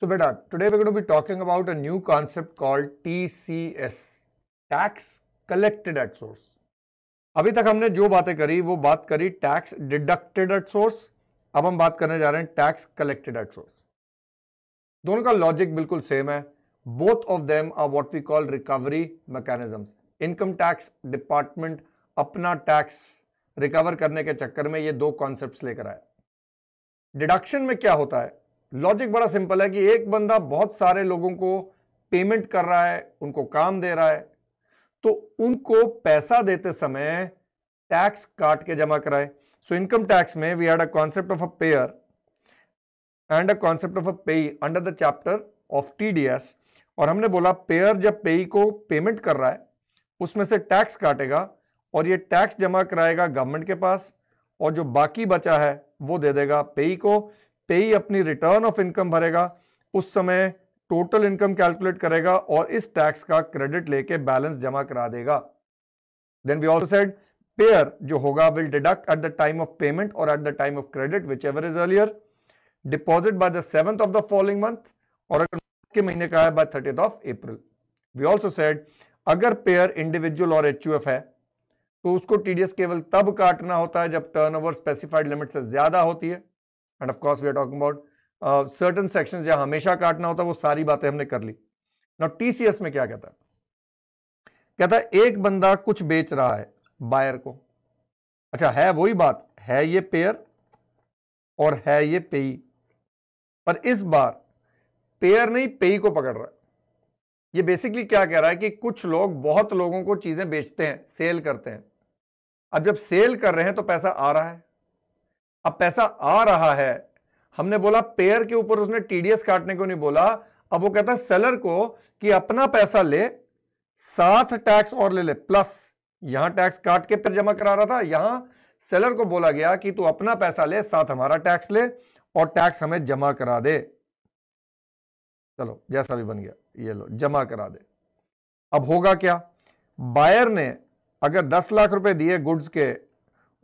So तो beta, today we're going to be talking about a new concept called TCS, Tax Collected at Source. अभी तक हमने जो बातें करी वो बात करी टैक्स डिडक्टेड एट सोर्स अब हम बात करने जा रहे हैं टैक्स कलेक्टेड एट सोर्स दोनों का लॉजिक बिल्कुल सेम है both of them are what we call recovery mechanisms income tax department अपना टैक्स रिकवर करने के चक्कर में ये दो कॉन्सेप्ट्स लेकर आया डिडक्शन में क्या होता है लॉजिक बड़ा सिंपल है कि एक बंदा बहुत सारे लोगों को पेमेंट कर रहा है उनको काम दे रहा है तो उनको पैसा देते समय टैक्स काट के जमा कराए सो इनकम टैक्स में we had a concept of a payer and a concept of a payee under the chapter of TDS और हमने बोला पेयर जब पेई को पेमेंट कर रहा है उसमें से टैक्स काटेगा और ये टैक्स जमा कराएगा गवर्नमेंट के पास और जो बाकी बचा है वो दे देगा पेई को पे ही अपनी रिटर्न ऑफ इनकम भरेगा उस समय टोटल इनकम कैलकुलेट करेगा और इस टैक्स का क्रेडिट लेके बैलेंस जमा करा देगा then we also said payer जो होगा will deduct at the time of payment और at the time of credit whichever is earlier deposit by the seventh of the following month और अगर के महीने का है by thirty of April we also said अगर payer individual और H है तो उसको टीडीएस केवल तब काटना होता है जब टर्नओवर स्पेसिफाइड लिमिट से ज्यादा होती है and of course we are talking about certain sections या हमेशा काटना होता है वो सारी बातें हमने कर ली नाउ टीसीएस में क्या कहता है कहता है एक बंदा कुछ बेच रहा है बायर को अच्छा है वही बात है ये पेयर और है ये पेई पर इस बार पेयर नहीं पेई को पकड़ रहा है ये बेसिकली क्या कह रहा है कि कुछ लोग बहुत लोगों को चीजें बेचते हैं सेल करते हैं अब जब सेल कर रहे हैं तो पैसा आ रहा है अब पैसा आ रहा है हमने बोला पेयर के ऊपर उसने टीडीएस काटने को नहीं बोला अब वो कहता है सेलर को कि अपना पैसा ले साथ टैक्स और ले ले प्लस यहां टैक्स काट के फिर जमा करा रहा था यहां सेलर को बोला गया कि तू अपना पैसा ले साथ हमारा टैक्स ले और टैक्स हमें जमा करा दे चलो जैसा भी बन गया ये लो जमा करा दे अब होगा क्या बायर ने अगर 10 लाख रुपए दिए गुड्स के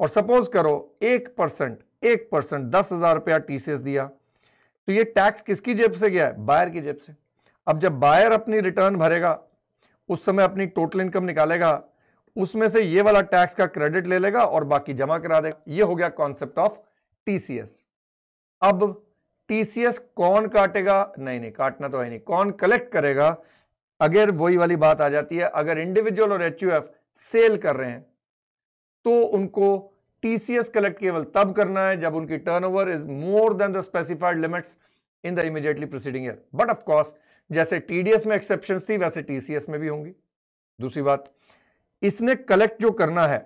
और सपोज करो एक परसेंट एक परसेंट दस हजार रुपया टीसीएस दिया तो ये टैक्स किसकी जेब से गया है बायर की जेब से अब जब बायर अपनी रिटर्न भरेगा उस समय अपनी टोटल इनकम निकालेगा उसमें से ये वाला टैक्स का क्रेडिट ले लेगा और बाकी जमा करा देगा ये हो गया कॉन्सेप्ट ऑफ टीसीएस अब टीसीएस कौन काटेगा नहीं नहीं काटना तो है नहीं कौन कलेक्ट करेगा अगर वही वाली बात आ जाती है अगर इंडिविजुअल और एच सेल कर रहे हैं तो उनको टीसीएस कलेक्ट केवल तब करना है जब उनकी turnover is more than the specified limits in the immediately proceeding year but of course जैसे टीडीएस में एक्सेप्शन थी वैसे टीसीएस में भी होंगी दूसरी बात इसने कलेक्ट जो करना है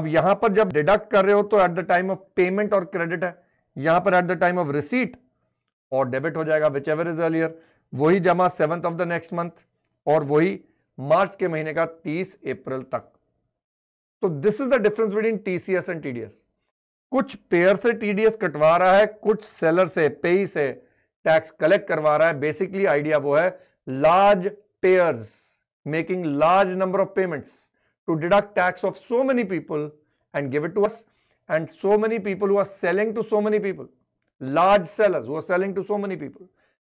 अब यहां पर जब डिडक्ट कर रहे हो तो at the time of payment और क्रेडिट है यहां पर at the time of receipt और डेबिट हो जाएगा विच एवर इज अलियर वही जमा seventh of the next month और वही मार्च के महीने का तीस अप्रैल तक तो this is the difference between TCS and TDS कुछ पेयर से टीडीएस कटवा रहा है कुछ सेलर से पेई से टैक्स कलेक्ट करवा रहा है बेसिकली आइडिया वो है large payers making large number of payments to deduct tax of so many people and give it to us and so many people हुआ selling to so many people large sellers हुआ selling to so many people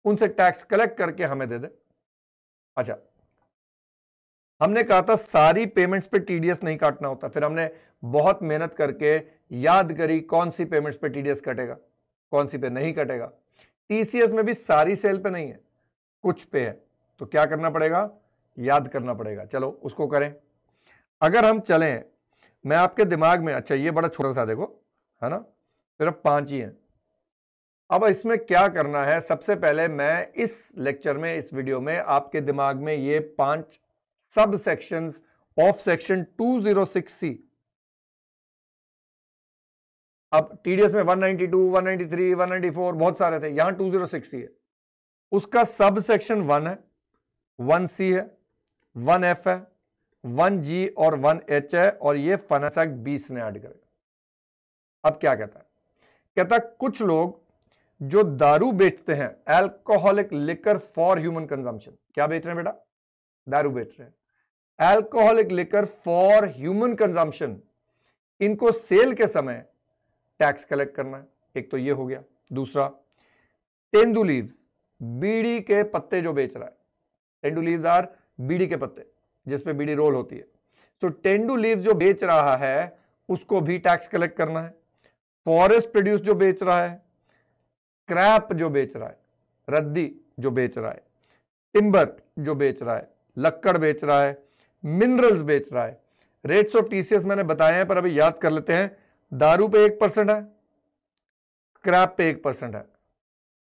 उनसे tax collect करके हमें दे दे अच्छा हमने कहा था सारी पेमेंट्स पे टीडीएस नहीं काटना होता फिर हमने बहुत मेहनत करके याद करी कौन सी पेमेंट्स पे टीडीएस कटेगा कौन सी पे नहीं कटेगा टीसीएस में भी सारी सेल पे नहीं है कुछ पे है तो क्या करना पड़ेगा याद करना पड़ेगा चलो उसको करें अगर हम चले मैं आपके दिमाग में अच्छा ये बड़ा छोटा सा देखो है ना सिर्फ पांच ही है अब इसमें क्या करना है सबसे पहले मैं इस लेक्चर में इस वीडियो में आपके दिमाग में ये पांच sub section subsections of section C अब टीडीएस में 192, 193, 194 बहुत सारे थे यहां 206 206C है उसका सब सेक्शन वन है वन सी है वन एफ है वन जी और वन एच है और ये फाइनेंस एक्ट बीस ने ऐड करेगा अब क्या कहता है कहता है कुछ लोग जो दारू बेचते हैं alcoholic liquor for human consumption क्या बेच रहे हैं बेटा दारू बेच रहे हैं एल्कोहलिक लेकर फॉर ह्यूमन कंजम्पशन इनको सेल के समय टैक्स कलेक्ट करना है एक तो ये हो गया दूसरा तेंदू लीव्स बीड़ी के पत्ते जो बेच रहा है टेंडू लीव्स आर बीड़ी के पत्ते जिसपे बीड़ी रोल होती है सो so, टेंडू लीव्स जो बेच रहा है उसको भी टैक्स कलेक्ट करना है फॉरेस्ट प्रोड्यूस जो बेच रहा है क्रैप जो बेच रहा है रद्दी जो बेच रहा है टिम्बर जो बेच रहा है लक्कड़ बेच रहा है मिनरल्स बेच रहा है रेट्स ऑफ टीसीएस मैंने बताया है पर अभी याद कर लेते हैं दारू पे एक परसेंट है स्क्रैप पे एक परसेंट है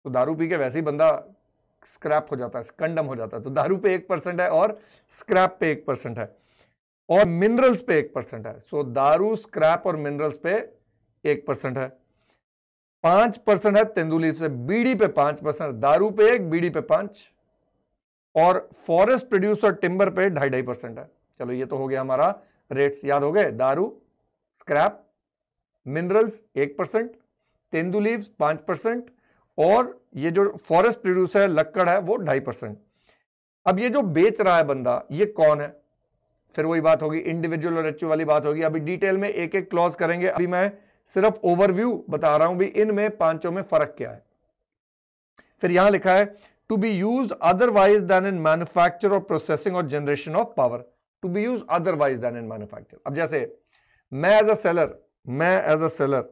तो दारू पी के वैसे ही बंदा स्क्रैप हो जाता है कंडम हो जाता है तो दारू पे एक परसेंट है और स्क्रैप पे एक परसेंट है और मिनरल्स पे एक परसेंट है सो दारू स्क्रैप और मिनरल्स पे एक परसेंट है पांच परसेंट है तेंदुली से बीड़ी पे पांच परसेंट दारू पे एक बीड़ी पे पांच और फॉरेस्ट प्रोड्यूस और टिम्बर पे ढाई ढाई परसेंट है चलो ये तो हो गया हमारा रेट्स याद हो गए दारू स्क्रैप मिनरल्स एक परसेंट तेंदू लीव्स पांच परसेंट और ये जो फॉरेस्ट प्रोड्यूस है लक्कड़ है वो ढाई परसेंट अब ये जो बेच रहा है बंदा ये कौन है फिर वही बात होगी इंडिविजुअल और एचयू वाली बात होगी अभी डिटेल में एक एक क्लॉज करेंगे अभी मैं सिर्फ ओवरव्यू बता रहा हूं भी इनमें पांचों में फर्क क्या है फिर यहां लिखा है to be use otherwise than in manufacture or processing or generation of power to be used otherwise than in manufacture अब जैसे मैं एज अ सेलर मैं एज अ सेलर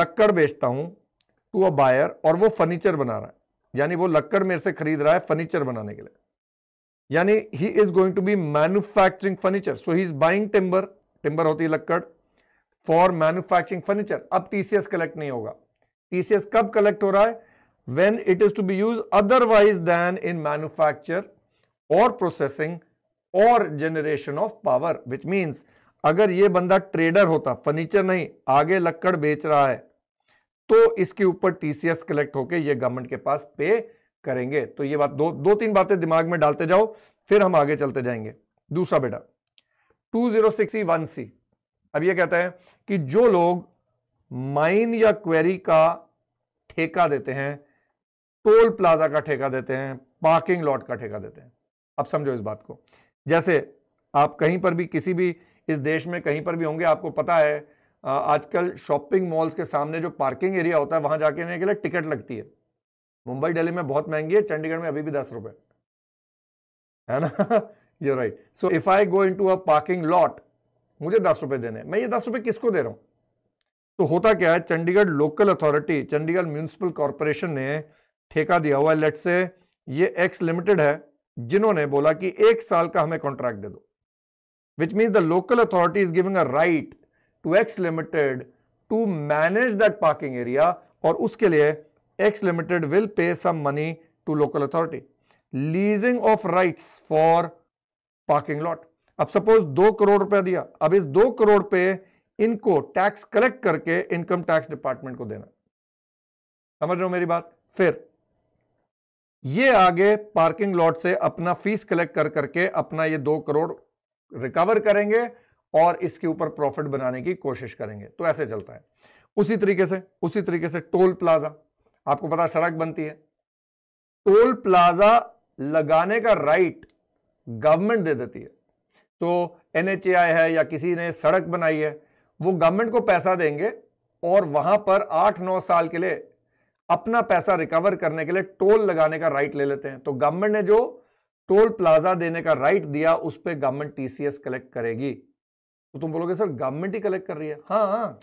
लक्कड़ बेचता हूं टू अ बायर और वो फर्नीचर बना रहा है यानी वो लक्कड़ मेरे से खरीद रहा है फर्नीचर बनाने के लिए यानी he is going to be manufacturing furniture so he is buying timber timber होती है लक्कड़ फॉर मैन्युफैक्चरिंग फर्नीचर अब टीसीएस कलेक्ट नहीं होगा टीसीएस कब कलेक्ट हो रहा है when it is to be used otherwise than in manufacture or processing और generation of power which means अगर ये बंदा ट्रेडर होता फर्नीचर नहीं आगे लक्कड़ बेच रहा है तो इसके ऊपर टीसीएस कलेक्ट होके ये गवर्नमेंट के पास पे करेंगे तो ये बात दो दो तीन बातें दिमाग में डालते जाओ फिर हम आगे चलते जाएंगे दूसरा बेटा two zero six one C अब ये कहता है कि जो लोग माइन या क्वेरी का ठेका देते हैं टोल प्लाजा का ठेका देते हैं पार्किंग लॉट का ठेका देते हैं अब समझो इस बात को जैसे आप कहीं पर भी किसी भी इस देश में कहीं पर भी होंगे आपको पता है आजकल शॉपिंग मॉल्स के सामने जो पार्किंग एरिया होता है वहां जाके के लिए टिकट लगती है मुंबई दिल्ली में बहुत महंगी है चंडीगढ़ में अभी भी दस रुपए है ना ये right so if I go into a parking lot मुझे दस रुपए देने मैं ये दस रुपए किसको दे रहा हूं तो होता क्या है Chandigarh local authority Chandigarh municipal corporation ने ठेका दिया हुआ है लेट से ये एक्स लिमिटेड है जिन्होंने बोला कि एक साल का हमें कॉन्ट्रैक्ट दे दो which mean the local authority is giving a right to X limited to manage that parking area और उसके लिए X limited will pay some money to local authority leasing of right for parking lot अब suppose दो करोड़ रुपया दिया अब इस दो करोड़ पे इनको टैक्स कलेक्ट करके इनकम टैक्स डिपार्टमेंट को देना समझ रहे हो मेरी बात फिर ये आगे पार्किंग लॉट से अपना फीस कलेक्ट कर करके अपना ये दो करोड़ रिकवर करेंगे और इसके ऊपर प्रॉफिट बनाने की कोशिश करेंगे तो ऐसे चलता है उसी तरीके से उसी तरीके से टोल प्लाजा आपको पता सड़क बनती है टोल प्लाजा लगाने का राइट गवर्नमेंट दे देती है तो एन है या किसी ने सड़क बनाई है वो गवर्नमेंट को पैसा देंगे और वहां पर आठ नौ साल के लिए अपना पैसा रिकवर करने के लिए टोल लगाने का राइट ले लेते हैं तो गवर्नमेंट ने जो टोल प्लाजा देने का राइट दिया उस पर गवर्नमेंट टीसीएस कलेक्ट करेगी तो तुम बोलोगे सर गवर्नमेंट ही कलेक्ट कर रही है हाँ हाँ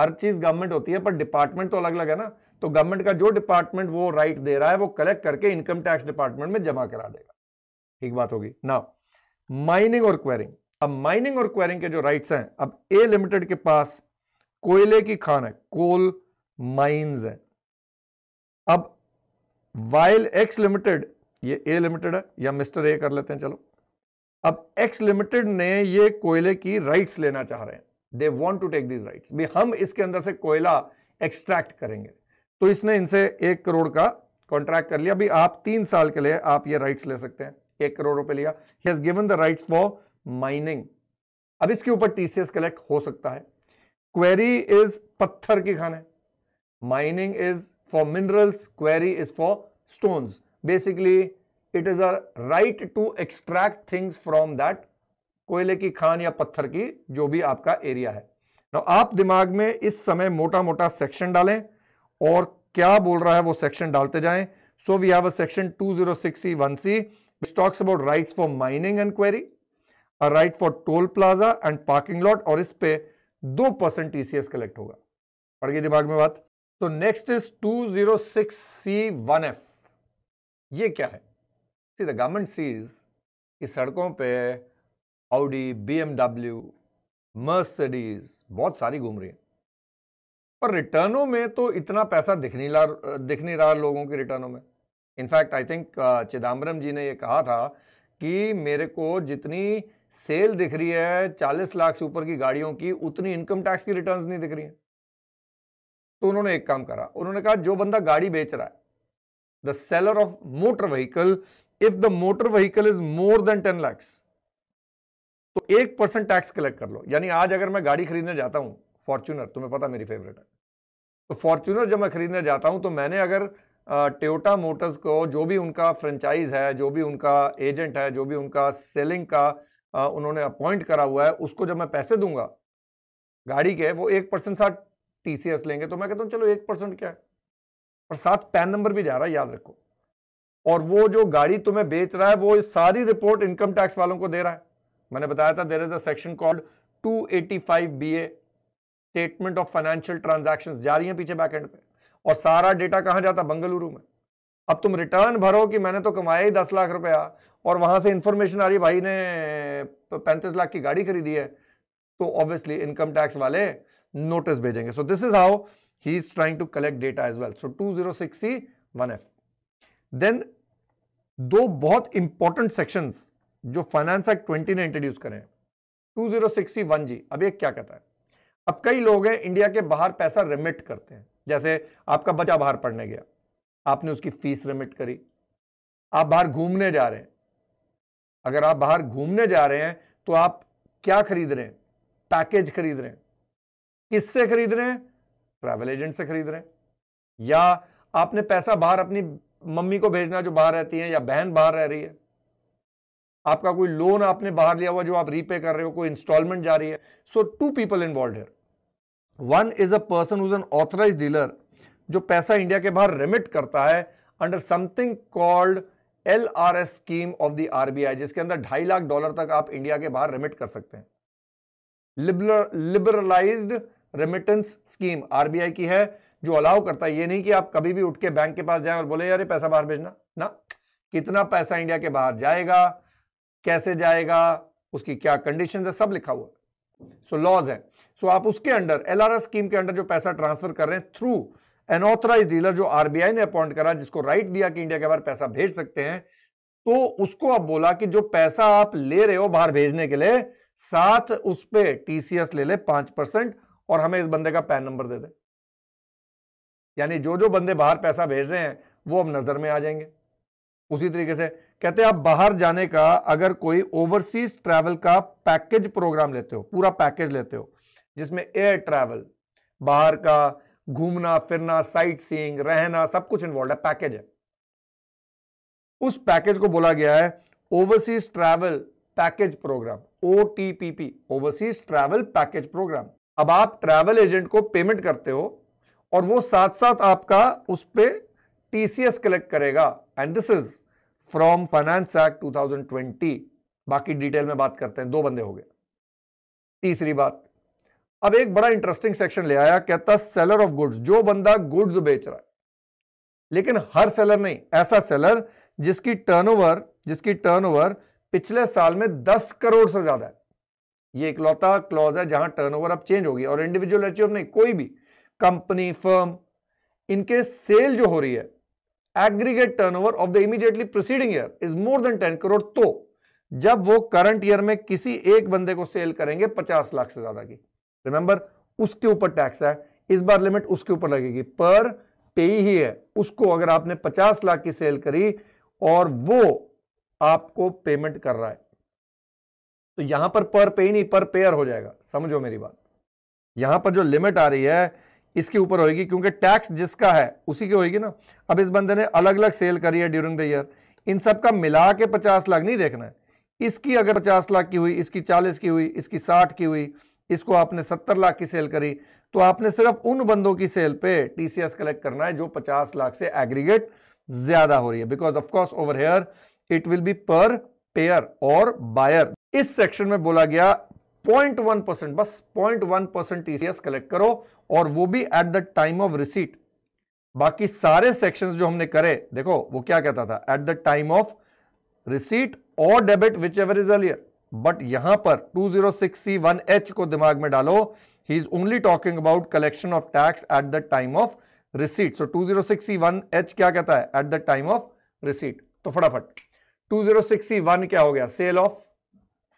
हर चीज गवर्नमेंट होती है पर डिपार्टमेंट तो अलग अलग है ना तो गवर्नमेंट का जो डिपार्टमेंट वो राइट दे रहा है वो कलेक्ट करके इनकम टैक्स डिपार्टमेंट में जमा करा देगा ठीक बात होगी ना माइनिंग और क्वेरिंग अब माइनिंग और क्वेरिंग के जो राइट्स हैं अब ए लिमिटेड के पास कोयले की खान है कोल माइंस है अब वाइल एक्स लिमिटेड ये ए लिमिटेड है या मिस्टर ए कर लेते हैं चलो अब एक्स लिमिटेड ने ये कोयले की राइट्स लेना चाह रहे हैं they want to take these rights भी हम इसके अंदर से कोयला एक्सट्रैक्ट करेंगे तो इसने इनसे एक करोड़ का कॉन्ट्रैक्ट कर लिया भी आप तीन साल के लिए आप ये राइट्स ले सकते हैं एक करोड़ रुपए लिया has given the right for mining अब इसके ऊपर टीसीएस कलेक्ट हो सकता है क्वेरी इज पत्थर की खान है mining is for minerals, quarry is for stones. Basically, it is a right to extract things from that कोयले की खान या पत्थर की जो भी आपका एरिया है तो आप दिमाग में इस समय मोटा मोटा सेक्शन डालें और क्या बोल रहा है वो सेक्शन डालते जाएं so we have a section 206C1C which talks about rights for mining and quarry a right for toll plaza and parking lot और इस पे दो परसेंट टीसीएस कलेक्ट होगा पड़ गई दिमाग में बात तो next is two zero six C one F ये क्या है सी द गवर्नमेंट सीज कि सड़कों पे ऑडी बीएमडब्ल्यू मर्सडीज बहुत सारी घूम रही है पर रिटर्नों में तो इतना पैसा दिख नहीं ला दिख नहीं रहा लोगों के रिटर्नों में in fact I think Chidambaram ji ने ये कहा था कि मेरे को जितनी सेल दिख रही है 40 लाख से ऊपर की गाड़ियों की उतनी इनकम टैक्स की रिटर्न्स नहीं दिख रही है तो उन्होंने एक काम करा उन्होंने कहा जो बंदा गाड़ी बेच रहा है the seller of motor vehicle if the motor vehicle is more than ten lakhs तो एक परसेंट टैक्स कलेक्ट कर लो यानी आज अगर मैं गाड़ी खरीदने जाता हूं फॉर्चूनर तुम्हें पता मेरी फेवरेट है तो फॉर्चूनर जब मैं खरीदने जाता हूं तो मैंने अगर टोयोटा मोटर्स को जो भी उनका फ्रेंचाइज है जो भी उनका एजेंट है जो भी उनका सेलिंग का आ, उन्होंने अपॉइंट करा हुआ है उसको जब मैं पैसे दूंगा गाड़ी के वो एक परसेंट साथ टीसीएस लेंगे तो मैं कहता हूं चलो एक परसेंट क्या है और साथ पैन नंबर भी जा रहा है याद रखो और वो जो गाड़ी तुम्हें बेच रहा है वो इस सारी रिपोर्ट इनकम टैक्स वालों को दे रहा है मैंने बताया था there is a section called 285 BA statement of financial transaction जा रही है पीछे बैकेंड पे और सारा डेटा कहां जाता बंगलुरु में अब तुम रिटर्न भरो कि मैंने तो कमाया ही दस लाख रुपया और वहां से इंफॉर्मेशन आ रही भाई ने तो पैंतीस लाख की गाड़ी खरीदी है तो ऑब्वियसली इनकम टैक्स वाले नोटिस भेजेंगे so this is how he is trying to collect data as well so two zero six C one F then दो बहुत इंपॉर्टेंट सेक्शन जो फाइनेंस एक्ट ट्वेंटी ने इंट्रोड्यूस करें two zero six C one G अब ये क्या कहता है अब कई लोग हैं इंडिया के बाहर पैसा रिमिट करते हैं जैसे आपका बच्चा बाहर पढ़ने गया आपने उसकी फीस रिमिट करी आप बाहर घूमने जा रहे हैं अगर आप बाहर घूमने जा रहे हैं तो आप क्या खरीद रहे हैं पैकेज खरीद रहे हैं किससे खरीद रहे हैं ट्रैवल एजेंट से खरीद रहे हैं या आपने पैसा बाहर अपनी मम्मी को भेजना जो बाहर रहती है या बहन बाहर रह रही है आपका कोई लोन आपने बाहर लिया हुआ जो आप रीपे कर रहे हो कोई इंस्टॉलमेंट जा रही है सो टू पीपल इन्वॉल्व है one is a person whose an authorise dealer जो पैसा इंडिया के बाहर रिमिट करता है under something called L R S scheme of the RBI जिसके अंदर ढाई लाख डॉलर तक आप इंडिया के बाहर रिमिट कर सकते हैं लिबरलाइज्ड रेमिटेंस स्कीम आरबीआई की है जो अलाउ करता है ये नहीं कि आप कभी भी उठ के बैंक के पास जाएं और बोले यार पैसा बाहर भेजना ना कितना पैसा इंडिया के बाहर जाएगा कैसे जाएगा उसकी क्या कंडीशन है सब लिखा हुआ सो so, लॉज है सो आप उसके अंडर एल स्कीम के अंडर जो पैसा ट्रांसफर कर रहे हैं थ्रू एनऑथराइज डीलर जो आरबीआई ने अपॉइंट करा जिसको राइट दिया कि इंडिया के बाहर पैसा भेज सकते हैं तो उसको आप बोला कि जो पैसा आप ले रहे हो बाहर भेजने के लिए साथ उस पर टीसीएस ले ले पांच परसेंट और हमें इस बंदे का पैन नंबर दे दे यानी जो जो बंदे बाहर पैसा भेज रहे हैं वो अब नज़र में आ जाएंगे उसी तरीके से कहते हैं आप बाहर जाने का अगर कोई ओवरसीज ट्रैवल का पैकेज प्रोग्राम लेते हो पूरा पैकेज लेते हो जिसमें एयर ट्रैवल बाहर का घूमना फिरना साइट सींग रहना सब कुछ इन्वॉल्व है पैकेज है उस पैकेज को बोला गया है overseas travel package programme O overseas travel package programme अब आप ट्रैवल एजेंट को पेमेंट करते हो और वो साथ साथ आपका उस पर टीसीएस कलेक्ट करेगा and this is from finance act 2020 बाकी डिटेल में बात करते हैं दो बंदे हो गए तीसरी बात अब एक बड़ा इंटरेस्टिंग सेक्शन ले आया कहता सेलर ऑफ गुड्स जो बंदा गुड्स बेच रहा है लेकिन हर सेलर नहीं ऐसा सेलर जिसकी टर्नओवर जिसकी टर्नओवर पिछले साल में 10 करोड़ से ज्यादा है ये इकलौता क्लॉज है जहां टर्नओवर अब चेंज होगी और इंडिविजुअल अचीव नहीं कोई भी कंपनी फर्म इनके सेल जो हो रही है aggregate turnover of the immediately proceeding year is more than ten crore तो जब वो करंट ईयर में किसी एक बंदे को सेल करेंगे पचास लाख से ज्यादा की रिमेंबर उसके ऊपर टैक्स है इस बार लिमिट उसके ऊपर लगेगी पर पे ही है उसको अगर आपने पचास लाख की सेल करी और वो आपको पेमेंट कर रहा है तो यहां पर पर पे ही नहीं पर पेयर हो जाएगा समझो मेरी बात यहां पर जो लिमिट आ रही है इसके ऊपर होगी क्योंकि टैक्स जिसका है उसी की होगी ना अब इस बंदे ने अलग अलग सेल करी है ड्यूरिंग द ईयर इन सब का मिला के पचास लाख नहीं देखना है इसकी अगर पचास लाख की हुई इसकी चालीस की हुई इसकी साठ की हुई इसको आपने सत्तर लाख की सेल करी तो आपने सिर्फ उन बंदों की सेल पे टीसीएस कलेक्ट करना है जो पचास लाख से एग्रीगेट ज्यादा हो रही है because of course over here it will be पर पेयर और बायर इस सेक्शन में बोला गया 0.1 परसेंट बस 0.1 परसेंट टीसीएस कलेक्ट करो और वो भी at the time of receipt बाकी सारे सेक्शंस जो हमने करे देखो वो क्या कहता था at the time of receipt और debit whichever is earlier but यहां पर 206C1H को दिमाग में डालो he is only talking about collection of tax at the time of receipt so zero क्या कहता है at the time of receipt तो फटाफट 206C1 क्या हो गया sale of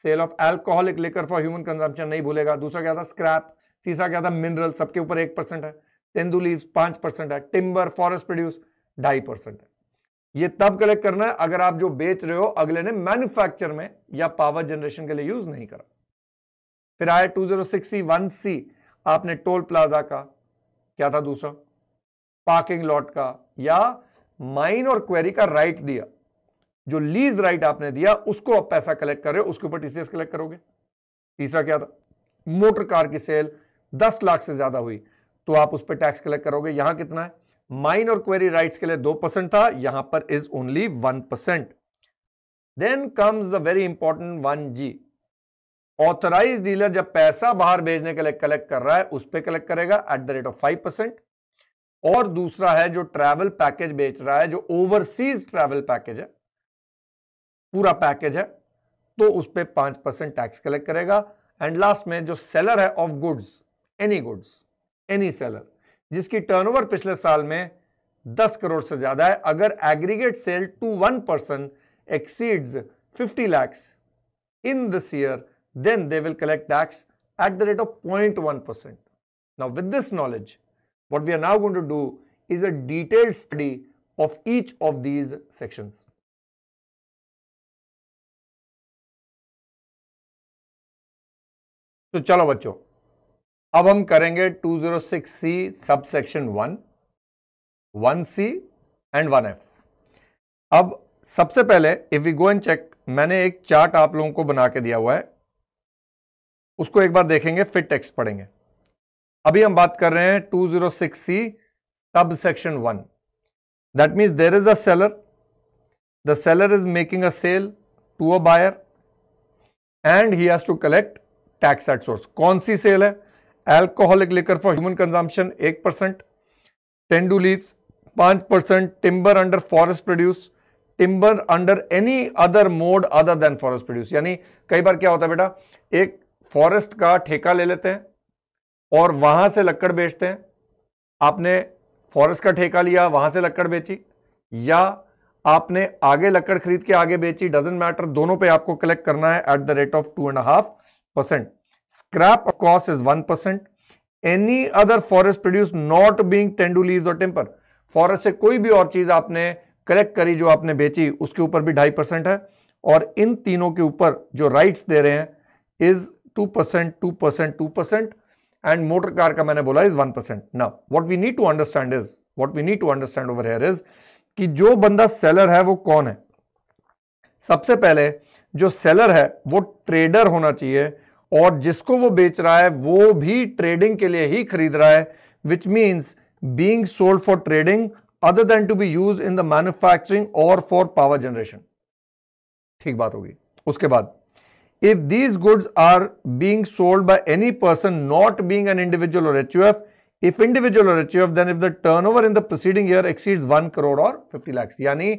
sale of alcoholic लेकर फॉर ह्यूमन कंजम्पशन नहीं भूलेगा दूसरा क्या था स्क्रैप तीसरा क्या था मिनरल सबके ऊपर एक परसेंट है तेंदू पांच परसेंट है टिम्बर फॉरेस्ट प्रोड्यूस ढाई परसेंट है ये तब कलेक्ट करना है अगर आप जो बेच रहे हो अगले ने मैन्युफैक्चर में या पावर जनरेशन के लिए यूज नहीं करा फिर आया two zero six one C आपने टोल प्लाजा का क्या था दूसरा पार्किंग लॉट का या माइन और क्वेरी का राइट दिया जो लीज राइट आपने दिया उसको आप पैसा कलेक्ट कर रहे हो उसके ऊपर टीसीएस कलेक्ट करोगे तीसरा क्या था मोटर कार की सेल दस लाख से ज्यादा हुई तो आप उस पर टैक्स कलेक्ट करोगे यहां कितना है माइन और क्वेरी राइट्स के लिए दो परसेंट था यहां पर is only one percent then comes the very important one G authorise dealer जब पैसा बाहर भेजने के लिए कलेक्ट कर रहा है उस पर कलेक्ट करेगा at the rate of five percent और दूसरा है जो ट्रैवल पैकेज बेच रहा है जो ओवरसीज ट्रैवल पैकेज है पूरा पैकेज है तो उस पर पांच परसेंट टैक्स कलेक्ट करेगा एंड लास्ट में जो सेलर है of goods any goods any seller जिसकी टर्नओवर पिछले साल में दस करोड़ से ज्यादा है अगर aggregate sale to one person exceed fifty lakhs in this year then they will collect tax at the rate of point one percent now with this knowledge what we are now going to do is a detailed study of each of these sections तो चलो बच्चों अब हम करेंगे zero six C sub section one one C and one F अब सबसे पहले if we go and check मैंने एक चार्ट आप लोगों को बना के दिया हुआ है उसको एक बार देखेंगे फिर टेक्स्ट पढ़ेंगे अभी हम बात कर रहे हैं zero six C sub section one that means there is a seller the seller is making a sale to a buyer and he has to collect tax at source कौन सी सेल है एल्कोहलिक लेकर for human consumption एक percent tendu leave पांच percent timber under forest produce timber under any other mode other than forest produce यानी कई बार क्या होता है बेटा एक फॉरेस्ट का ठेका ले लेते हैं और वहां से लक्कड़ बेचते हैं आपने फॉरेस्ट का ठेका लिया वहां से लक्कड़ बेची या आपने आगे लक्कड़ खरीद के आगे बेची डजेंट मैटर दोनों पे आपको कलेक्ट करना है at the rate of two and half percent. Scrap of cost is 1 percent. Any other forest produce not being tendu leave और टेम्पर फॉरेस्ट से कोई भी और चीज आपने कलेक्ट करी जो आपने बेची उसके ऊपर भी ढाई परसेंट है और इन तीनों के ऊपर जो राइट्स दे रहे हैं is two percent two percent two percent and motor car का मैंने बोला इज वन परसेंट ना what we need to understand is what we need to understand over here is कि जो बंदा सेलर है वो कौन है सबसे पहले जो सेलर है वो ट्रेडर होना चाहिए और जिसको वो बेच रहा है वो भी ट्रेडिंग के लिए ही खरीद रहा है which means being sold for trading other than to be use in the manufacturing और फॉर पावर जनरेशन ठीक बात होगी उसके बाद if these goods are being sold by any person not being an individual और H H U F then if the turnover in the proceeding year exceed one crore और fifty lakhs यानी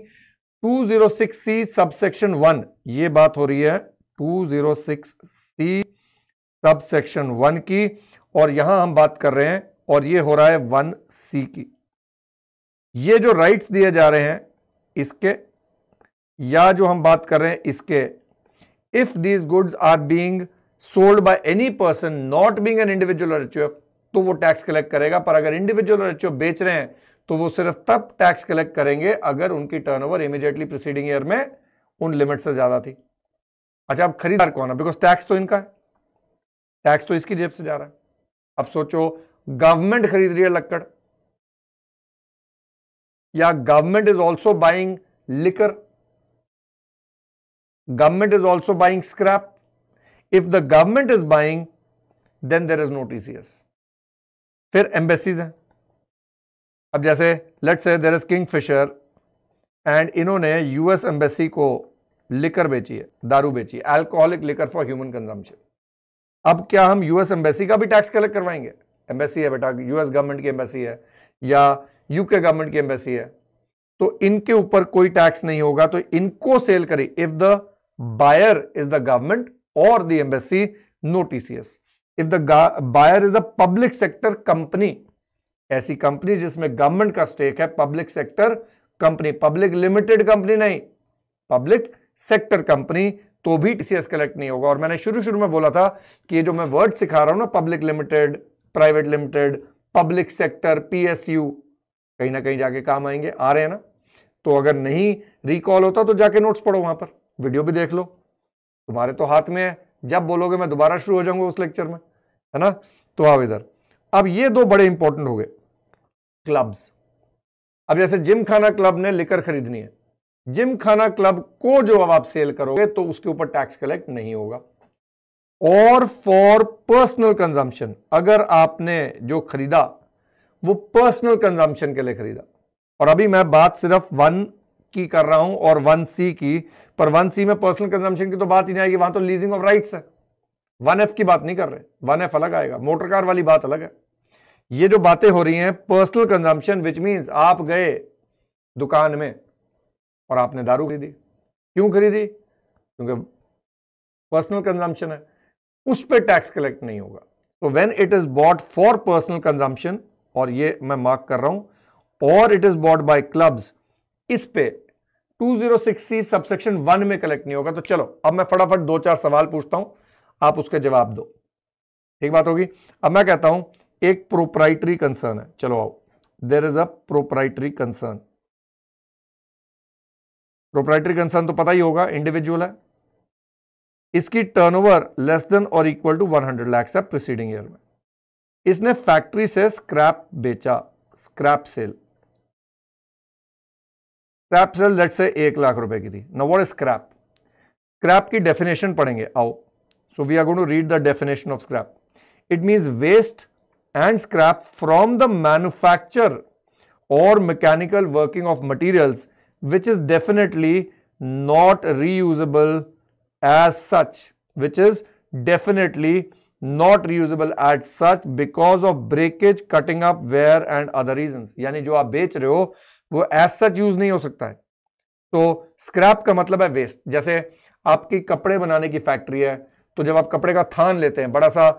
सी subsection one ये बात हो रही है two zero six sub section one की और यहां हम बात कर रहे हैं और ये हो रहा है वन सी की ये जो राइट्स दिए जा रहे हैं इसके या जो हम बात कर रहे हैं इसके if these goods are being sold by any person not being an individual और तो वो टैक्स कलेक्ट करेगा पर अगर इंडिविजुअल और बेच रहे हैं तो वो सिर्फ तब टैक्स कलेक्ट करेंगे अगर उनकी टर्नओवर इमीडिएटली प्रीसीडिंग ईयर में उन लिमिट से ज्यादा थी अच्छा अब खरीदार कौन है बिकॉज टैक्स तो इनका है टैक्स तो इसकी जेब से जा रहा है अब सोचो गवर्नमेंट खरीद रही है लक्कड़ या government is also buying liquor government is also buying scrap if the government is buying then there is no TCS फिर एम्बेसीज हैं अब जैसे let's say there is Kingfisher and इन्होंने यूएस एम्बेसी को लिकर बेची है दारू बेची है alcoholic liquor for human consumption अब क्या हम यूएस एम्बेसी का भी टैक्स कलेक्ट करवाएंगे एम्बेसी है बेटा यूएस गवर्नमेंट की एम्बेसी है या यूके गवर्नमेंट की एम्बेसी है तो इनके ऊपर कोई टैक्स नहीं होगा तो इनको सेल करें if the buyer is the government और the embassy no TCS if the buyer is the public sector company ऐसी कंपनी जिसमें गवर्नमेंट का स्टेक है public sector company public limited company नहीं पब्लिक सेक्टर कंपनी तो भी TCS collect नहीं होगा और मैंने शुरू शुरू में बोला था कि जो मैं वर्ड सिखा रहा हूं ना public limited private limited public sector PSU कहीं ना कहीं जाके काम आएंगे आ रहे हैं ना तो अगर नहीं रिकॉल होता तो जाके नोट्स पढ़ो वहां पर वीडियो भी देख लो तुम्हारे तो हाथ में है जब बोलोगे मैं दोबारा शुरू हो जाऊंगा उस लेक्चर में है ना तो आओ इधर अब ये दो बड़े इंपॉर्टेंट हो गए क्लब्स अब जैसे जिम खाना क्लब ने लिकर खरीदनी है जिम खाना क्लब को जो अब आप सेल करोगे तो उसके ऊपर टैक्स कलेक्ट नहीं होगा और फॉर पर्सनल कंजम्पशन अगर आपने जो खरीदा वो पर्सनल कंजम्पशन के लिए खरीदा और अभी मैं बात सिर्फ वन की कर रहा हूं और वन सी की पर वन सी में पर्सनल कंजम्पशन की तो बात ही नहीं आएगी वहां तो लीजिंग ऑफ राइट्स है वन एफ की बात नहीं कर रहे वन एफ अलग आएगा मोटर कार वाली बात अलग है ये जो बातें हो रही हैं पर्सनल कंजम्पशन विच मीन्स आप गए दुकान में और आपने दारू खरीदी क्यों खरीदी क्योंकि पर्सनल कंजम्पशन है उस पर टैक्स कलेक्ट नहीं होगा तो when it is bought for personal consumption और ये मैं मार्क कर रहा हूं और it is bought by clubs इस पे 206 सी सबसेक्शन वन में कलेक्ट नहीं होगा तो चलो अब मैं फटाफट दो चार सवाल पूछता हूं आप उसके जवाब दो ठीक बात होगी अब मैं कहता हूं एक प्रोपराइटरी कंसर्न है चलो आओ there is a proprietary concern proprietary concern तो पता ही होगा इंडिविजुअल है इसकी टर्नओवर लेस देन और इक्वल टू 100 लैक्स है प्रिसीडिंग ईयर में इसने फैक्ट्री से स्क्रैप बेचा scrap sale scrap sale let say एक लाख रुपए की थी नाउ स्क्रैप स्क्रैप की डेफिनेशन पढ़ेंगे आओ so we are going to read the definition of scrap it means waste and scrap from the manufacture और mechanical working of materials which is definitely not reusable as such which is definitely not reusable at such because of breakage cutting up wear and other reasons yani jo aap bech rahe ho wo as such use nahi ho sakta hai तो scrap ka matlab hai waste jaise aapki kapde banane ki factory hai to jab aap kapde ka थान lete hain bada sa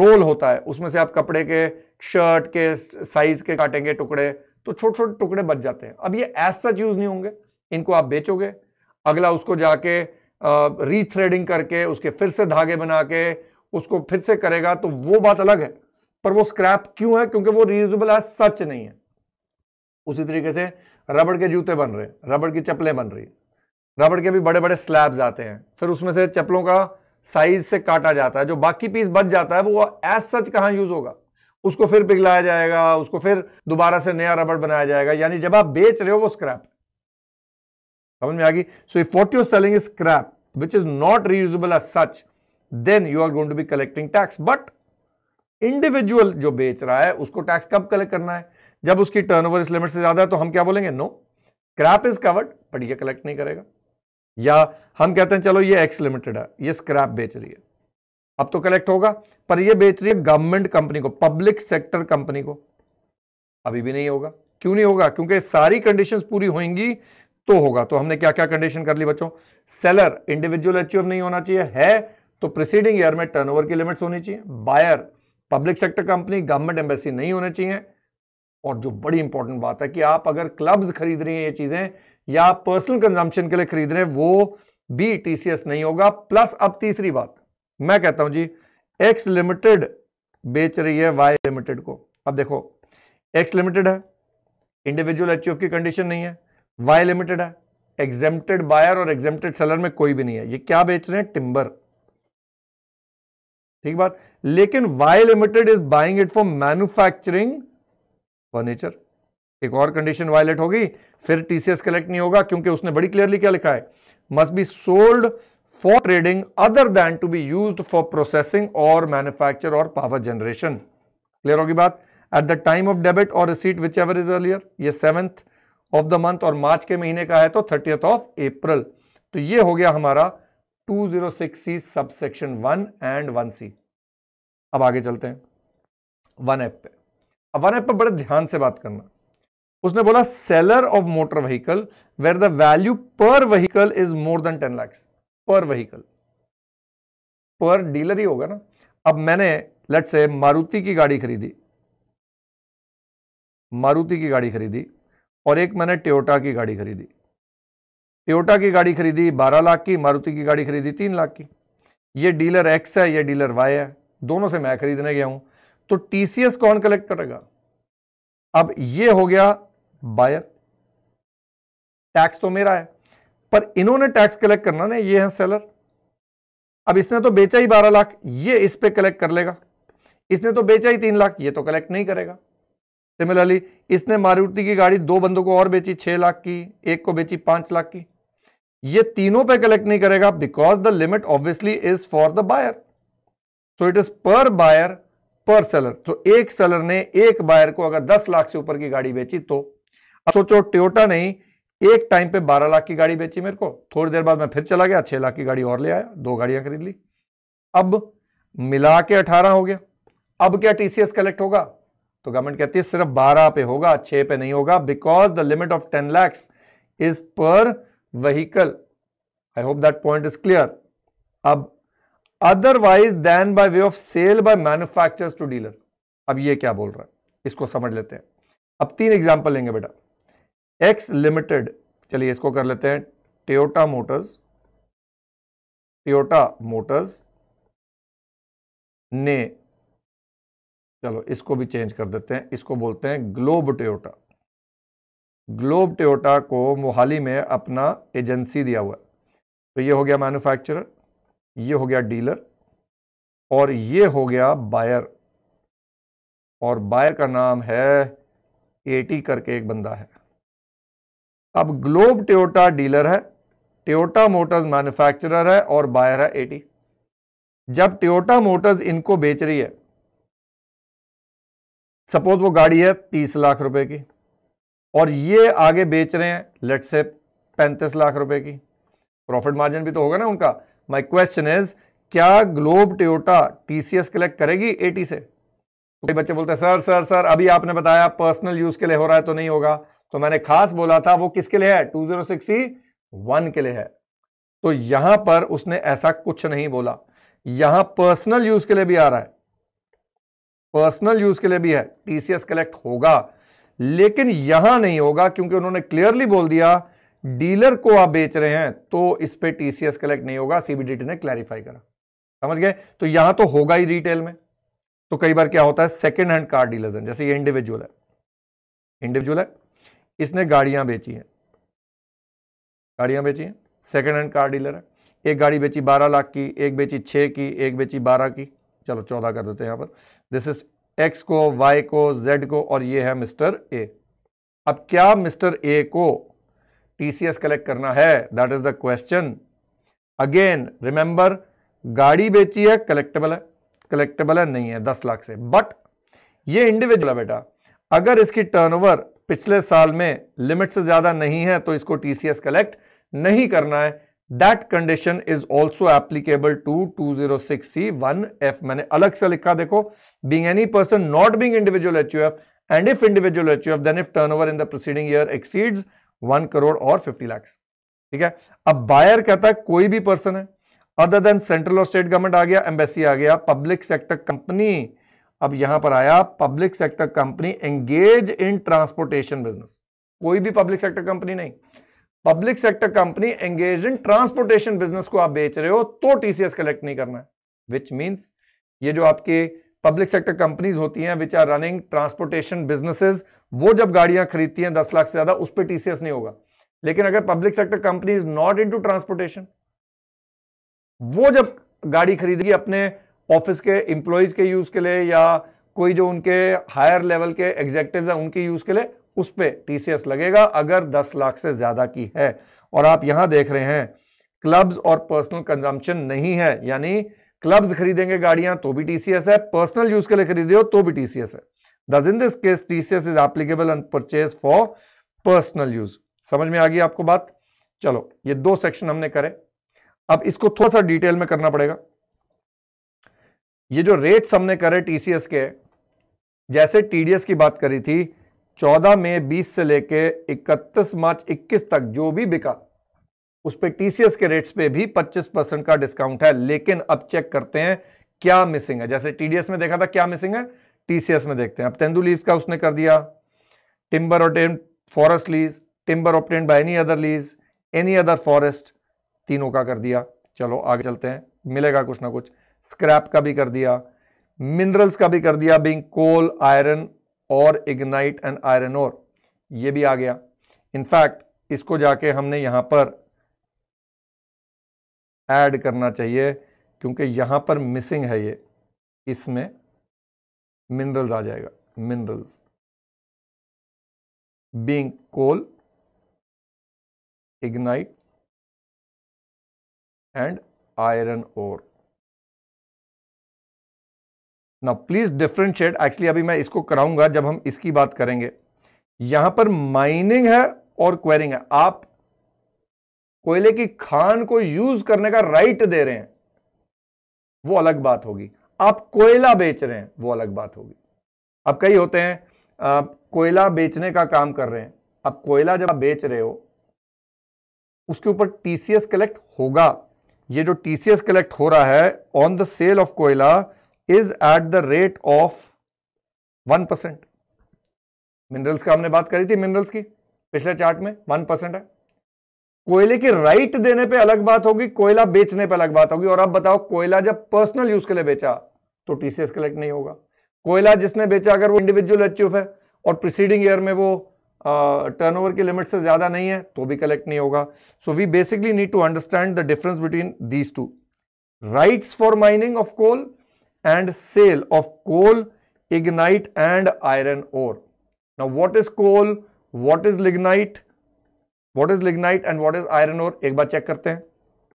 roll hota hai usme se aap kapde ke shirt ke size ke katenge tukde तो छोटे छोटे टुकड़े बच जाते हैं अब ये एज सच यूज नहीं होंगे इनको आप बेचोगे अगला उसको जाके रीथ्रेडिंग करके उसके फिर से धागे बना के उसको फिर से करेगा तो वो बात अलग है पर वो स्क्रैप क्यों है क्योंकि वो रीयूजेबल एज सच नहीं है उसी तरीके से रबड़ के जूते बन रहे रबड़ की चप्पलें बन रही रबड़ के भी बड़े बड़े स्लैब्स आते हैं फिर उसमें से चप्पलों का साइज से काटा जाता है जो बाकी पीस बच जाता है वो एज सच कहाँ यूज होगा उसको फिर पिघलाया जाएगा उसको फिर दोबारा से नया रबड़ बनाया जाएगा यानी जब आप बेच रहे हो वो स्क्रैप समझ में आ गई so if what your selling is scrap which is not reusable as such then you are going to be collecting tax but individual जो बेच रहा है उसको टैक्स कब कलेक्ट करना है जब उसकी ओवर इस लिमिट से ज्यादा है तो हम क्या बोलेंगे no scrap is covered but ये कलेक्ट नहीं करेगा या हम कहते हैं चलो ये एक्स लिमिटेड है ये स्क्रैप बेच रही है अब तो कलेक्ट होगा पर ये बेच रही है गवर्नमेंट कंपनी को पब्लिक सेक्टर कंपनी को अभी भी नहीं होगा क्यों नहीं होगा क्योंकि सारी कंडीशंस पूरी होंगी तो होगा तो हमने क्या क्या कंडीशन कर ली बच्चों सेलर इंडिविजुअल अचीव नहीं होना चाहिए है तो प्रिसीडिंग ईयर में टर्नओवर की लिमिट्स होनी चाहिए buyer public sector company government embassy नहीं होना चाहिए और जो बड़ी इंपॉर्टेंट बात है कि आप अगर क्लब्स खरीद रहे हैं ये चीजें या पर्सनल कंजम्पशन के लिए खरीद रहे हैं वो भी टीसीएस नहीं होगा प्लस अब तीसरी बात मैं कहता हूं जी एक्स लिमिटेड बेच रही है वाई लिमिटेड को अब देखो एक्स लिमिटेड है इंडिविजुअल एच की कंडीशन नहीं है वाई लिमिटेड है एग्जेम्प्टेड बायर और एग्जेम्प्टेड सेलर में कोई भी नहीं है ये क्या बेच रहे हैं टिम्बर ठीक बात लेकिन Y limited is buying it for manufacturing furniture एक और कंडीशन वायलेट होगी फिर टीसीएस कलेक्ट नहीं होगा क्योंकि उसने बड़ी क्लियरली क्या लिखा है must be sold for trading other than to be used for processing or manufacture or power generation clear hogi baat at the time of debit or receipt whichever is earlier ye 7th of the month और मार्च के महीने का है तो 30th of April तो ये हो गया हमारा 206 C sub section one and one C अब आगे चलते हैं वन ऐप पे अब वन ऐप पे बड़े ध्यान से बात करना उसने बोला seller of motor vehicle where the value per vehicle is more than ten lakhs per vehicle पर डीलर ही होगा ना अब मैंने लेट से मारुति की गाड़ी खरीदी मारुति की गाड़ी खरीदी और एक मैंने टोयोटा की गाड़ी खरीदी टोयोटा की गाड़ी खरीदी 12 लाख की मारुति की गाड़ी खरीदी 3 लाख की ये डीलर एक्स है ये डीलर वाई है दोनों से मैं खरीदने गया हूं तो टीसीएस कौन कलेक्ट करेगा अब ये हो गया बायर टैक्स तो मेरा है पर इन्होंने टैक्स कलेक्ट करना ना ये है सेलर अब इसने तो बेचा ही बारह लाख ये इस पर कलेक्ट कर लेगा इसने तो बेचा ही तीन लाख ये तो कलेक्ट नहीं करेगा सिमिलरली इसने मारुति की गाड़ी दो बंदों को और बेची छह लाख की एक को बेची पांच लाख की ये तीनों पे कलेक्ट नहीं करेगा because the limit obviously is for the buyer so it is per buyer per seller तो एक सेलर ने एक बायर को अगर दस लाख से ऊपर की गाड़ी बेची तो अब सोचो टोटा नहीं एक टाइम पे 12 लाख की गाड़ी बेची मेरे को थोड़ी देर बाद मैं फिर चला गया 6 लाख की गाड़ी और ले आया दो गाड़ियां खरीद ली अब मिला के 18 हो गया अब क्या टीसीएस कलेक्ट होगा तो गवर्नमेंट कहती है सिर्फ 12 पे होगा 6 पे नहीं होगा because the limit of 10 lakhs is per vehicle I hope that point is clear अब otherwise then by way of sale by manufacture to dealer अब ये क्या बोल रहा है इसको समझ लेते हैं अब तीन एग्जाम्पल लेंगे बेटा एक्स लिमिटेड चलिए इसको कर लेते हैं टोयोटा मोटर्स टोयोटा मोटर्स ने चलो इसको भी चेंज कर देते हैं इसको बोलते हैं ग्लोब टोयोटा ग्लोब टोयोटा को मोहाली में अपना एजेंसी दिया हुआ है तो ये हो गया मैन्युफैक्चरर ये हो गया डीलर और ये हो गया बायर और बायर का नाम है एटी करके एक बंदा है अब ग्लोब टोयोटा डीलर है टोयोटा मोटर्स मैन्युफैक्चरर है और बायर है एटी जब टोयोटा मोटर्स इनको बेच रही है सपोज वो गाड़ी है तीस लाख रुपए की और ये आगे बेच रहे हैं लेट से पैंतीस लाख रुपए की प्रॉफिट मार्जिन भी तो होगा ना उनका माय क्वेश्चन इज क्या ग्लोब टोयोटा टीसीएस कलेक्ट करेगी एटी से तो बच्चे बोलते हैं सर सर सर अभी आपने बताया पर्सनल यूज के लिए हो रहा है तो नहीं होगा तो मैंने खास बोला था वो किसके लिए है टू जीरो सिक्स वन के लिए है तो यहां पर उसने ऐसा कुछ नहीं बोला यहां पर्सनल यूज के लिए भी आ रहा है पर्सनल यूज के लिए भी है टीसीएस कलेक्ट होगा लेकिन यहां नहीं होगा क्योंकि उन्होंने क्लियरली बोल दिया डीलर को आप बेच रहे हैं तो इस पर टीसीएस कलेक्ट नहीं होगा सीबीडीटी ने क्लैरिफाई करा समझ गए तो यहां तो होगा ही रिटेल में तो कई बार क्या होता है सेकेंड हैंड कार डीलर जैसे ये इंडिविजुअल है इंडिविजुअल है इसने गाड़ियां बेची हैं गाड़ियां बेची हैं सेकेंड हैंड कार डीलर है एक गाड़ी बेची बारह लाख की एक बेची छः की एक बेची बारह की चलो चौदह कर देते हैं यहाँ पर दिस इज एक्स को वाई को जेड को और ये है मिस्टर ए अब क्या मिस्टर ए को टीसीएस कलेक्ट करना है that is the question again remember गाड़ी बेची है कलेक्टेबल है कलेक्टेबल है नहीं है दस लाख से बट ये इंडिविजुअल है बेटा अगर इसकी टर्नओवर पिछले साल में लिमिट से ज़्यादा नहीं है तो इसको टीसीएस कलेक्ट नहीं करना है that condition is also applicable to two zero six C one F मैंने अलग से लिखा देखो being any person not being individual H U F and if individual H U F then if turnover in the proceeding year exceeds one crore और fifty lakhs ठीक है अब buyer कहता है कोई भी पर्सन है अदर देन सेंट्रल और स्टेट गवर्नमेंट आ गया एम्बेसी आ गया पब्लिक सेक्टर कंपनी अब यहां पर आया public sector company engage in transportation business कोई भी पब्लिक सेक्टर कंपनी नहीं public sector company engage in transportation business को आप बेच रहे हो तो टीसीएस कलेक्ट नहीं करना है विच मीन्स ये जो आपके पब्लिक सेक्टर कंपनीज होती हैं which are running transportation businesses वो जब गाड़ियां खरीदती हैं दस लाख से ज्यादा उस पर टीसीएस नहीं होगा लेकिन अगर public sector company is not in transportation वो जब गाड़ी खरीदेगी अपने ऑफिस के एम्प्लॉयज़ के यूज़ के लिए या कोई जो उनके हायर लेवल के एग्जेक्टिव हैं उनके यूज़ के लिए उस पर टीसीएस लगेगा अगर दस लाख से ज़्यादा की है और आप यहाँ देख रहे हैं क्लब्स और पर्सनल कंजम्पशन नहीं है यानी क्लब्स खरीदेंगे गाड़ियां तो भी टीसीएस है पर्सनल यूज के लिए खरीदे हो तो भी टीसीएस है दस in this case TCS is applicable and purchase for personal use समझ में आ गई आपको बात चलो ये दो सेक्शन हमने करे अब इसको थोड़ा सा डिटेल में करना पड़ेगा ये जो रेट्स हमने करे टीसीएस के जैसे टीडीएस की बात करी थी 14 में 20 से लेके 31 मार्च 21 तक जो भी बिका उस पर टीसीएस के रेट्स पे भी 25 परसेंट का डिस्काउंट है लेकिन अब चेक करते हैं क्या मिसिंग है जैसे टीडीएस में देखा था क्या मिसिंग है टीसीएस में देखते हैं अब तेंदू लीज का उसने कर दिया timber obtain forest lease timber obtain by any other lease any other forest तीनों का कर दिया चलो आगे चलते हैं मिलेगा कुछ ना कुछ स्क्रैप का भी कर दिया मिनरल्स का भी कर दिया बिंग कोल आयरन और इग्नाइट एंड आयरन और ये भी आ गया इनफैक्ट इसको जाके हमने यहां पर ऐड करना चाहिए क्योंकि यहां पर मिसिंग है ये इसमें मिनरल्स आ जाएगा minerals being coal lignite and iron और ना प्लीज डिफ्रेंशिएट एक्चुअली अभी मैं इसको कराऊंगा जब हम इसकी बात करेंगे यहां पर माइनिंग है और क्वेरिंग है आप कोयले की खान को यूज करने का राइट दे रहे हैं वो अलग बात होगी आप कोयला बेच रहे हैं वो अलग बात होगी अब कई होते हैं कोयला बेचने का काम कर रहे हैं आप कोयला जब आप बेच रहे हो उसके ऊपर टीसीएस कलेक्ट होगा ये जो टीसीएस कलेक्ट हो रहा है ऑन द सेल ऑफ कोयला is at the rate of one percent minerals का हमने बात करी थी मिनरल्स की पिछले चार्ट में वन परसेंट है कोयले की राइट देने पे अलग बात होगी कोयला बेचने पे अलग बात होगी और अब बताओ कोयला जब पर्सनल यूज के लिए बेचा तो टीसीएस कलेक्ट नहीं होगा कोयला जिसने बेचा अगर वो इंडिविजुअल अचीव है और प्रिसीडिंग ईयर में वो टर्नओवर की लिमिट से ज्यादा नहीं है तो भी कलेक्ट नहीं होगा so we basically need to understand the difference between these two rights for mining of coal and sale of coal lignite and iron ore Now what is coal what is lignite what is lignite and what is iron ore एक बार check करते हैं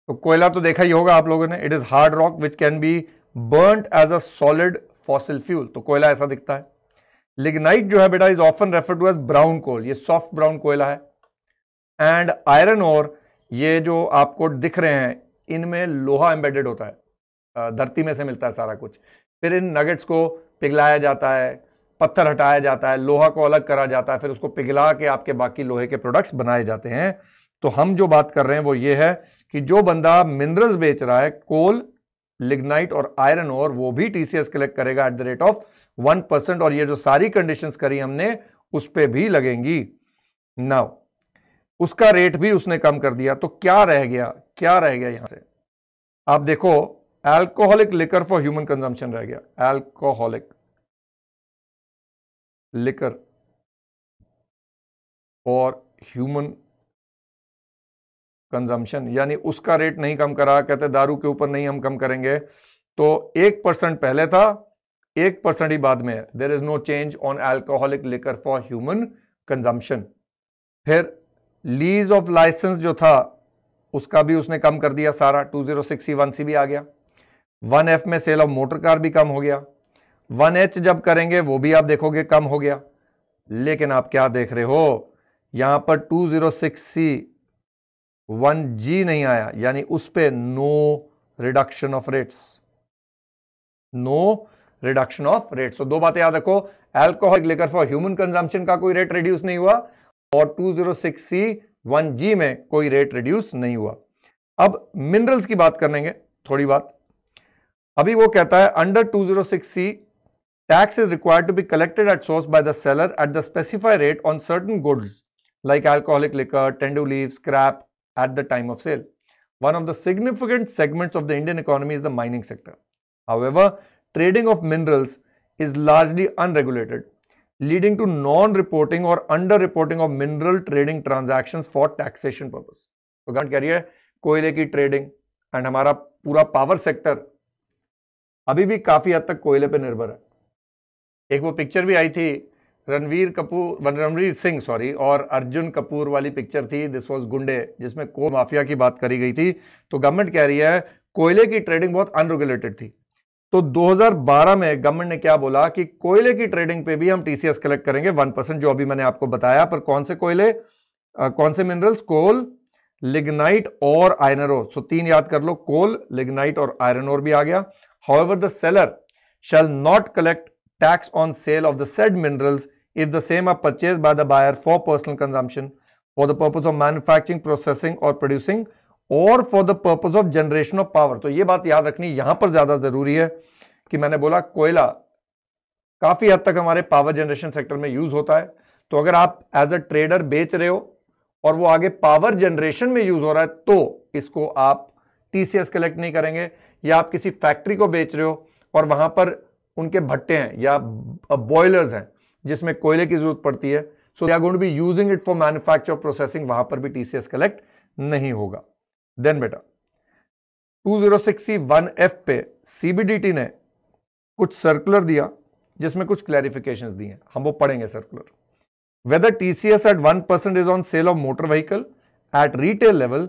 तो कोयला तो देखा ही होगा आप लोगों ने it is hard rock which can be burn as a solid fossil fuel तो कोयला ऐसा दिखता है लिग्नाइट जो है बेटा is often refer to as brown coal ये सॉफ्ट ब्राउन कोयला है एंड आयरन और ये जो आपको दिख रहे हैं इनमें लोहा एम्बेडेड होता है धरती में से मिलता है सारा कुछ फिर इन नगेट्स को पिघलाया जाता है पत्थर हटाया जाता है लोहा को अलग करा जाता है फिर उसको पिघला के आपके बाकी लोहे के प्रोडक्ट्स बनाए जाते हैं तो हम जो बात कर रहे हैं वो ये है कि जो बंदा मिनरल्स बेच रहा है कोल लिग्नाइट और आयरन और वो भी टीसीएस कलेक्ट करेगा at the rate of one percent और ये जो सारी कंडीशन करी हमने उस पर भी लगेंगी नाउ उसका रेट भी उसने कम कर दिया तो क्या रह गया क्या रह गया यहां से आप देखो alcoholic liquor for human consumption रह गया alcoholic liquor for human consumption यानी उसका रेट नहीं कम करा कहते दारू के ऊपर नहीं हम कम करेंगे तो एक परसेंट पहले था एक परसेंट ही बाद में है there is no change on alcoholic liquor for human consumption फिर लीज ऑफ लाइसेंस जो था उसका भी उसने कम कर दिया सारा two zero six one C भी आ गया वन एफ में सेल ऑफ मोटर कार भी कम हो गया वन एच जब करेंगे वो भी आप देखोगे कम हो गया लेकिन आप क्या देख रहे हो यहां पर two zero six C one G नहीं आया यानी उस पर no reduction of rates no reduction of rates दो बातें याद रखो एल्कोहल लेकर फॉर ह्यूमन कंजम्पशन का कोई रेट रिड्यूस नहीं हुआ और two six C one G में कोई रेट रिड्यूस नहीं हुआ अब मिनरल्स की बात करेंगे थोड़ी बात अभी वो कहता ह under 206C tax is required to be collected at source by the seller at the specified rate on certain goods like alcoholic liquor, tendu leaves, scrap at the time of sale. One of the significant segments of the Indian economy is the mining sector. However, trading of minerals is largely unregulated, leading to non-reporting or under-reporting of mineral trading transactions for taxation purpose. So, Gant कह रही है कोयले की trading and हमारा पूरा power अभी भी काफ़ी हद तक कोयले पर निर्भर है एक वो पिक्चर भी आई थी रणवीर कपूर रणवीर सिंह सॉरी और अर्जुन कपूर वाली पिक्चर थी दिस वॉज गुंडे जिसमें को माफिया की बात करी गई थी तो गवर्नमेंट कह रही है कोयले की ट्रेडिंग बहुत अनरेगुलेटेड थी तो 2012 में गवर्नमेंट ने क्या बोला कि कोयले की ट्रेडिंग पे भी हम टीसीएस कलेक्ट करेंगे वन परसेंट जो अभी मैंने आपको बताया पर कौन से कोयले आ, कौन से मिनरल्स कोल लिग्नाइट और आयरन ओर सो तीन याद कर लो कोल लिग्नाइट और आयरन ओर भी आ गया However, the seller shall not collect tax on sale of the said minerals if the same are purchased by the buyer for personal consumption for the purpose of manufacturing, processing or producing or for the purpose of generation of power तो ये बात याद रखनी यहां पर ज्यादा जरूरी है कि मैंने बोला कोयला काफी हद तक हमारे पावर जनरेशन सेक्टर में यूज होता है तो अगर आप एज अ ट्रेडर बेच रहे हो और वो आगे पावर जनरेशन में यूज हो रहा है तो इसको आप टीसीएस कलेक्ट नहीं करेंगे या आप किसी फैक्ट्री को बेच रहे हो और वहाँ पर उनके भट्टे हैं या बॉयलर्स हैं जिसमें कोयले की जरूरत पड़ती है so they are going to be using it for manufacture processing वहां पर भी टीसीएस कलेक्ट नहीं होगा देन बेटा 206C1F पे सीबीडीटी ने कुछ सर्कुलर दिया जिसमें कुछ क्लैरिफिकेशन दी हैं हम वो पढ़ेंगे circular whether TCS at one percent is on sale of motor vehicle at retail level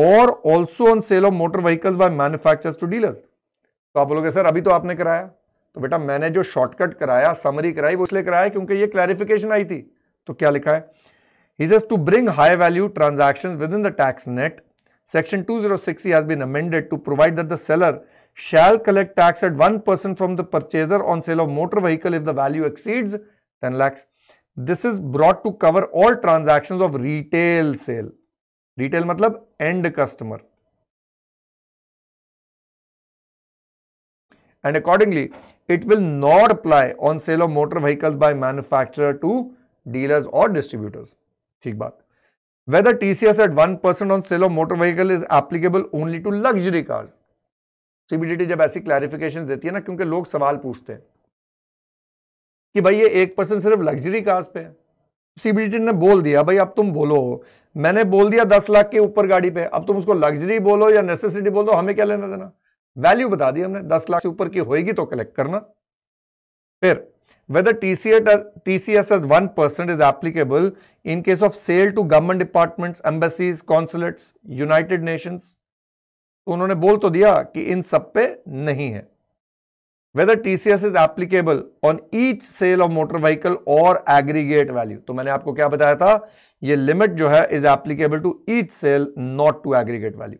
और also on sale of motor vehicles by manufacture to dealers तो आप बोलोगे सर अभी तो आपने कराया तो बेटा मैंने जो शॉर्टकट कराया समरी कराई वो इसलिए कराया क्योंकि ये क्लैरिफिकेशन आई थी तो क्या लिखा है he just to bring high value transaction within the tax net section two zero has been amended to provide that the seller shall collect tax at one from the purchaser on sale of motor vehicle if the value exceeds ten lakhs this is broad to cover all transaction of retail sale retail मतलब and customer and accordingly it will not apply on sale of motor vehicle by manufacture to dealers और distributors ठीक बात whether TCS at one percent on sale of motor vehicle is applicable only to luxury cars CBDT जब ऐसी clarification देती है ना क्योंकि लोग सवाल पूछते हैं कि भाई ये एक परसेंट सिर्फ लग्जरी कार्स पे सीबीडीटी ने बोल दिया भाई अब तुम बोलो मैंने बोल दिया दस लाख के ऊपर गाड़ी पे अब तुम उसको लग्जरी बोलो या नेसेसिटी बोलो हमें क्या लेना देना वैल्यू बता दी हमने दस लाख से ऊपर की होगी तो कलेक्ट करना फिर whether TCS as one percent is applicable in case of sale to government department embassies consulates United Nation उन्होंने बोल तो दिया कि इन सब पे नहीं है whether TCS is applicable on each sale of motor vehicle or aggregate value. तो मैंने आपको क्या बताया था ये लिमिट जो है is applicable to each sale not to aggregate value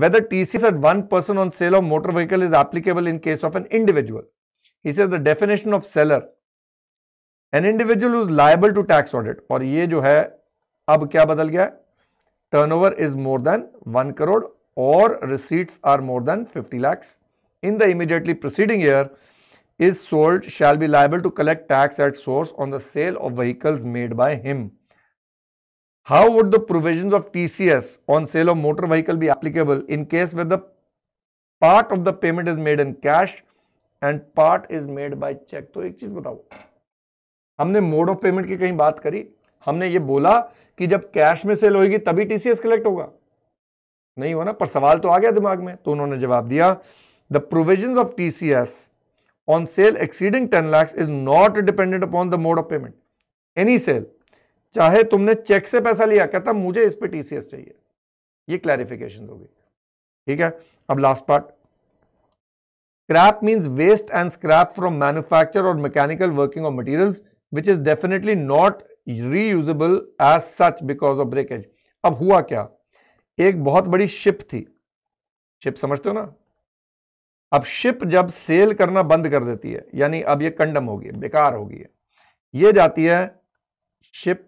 whether TCS at one person on sale of motor vehicle is applicable in case of an individual is the definition of seller an individual is liable to tax audit और ये जो है अब क्या बदल गया turnover is more than one crore और receipts are more than fifty lakhs in the immediately preceding year is sold shall be liable to collect tax at source on the sale of vehicles made by him. How would the provisions of TCS on sale of motor vehicle be applicable in case where the part of the payment is made in cash and part is made by check to ek cheez batao humne mode of payment ki कहीं baat kari humne ye bola ki jab cash mein sale hogi tabhi tcs collect hoga nahi hua na par sawal to aa gaya dimag mein to unhone jawab diya the provisions of TCS on sale exceeding 10 lakhs is not dependent upon the mode of payment. Any sale, चाहे तुमने check से पैसा लिया कहता मुझे इस पे TCS चाहिए ये क्लैरिफिकेशन होगी ठीक है अब last part scrap mean waste and scrap from manufacture और mechanical working of material which is definitely not re reusable as such because of breakage अब हुआ क्या एक बहुत बड़ी शिप थी शिप समझते हो ना अब शिप जब सेल करना बंद कर देती है यानी अब ये कंडम होगी बेकार होगी ये जाती है शिप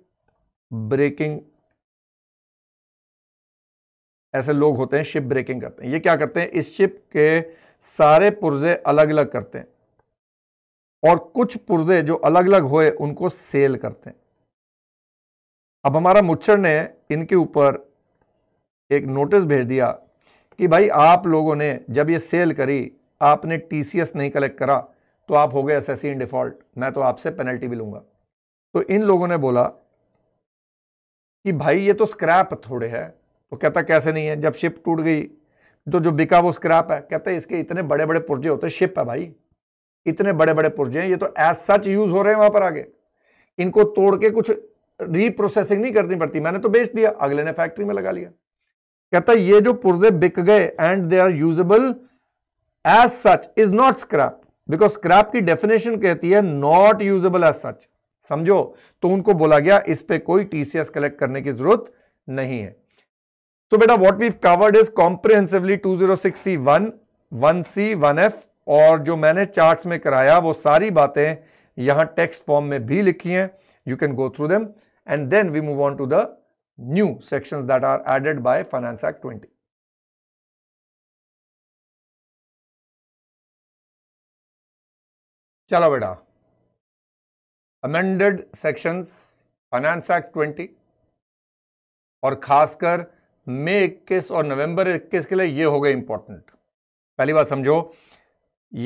ब्रेकिंग ऐसे लोग होते हैं शिप ब्रेकिंग करते हैं ये क्या करते हैं इस शिप के सारे पुर्जे अलग अलग करते हैं और कुछ पुर्जे जो अलग अलग हुए उनको सेल करते हैं अब हमारा मुच्छर ने इनके ऊपर एक नोटिस भेज दिया कि भाई आप लोगों ने जब ये सेल करी आपने टी नहीं कलेक्ट करा तो आप हो गए एस इन डिफ़ॉल्ट मैं तो आपसे पेनल्टी भी लूंगा तो इन लोगों ने बोला कि भाई ये तो स्क्रैप थोड़े है तो कहता कैसे नहीं है जब शिप टूट गई तो जो बिका वो स्क्रैप है कहता इसके इतने बड़े बड़े पुर्जे होते शिप है भाई इतने बड़े बड़े पुर्जे हैं ये तो एज सच यूज़ हो रहे हैं वहां पर आगे इनको तोड़ के कुछ रीप्रोसेसिंग नहीं करनी पड़ती मैंने तो बेच दिया अगले ने फैक्ट्री में लगा लिया कहता ये जो पुर्जे बिक गए and they are usable as such is not scrap because scrap की डेफिनेशन कहती है नॉट यूजेबल एज सच समझो तो उनको बोला गया इस पर कोई टीसीएस कलेक्ट करने की जरूरत नहीं है सो तो बेटा what we covered is comprehensively C one F और जो मैंने चार्ट में कराया वो सारी बातें यहां टेक्स्ट फॉर्म में भी लिखी हैं you can go through them and then we move on to the new section that are added by finance act twenty चलो बेटा amended sections finance act twenty और खासकर मई इक्कीस और नवंबर इक्कीस के लिए ये हो गए इंपॉर्टेंट पहली बात समझो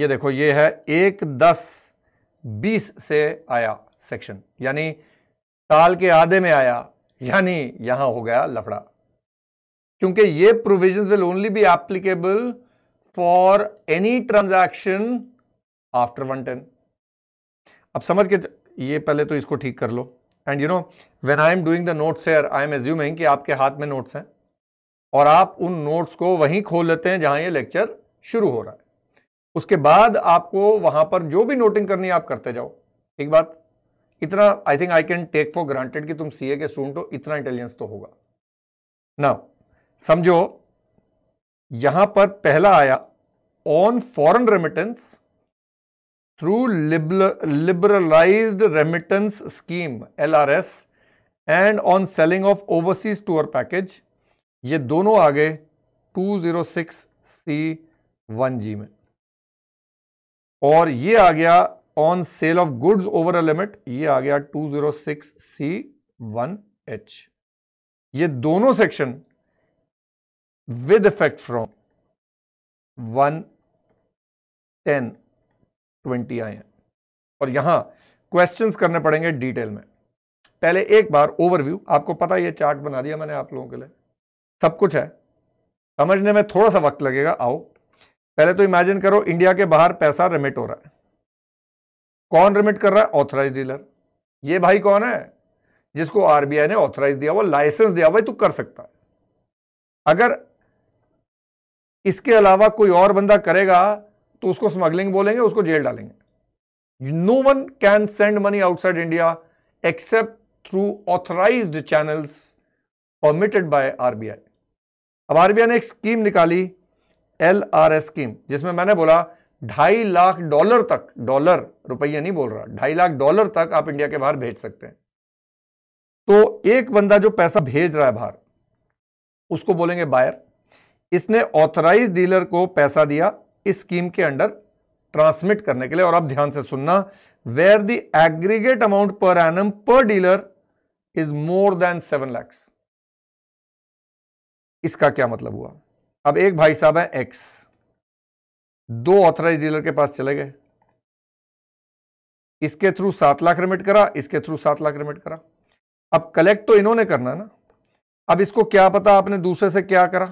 ये देखो ये है एक दस बीस से आया सेक्शन यानी साल के आधे में आया यानी यहां हो गया लफड़ा क्योंकि ये provision will only be applicable for any transaction after one ten अब समझ के ये पहले तो इसको ठीक कर लो and you know when I am doing the notes here I am assuming कि आपके हाथ में नोट्स हैं और आप उन नोट्स को वहीं खोल लेते हैं जहां ये लेक्चर शुरू हो रहा है उसके बाद आपको वहां पर जो भी नोटिंग करनी है आप करते जाओ ठीक बात इतना I think I can take for granted कि तुम सी के स्टूडेंट हो इतना इंटेलिजेंस तो होगा ना समझो यहां पर पहला आया on foreign remittance through liberalized remittance scheme LRS and on selling of overseas tour package ये दोनों आ गए 206 C1G में और ये आ गया on sale of goods over a limit ये आ गया 206 C1H ये दोनों section with effect from 110 twenty आए हैं और यहां क्वेश्चंस करने पड़ेंगे डिटेल में पहले एक बार ओवरव्यू आपको पता ये चार्ट बना दिया मैंने आप लोगों के लिए सब कुछ है समझने में थोड़ा सा वक्त लगेगा आओ पहले तो इमेजिन करो इंडिया के बाहर पैसा रिमिट हो रहा है कौन रिमिट कर रहा है ऑथराइज डीलर ये भाई कौन है जिसको आरबीआई ने ऑथराइज दिया हुआ लाइसेंस दिया हुआ तू कर सकता है अगर इसके अलावा कोई और बंदा करेगा तो उसको स्मगलिंग बोलेंगे उसको जेल डालेंगे no one can send money outside India except through authorise channels permitted by RBI अब आरबीआई ने एक स्कीम निकाली एल आर एस स्कीम जिसमें मैंने बोला ढाई लाख डॉलर तक डॉलर रुपया नहीं बोल रहा ढाई लाख डॉलर तक आप इंडिया के बाहर भेज सकते हैं तो एक बंदा जो पैसा भेज रहा है बाहर उसको बोलेंगे बायर इसने ऑथराइज डीलर को पैसा दिया इस स्कीम के अंडर ट्रांसमिट करने के लिए और आप ध्यान से सुनना where the aggregate amount per annum per dealer is more than seven lakhs इसका क्या मतलब हुआ अब एक भाई साहब है एक्स दो ऑथराइज डीलर के पास चले गए इसके थ्रू सात लाख रिमिट करा इसके थ्रू सात लाख रिमिट करा अब कलेक्ट तो इन्होंने करना ना अब इसको क्या पता आपने दूसरे से क्या करा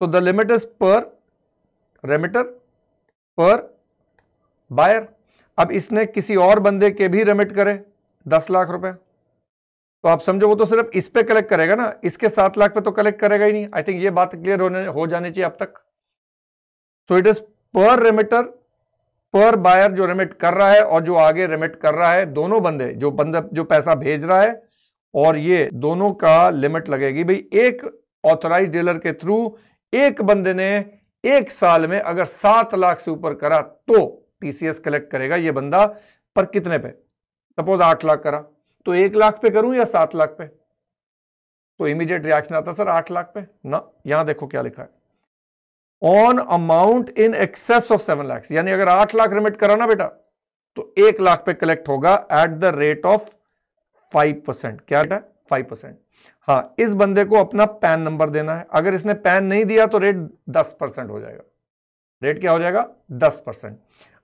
तो the limit is per remitter per buyer अब इसने किसी और बंदे के भी रेमिट करे दस लाख रुपए तो आप समझो वो तो सिर्फ इस पे कलेक्ट करेगा ना इसके सात लाख पे तो कलेक्ट करेगा ही नहीं आई थिंक ये बात क्लियर होने हो जानी चाहिए अब तक so it is per remitter per buyer जो रेमिट कर रहा है और जो आगे रेमिट कर रहा है दोनों बंदे जो बंदा जो पैसा भेज रहा है और ये दोनों का लिमिट लगेगी भाई एक ऑथराइज डीलर के थ्रू एक बंदे ने एक साल में अगर सात लाख से ऊपर करा तो टीसीएस कलेक्ट करेगा ये बंदा पर कितने पे सपोज आठ लाख करा तो एक लाख पे करूं या सात लाख पे तो इमीडिएट रिएक्शन आता सर आठ लाख पे ना यहां देखो क्या लिखा है on amount in excess of seven lakh यानी अगर आठ लाख रिमिट करा ना बेटा तो एक लाख पे कलेक्ट होगा at the rate of five percent क्या बेटा फाइव परसेंट हाँ इस बंदे को अपना पैन नंबर देना है अगर इसने पैन नहीं दिया तो रेट दस परसेंट हो जाएगा रेट क्या हो जाएगा दस परसेंट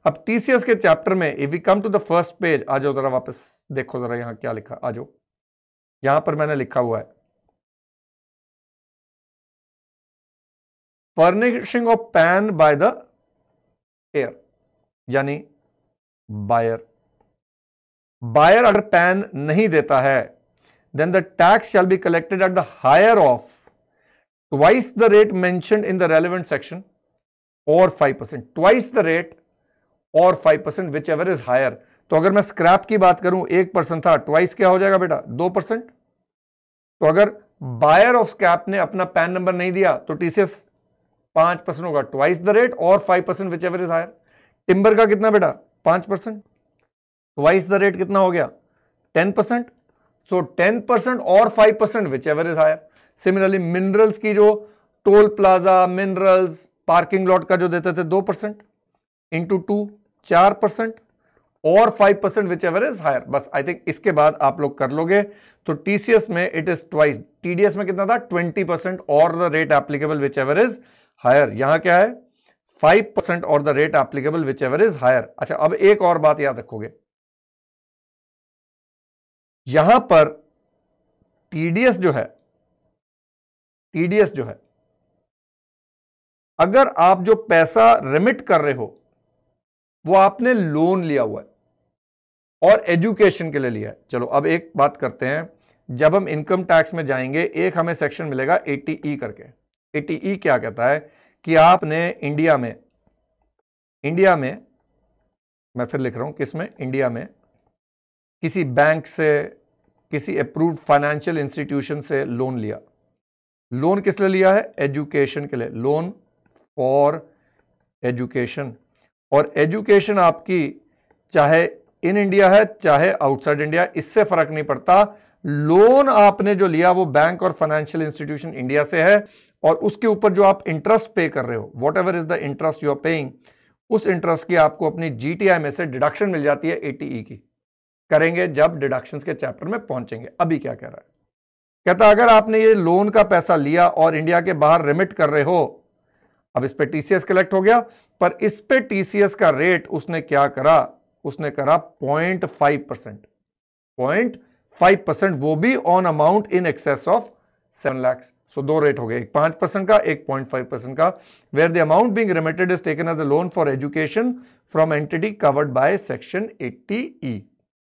अब टीसीएस के चैप्टर में if we come to the first page आ जाओ जरा वापस देखो जरा यहाँ क्या लिखा आ जाओ यहां पर मैंने लिखा हुआ है furnishing of PAN by the buyer यानी बायर बायर अगर पैन नहीं देता है then the tax shall be collected at the higher of twice the rate mentioned in the relevant section or 5%. Twice the rate और 5% whichever is higher. तो अगर मैं scrap की बात करूं एक परसेंट था ट्वाइस क्या हो जाएगा बेटा दो परसेंट तो अगर बायर ऑफ स्क्रैप ने अपना पैन नंबर नहीं दिया तो टीसीएस पांच परसेंट होगा ट्वाइस द रेट और five percent whichever is higher timber का कितना बेटा पांच परसेंट ट्वाइस द रेट कितना हो गया ten percent so ten percent और five percent whichever is higher similarly minerals की जो toll plaza minerals parking lot का जो देते थे दो परसेंट इंटू टू चार परसेंट और five percent whichever is higher बस आई थिंक इसके बाद आप लोग कर लोगे तो टीसीएस में इट इज ट्वाइस टीडीएस में कितना था ट्वेंटी परसेंट और the rate applicable whichever is higher यहां क्या है फाइव परसेंट और the rate applicable whichever is higher अच्छा अब एक और बात याद रखोगे यहां पर टीडीएस जो है टीडीएस जो है अगर आप जो पैसा रिमिट कर रहे हो वो आपने लोन लिया हुआ है और एजुकेशन के लिए लिया है चलो अब एक बात करते हैं जब हम इनकम टैक्स में जाएंगे एक हमें सेक्शन मिलेगा एटी ई e करके एटी ई e क्या कहता है कि आपने इंडिया में इंडिया में मैं फिर लिख रहा हूं किसमें इंडिया में किसी बैंक से किसी अप्रूव्ड फाइनेंशियल इंस्टीट्यूशन से लोन लिया लोन किस लिए लिया है एजुकेशन के लिए लोन फॉर एजुकेशन और एजुकेशन आपकी चाहे इन इंडिया है चाहे आउटसाइड इंडिया इससे फर्क नहीं पड़ता लोन आपने जो लिया वो बैंक और फाइनेंशियल इंस्टीट्यूशन इंडिया से है और उसके ऊपर जो आप इंटरेस्ट पे कर रहे हो whatever is the interest you are paying उस इंटरेस्ट की आपको अपनी जीटीआई में से डिडक्शन मिल जाती है एटीई e की करेंगे जब डिडक्शन के चैप्टर में पहुंचेंगे अभी क्या कह रहा है कहता अगर आपने ये लोन का पैसा लिया और इंडिया के बाहर रिमिट कर रहे हो अब इस पर टीसीएस कलेक्ट हो गया पर इस पे टीसीएस का रेट उसने क्या करा उसने करा point five percent point five percent वो भी on amount in excess of seven lakhs so दो रेट हो गए एक पांच परसेंट का एक पॉइंट फाइव परसेंट का where the amount being remitted is taken as a loan for education from entity covered by section eighty E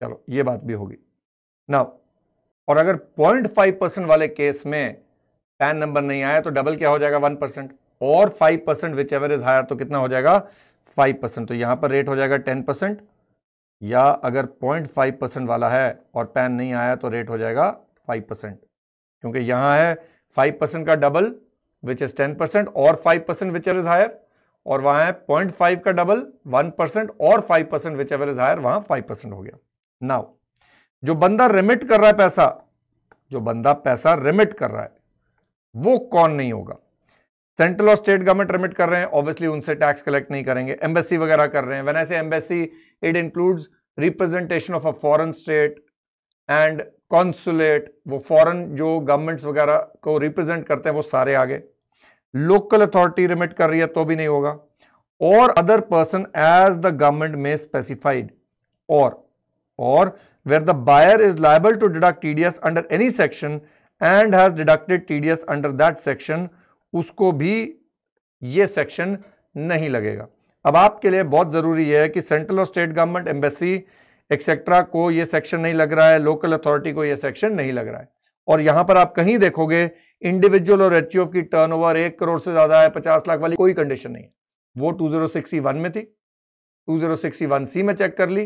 चलो ये बात भी होगी ना और अगर पॉइंट फाइव परसेंट वाले केस में पैन नंबर नहीं आया तो डबल क्या हो जाएगा वन परसेंट और five percent whichever is higher तो कितना हो जाएगा फाइव परसेंट तो यहां पर रेट हो जाएगा टेन परसेंट या अगर पॉइंट फाइव परसेंट वाला है और पैन नहीं आया तो रेट हो जाएगा फाइव परसेंट क्योंकि यहां है फाइव परसेंट का double which is ten percent और five percent whichever is higher और वहां है पॉइंट फाइव का डबल वन परसेंट और five percent whichever is higher वहां फाइव परसेंट हो गया नाउ जो बंदा रिमिट कर रहा है पैसा जो बंदा पैसा रिमिट कर रहा है वो कौन नहीं होगा सेंट्रल और स्टेट गवर्नमेंट रिमिट कर रहे हैं ऑब्वियसली उनसे टैक्स कलेक्ट नहीं करेंगे एम्बेसी वगैरह कर रहे हैं वेन ऐसे embassy it includes representation of a foreign state and consulate वो फॉरन जो गवर्नमेंट्स वगैरह को रिप्रेजेंट करते हैं वो सारे आगे लोकल अथॉरिटी रिमिट कर रही है तो भी नहीं होगा और other person as the government में स्पेसिफाइड और or where the buyer is liable to deduct TDS under any section and has deducted TDS under that section उसको भी ये section नहीं लगेगा अब आपके लिए बहुत ज़रूरी है कि सेंट्रल और स्टेट गवर्नमेंट एम्बेसी एक्सेट्रा को ये सेक्शन नहीं लग रहा है लोकल अथॉरिटी को ये सेक्शन नहीं लग रहा है और यहां पर आप कहीं देखोगे इंडिविजुअल और एच की टर्नओवर ओवर एक करोड़ से ज़्यादा है पचास लाख वाली कोई कंडीशन नहीं है वो टू जीरो सिक्स वन में थी two zero six one C में चेक कर ली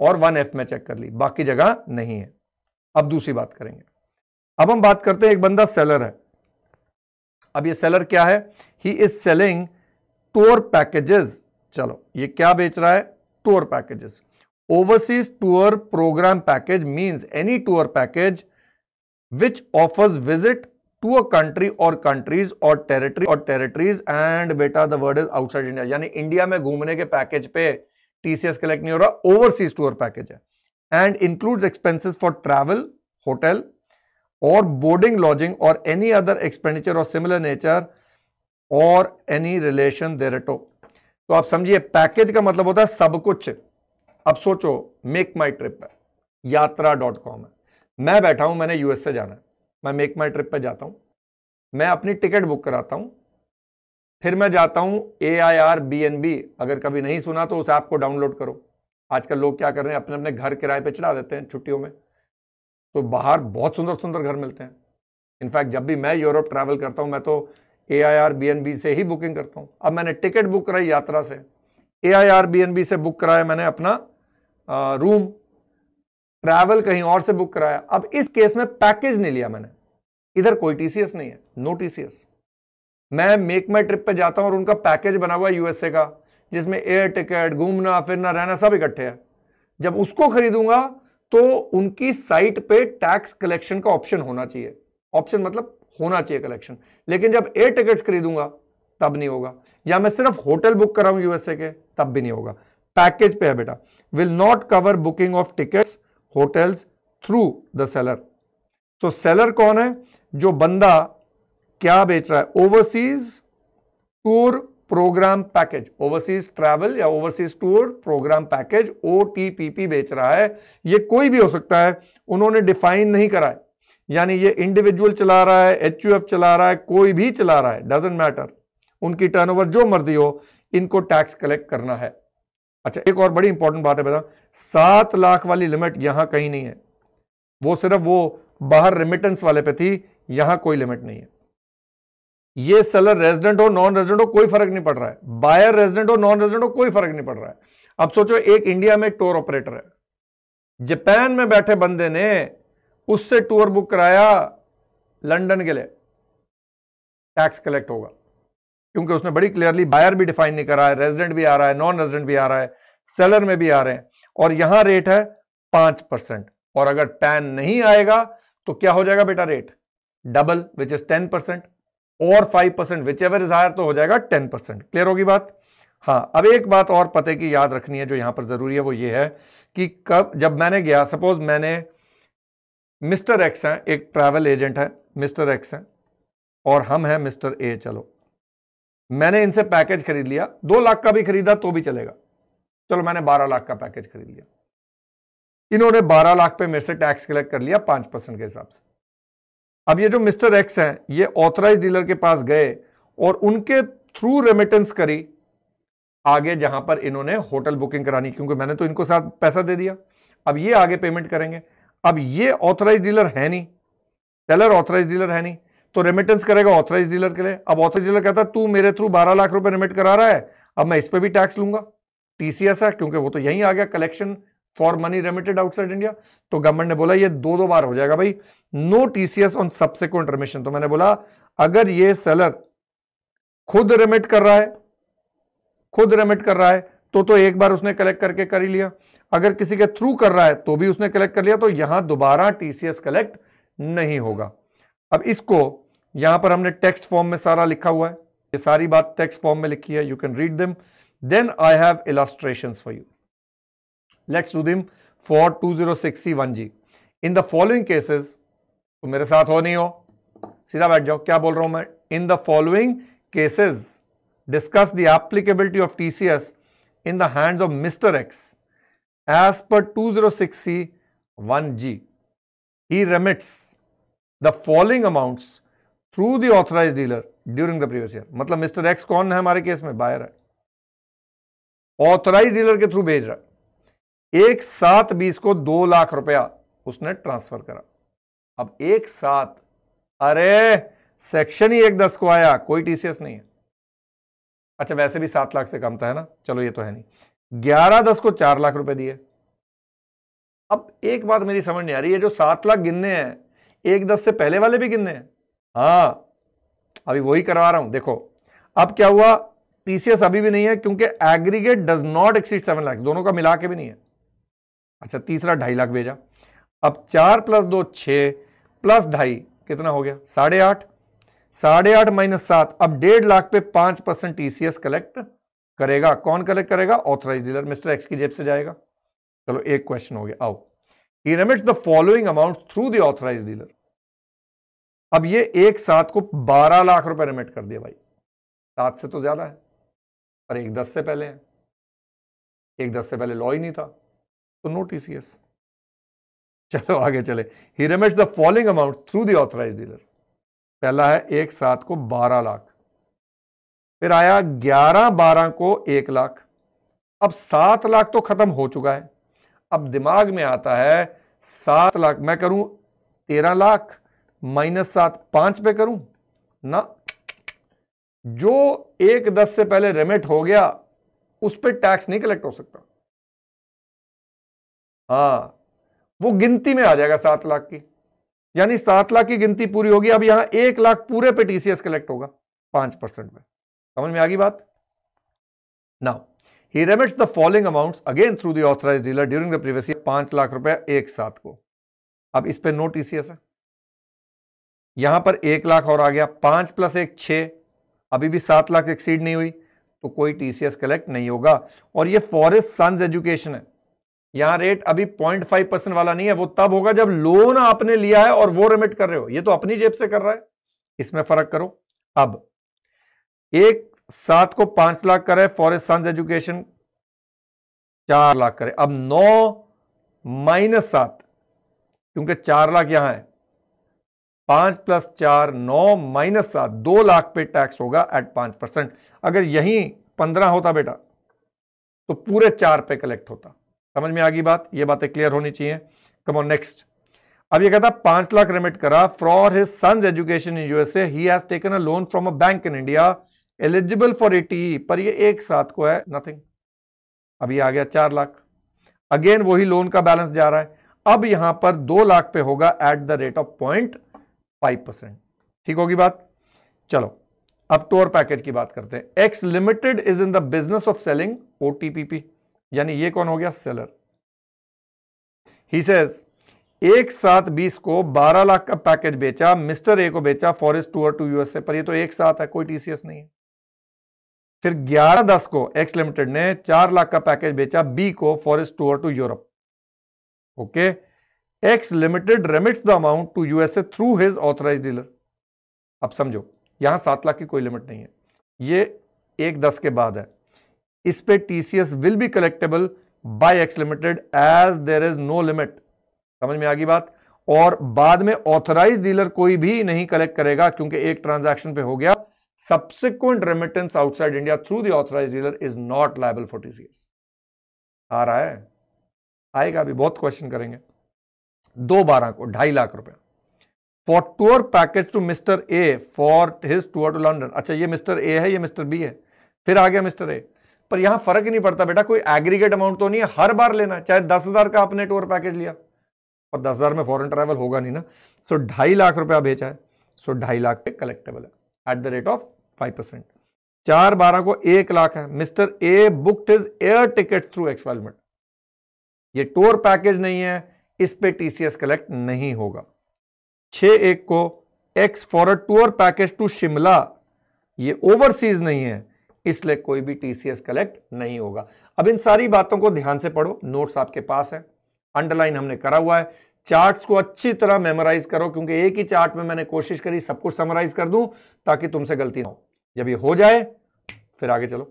और वन एफ में चेक कर ली बाकी जगह नहीं है अब दूसरी बात करेंगे अब हम बात करते हैं एक बंदा सेलर है अब ये सेलर क्या है he is selling tour packages चलो ये क्या बेच रहा है tour packages overseas tour program package means any tour package which offers visit to a country or countries or territory or territories and बेटा the word is outside India यानी India में घूमने के पैकेज पे टीसीएस कलेक्ट नहीं हो रहा overseas tour package है and includes expenses for travel hotel और बोर्डिंग लॉजिंग और एनी अदर एक्सपेंडिचर और सिमिलर नेचर और एनी रिलेशन देरेटो तो आप समझिए पैकेज का मतलब होता है सब कुछ अब सोचो मेक माई ट्रिप है यात्रा डॉट कॉम है मैं बैठा हूं मैंने यूएसए जाना है मैं मेक माई ट्रिप पर जाता हूं मैं अपनी टिकट बुक कराता हूं फिर मैं जाता हूं A I R B N B अगर कभी नहीं सुना तो उस ऐप को डाउनलोड करो आजकल लोग क्या कर रहे हैं अपने अपने घर किराए पे चढ़ा देते हैं छुट्टियों में तो बाहर बहुत सुंदर सुंदर घर मिलते हैं इनफैक्ट जब भी मैं यूरोप ट्रैवल करता हूं मैं तो A I R B N B से ही बुकिंग करता हूं अब मैंने टिकट बुक कराई यात्रा से A I R B N B से बुक कराया मैंने अपना आ, रूम ट्रैवल कहीं और से बुक कराया अब इस केस में पैकेज नहीं लिया मैंने इधर कोई टीसीएस नहीं है नो टीसीएस मैं मेक माई ट्रिप पे जाता हूँ और उनका पैकेज बना हुआ है यूएसए का जिसमें एयर टिकट घूमना फिरना रहना सब इकट्ठे है जब उसको खरीदूंगा तो उनकी साइट पे टैक्स कलेक्शन का ऑप्शन होना चाहिए ऑप्शन मतलब होना चाहिए कलेक्शन लेकिन जब एयर टिकट खरीदूंगा तब नहीं होगा या मैं सिर्फ होटल बुक कराऊ यूएसए के तब भी नहीं होगा पैकेज पे है बेटा will not cover booking of ticket hotels through the seller so seller कौन है जो बंदा क्या बेच रहा है overseas tour program package overseas travel या ओवरसीज टूर प्रोग्राम पैकेज ओ बेच रहा है ये कोई भी हो सकता है उन्होंने डिफाइन नहीं करा है यानी ये इंडिविजुअल चला रहा है एच यू एफ चला रहा है कोई भी चला रहा है डजेंट मैटर उनकी टर्नओवर जो मर्जी हो इनको टैक्स कलेक्ट करना है अच्छा एक और बड़ी इंपॉर्टेंट बात है बता सात लाख वाली लिमिट यहां कहीं नहीं है वो सिर्फ वो बाहर रिमिटेंस वाले पे थी यहां कोई लिमिट नहीं है ये सेलर रेजिडेंट हो नॉन रेजिडेंट हो कोई फर्क नहीं पड़ रहा है बायर रेजिडेंट हो नॉन रेजिडेंट हो कोई फर्क नहीं पड़ रहा है अब सोचो एक इंडिया में टूर ऑपरेटर है जापान में बैठे बंदे ने उससे टूर बुक कराया लंदन के लिए टैक्स कलेक्ट होगा क्योंकि उसने बड़ी क्लियरली बायर भी डिफाइन नहीं करा है रेजिडेंट भी आ रहा है नॉन रेजिडेंट भी आ रहा है सेलर में भी आ रहे हैं और यहां रेट है पांच परसेंट और अगर पैन नहीं आएगा तो क्या हो जाएगा बेटा rate double which is ten percent और five percent whichever is higher तो हो जाएगा टेन परसेंट क्लियर होगी बात हाँ अब एक बात और पते की याद रखनी है जो यहां पर ज़रूरी है वो ये है कि कब जब मैंने गया सपोज मैंने मिस्टर एक्स हैं एक ट्रैवल एजेंट है मिस्टर एक्स हैं और हम हैं मिस्टर ए चलो मैंने इनसे पैकेज खरीद लिया दो लाख का भी खरीदा तो भी चलेगा चलो मैंने बारह लाख का पैकेज खरीद लिया इन्होंने बारह लाख पे मेरे से टैक्स कलेक्ट कर लिया पांच परसेंट के हिसाब से अब ये जो मिस्टर एक्स है ये ऑथराइज डीलर के पास गए और उनके थ्रू रेमिटेंस करी आगे जहां पर इन्होंने होटल बुकिंग करानी क्योंकि मैंने तो इनको साथ पैसा दे दिया अब ये आगे पेमेंट करेंगे अब ये ऑथराइज डीलर है नहीं सेलर ऑथराइज डीलर है नहीं तो रेमिटेंस करेगा ऑथराइज डीलर के लिए अब ऑथराइज डीलर कहता तू मेरे थ्रू बारह लाख रुपए रेमिट करा रहा है अब मैं इस पर भी टैक्स लूंगा टीसीएस है क्योंकि वो तो यहीं आ गया collection for money remitted outside India तो गवर्नमेंट ने बोला ये दो दो बार हो जाएगा भाई no TCS on subsequent remission तो मैंने बोला अगर ये सेलर खुद रेमिट कर रहा है खुद रेमिट कर रहा है तो तो एक बार उसने कलेक्ट करके कर ही लिया अगर किसी के थ्रू कर रहा है तो भी उसने कलेक्ट कर लिया तो यहां दोबारा टीसीएस कलेक्ट नहीं होगा अब इसको यहां पर हमने टेक्स्ट फॉर्म में सारा लिखा हुआ है ये सारी बात टेक्स्ट फॉर्म में लिखी है you can read them then I have illustration for you let's do them for 206c1g in the following cases to mere sath ho nahi ho seedha baith jao kya bol raha hu in the following cases discuss the applicability of tcs in the hands of mr x as per 206c1g he remits the following amounts through the authorized dealer during the previous year matlab mr x kon hai hamare case mein buyer hai authorized dealer ke through bhej raha hai एक सात बीस को दो लाख रुपया उसने transfer करा अब एक सात अरे सेक्शन ही एक दस को आया कोई टीसीएस नहीं है अच्छा वैसे भी सात लाख से कम था तो है ना चलो ये तो है नहीं ग्यारह दस को चार लाख रुपए दिए अब एक बात मेरी समझ नहीं आ रही है जो सात लाख गिनने हैं एक दस से पहले वाले भी गिनने हैं हाँ अभी वही करवा रहा हूं देखो अब क्या हुआ टीसीएस अभी भी नहीं है क्योंकि aggregate does not exceed seven lakh दोनों का मिला के भी नहीं है अच्छा तीसरा ढाई लाख भेजा अब चार प्लस दो छ प्लस ढाई कितना हो गया साढ़े आठ साढ़े आठ माइनस सात अब डेढ़ लाख पे पांच परसेंट टीसीएस e कलेक्ट करेगा कौन कलेक्ट करेगा ऑथराइज डीलर मिस्टर एक्स की जेब से जाएगा चलो एक क्वेश्चन हो गया आओ he remit the following amount through the authorise dealer अब ये एक साथ को बारह लाख रुपए रेमिट कर दिया भाई सात से तो ज्यादा है पर एक दस से पहले है एक दस से पहले लॉ ही नहीं था तो नो टीसीएस चलो आगे चले he remits the following amount through the dealer पहला है एक सात को बारह लाख फिर आया ग्यारह बारह को एक लाख अब सात लाख तो खत्म हो चुका है अब दिमाग में आता है सात लाख मैं करूं तेरह लाख माइनस सात पांच पे करूं ना जो एक दस से पहले रेमेट हो गया उस पर टैक्स नहीं कलेक्ट हो सकता हाँ वो गिनती में आ जाएगा सात लाख की यानी सात लाख की गिनती पूरी होगी अब यहां एक लाख पूरे पे टीसीएस कलेक्ट होगा पांच परसेंट में समझ में आ गई बात now he remits the following amounts again through the authorise dealer during the previous year पांच लाख रुपए एक साथ को अब इस पे नो टीसीएस है यहां पर एक लाख और आ गया पांच प्लस एक छ अभी भी सात लाख एक्सीड नहीं हुई तो कोई टीसीएस कलेक्ट नहीं होगा और ये फॉरेस्ट सन्स एजुकेशन है यहां रेट अभी पॉइंट फाइव परसेंट वाला नहीं है वो तब होगा जब लोन आपने लिया है और वो रिमिट कर रहे हो ये तो अपनी जेब से कर रहा है इसमें फर्क करो अब एक सात को पांच लाख करे फॉरेस्ट सन्स एजुकेशन चार लाख करे अब नौ माइनस सात क्योंकि चार लाख यहां है पांच प्लस चार नौ माइनस सात दो लाख पे टैक्स होगा एट पांच परसेंट अगर यही पंद्रह होता बेटा तो पूरे चार पे कलेक्ट होता समझ में आ गई बात ये बातें क्लियर होनी चाहिए कम ऑन नेक्स्ट अब ये कहता पांच लाख रेमिट करा for his son education in USA he has taken a loan from a bank in India eligible for eighty पर ये एक साथ को है नथिंग अभी आ गया चार लाख अगेन वही लोन का बैलेंस जा रहा है अब यहां पर दो लाख पे होगा at the rate of point five percent ठीक होगी बात चलो अब टोर तो पैकेज की बात करते हैं X limited is in the business of selling OTPP यानी ये कौन हो गया सेलर ही सेज एक साथ बीस को 12 लाख का पैकेज बेचा मिस्टर ए को बेचा फॉरेस्ट टूर टू यूएसए पर ये तो एक साथ है कोई टीसीएस नहीं है फिर 11 दस को एक्स लिमिटेड ने 4 लाख का पैकेज बेचा बी को forest tour to Europe okay X limited remit the amount to USA through his authorise dealer अब समझो यहां सात लाख की कोई लिमिट नहीं है ये एक दस के बाद है इस पे TCS will be collectable by X limited as there is no limit समझ में आ गई बात और बाद में ऑथराइज डीलर कोई भी नहीं कलेक्ट करेगा क्योंकि एक ट्रांजैक्शन पे हो गया subsequent remittance outside India through the authorized dealer is not liable for TCS. आ रहा है आएगा भी बहुत क्वेश्चन करेंगे दो बारह को ढाई लाख रुपए for tour package to Mister A for his tour to London अच्छा ये मिस्टर ए है ये मिस्टर बी है फिर आ गया मिस्टर ए पर यहां फर्क नहीं पड़ता बेटा कोई एग्रीगेट अमाउंट तो नहीं है हर बार लेना चाहे दस हजार का आपने टूर पैकेज लिया और दस हजार में फॉरन ट्रैवल होगा नहीं ना सो ढाई लाख रुपया बेचा है सो ढाई लाख पे कलेक्टेबल है at the rate of five percent चार बारह को एक लाख है Mister A booked is air ticket through एक्सपेलमेंट ये टूर पैकेज नहीं है इस पे टीसीएस कलेक्ट नहीं होगा छ एक को X for a tour package to Shimla ये ओवरसीज नहीं है इसलिए कोई भी टीसीएस कलेक्ट नहीं होगा अब इन सारी बातों को ध्यान से पढ़ो नोट्स आपके पास है अंडरलाइन हमने करा हुआ है चार्ट्स को अच्छी तरह मेमोराइज करो क्योंकि एक ही चार्ट में मैंने कोशिश करी सब कुछ समराइज कर दूं ताकि तुमसे गलती ना हो जब ये हो जाए फिर आगे चलो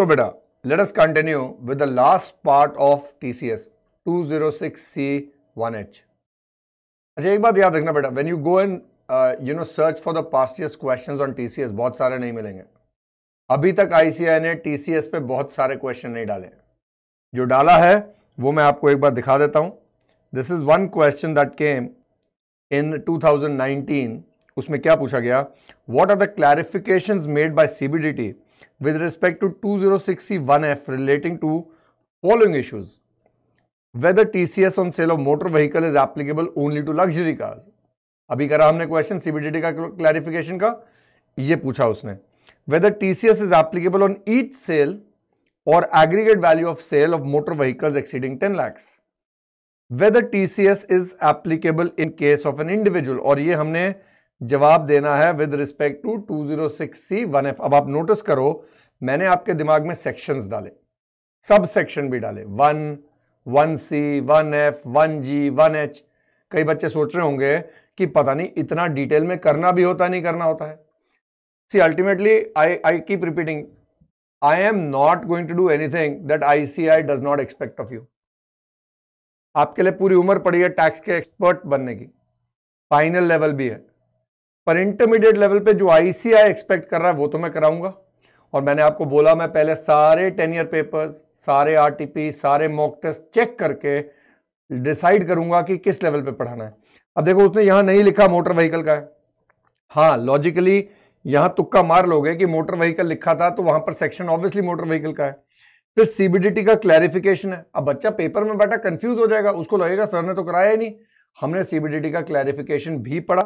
तो बेटा continue with last part of TCS two zero six C one H अच्छा एक बात याद रखना बेटा when you go and you know search for the past year question on एस बहुत सारे नहीं मिलेंगे अभी तक आईसीआई ने एस पे बहुत सारे क्वेश्चन नहीं डाले जो डाला है वो मैं आपको एक बार दिखा देता हूँ this is one question that came in 2019 उसमें क्या पूछा गया what are the clarification made by CBDT with respect to two zero F relating to following issues whether TCS on sale of motor vehicle is applicable only to luxury cars. अभी करा हमने question CBDT का clarification का ये पूछा उसने whether TCS is applicable on each sale or aggregate value of sale of motor vehicles exceeding 10 lakhs. Whether TCS is applicable in case of an individual और ये हमने जवाब देना है with respect to 206C 1F अब आप notice करो मैंने आपके दिमाग में सेक्शंस डाले सब सेक्शन भी डाले one one C one F one G one H कई बच्चे सोच रहे होंगे कि पता नहीं इतना डिटेल में करना भी होता नहीं करना होता है see ultimately I I keep repeating I am not going to do anything that I C I does not expect of you आपके लिए पूरी उम्र पड़ी है टैक्स के एक्सपर्ट बनने की फाइनल लेवल भी है पर इंटरमीडिएट लेवल पे जो आईसीआई एक्सपेक्ट कर रहा है वो तो मैं कराऊंगा और मैंने आपको बोला मैं पहले सारे टेन ईयर पेपर्स सारे आरटीपी सारे मॉक टेस्ट चेक करके डिसाइड करूंगा कि किस लेवल पे पढ़ाना है अब देखो उसने यहां नहीं लिखा मोटर व्हीकल का है हाँ लॉजिकली यहां तुक्का मार लोगे कि मोटर व्हीकल लिखा था तो वहां पर सेक्शन ऑब्वियसली मोटर व्हीकल का है फिर सीबीडीटी का क्लैरिफिकेशन है अब बच्चा पेपर में बैठा कंफ्यूज हो जाएगा उसको लगेगा सर ने तो कराया ही नहीं हमने सीबीडीटी का क्लैरिफिकेशन भी पढ़ा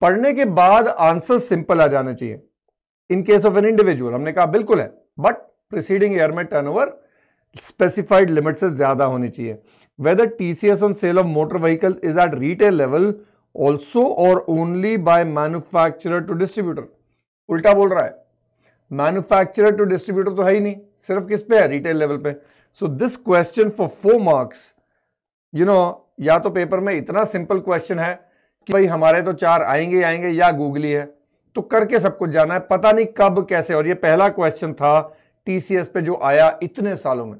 पढ़ने के बाद आंसर सिंपल आ जाना चाहिए in case of an individual हमने कहा बिल्कुल है बट प्रिसीडिंग ईयर में टर्नओवर स्पेसिफाइड लिमिट से ज्यादा होनी चाहिए whether TCS on sale of motor vehicle is at retail level also और only by manufacture to distributor उल्टा बोल रहा है मैन्युफैक्चर टू डिस्ट्रीब्यूटर तो है ही नहीं सिर्फ किस पे है रिटेल लेवल पे so this question for four marks you know या तो पेपर में इतना सिंपल क्वेश्चन है कि भाई हमारे तो चार आएंगे आएंगे या गूगली है तो करके सब कुछ जाना है पता नहीं कब कैसे और ये पहला क्वेश्चन था टीसीएस पे जो आया इतने सालों में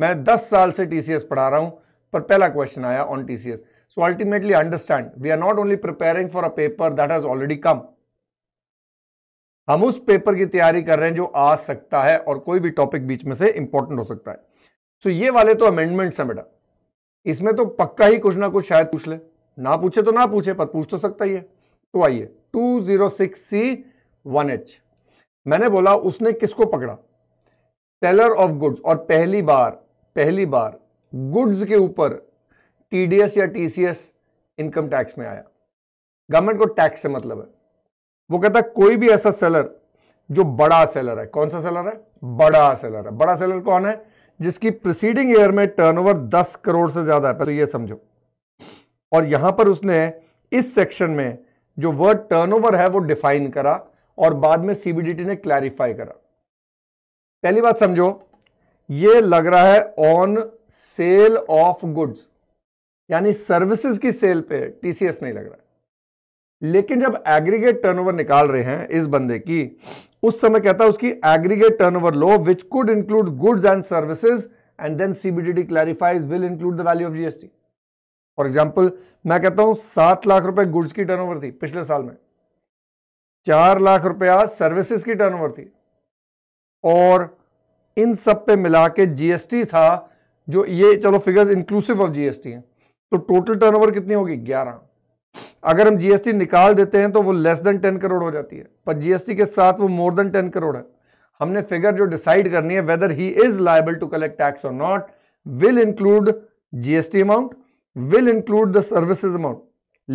मैं 10 साल से टीसीएस पढ़ा रहा हूं पर पहला क्वेश्चन आया on TCS so ultimately understand we are not only preparing for a paper that has already come हम उस पेपर की तैयारी कर रहे हैं जो आ सकता है और कोई भी टॉपिक बीच में से इंपॉर्टेंट हो सकता है सो so ये वाले तो अमेंडमेंट्स हैं बेटा इसमें तो पक्का ही कुछ ना कुछ शायद पूछ ले ना पूछे तो ना पूछे पर पूछ तो सकता ही है तो आइए 206C1H मैंने बोला उसने किसको पकड़ा सेलर ऑफ गुड्स और पहली बार पहली बार गुड्स के ऊपर टीडीएस या टीसीएस इनकम टैक्स में आया गवर्नमेंट को टैक्स से मतलब है वो कहता है कोई भी ऐसा सेलर जो बड़ा सेलर है कौन सा सेलर है बड़ा सेलर है बड़ा सेलर कौन है जिसकी प्रिसीडिंग ईयर में टर्नओवर 10 करोड़ से ज्यादा है पहले तो ये समझो और यहां पर उसने इस सेक्शन में जो वर्ड टर्नओवर है वो डिफाइन करा और बाद में सीबीडीटी ने क्लैरिफाई करा पहली बात समझो ये लग रहा है ऑन सेल ऑफ गुड्स यानी सर्विसेज की सेल पे टीसीएस नहीं लग रहा है लेकिन जब एग्रीगेट टर्नओवर निकाल रहे हैं इस बंदे की उस समय कहता है उसकी एग्रीगेट टर्नओवर लो which could include goods and services and then CBDT clarifies will include the value of GST for example मैं कहता हूं सात लाख रुपए गुड्स की टर्नओवर थी पिछले साल में चार लाख रुपया सर्विसेज की टर्नओवर थी और इन सब पे मिला के जीएसटी था जो ये चलो फिगर्स इंक्लूसिव ऑफ जीएसटी है तो टोटल टर्नओवर कितनी होगी ग्यारह अगर हम जीएसटी निकाल देते हैं तो वो लेस देन टेन करोड़ हो जाती है पर जीएसटी के साथ वो मोर देन टेन करोड़ है हमने फिगर जो डिसाइड करनी है whether he is liable to collect tax और not will include GST amount will include the services amount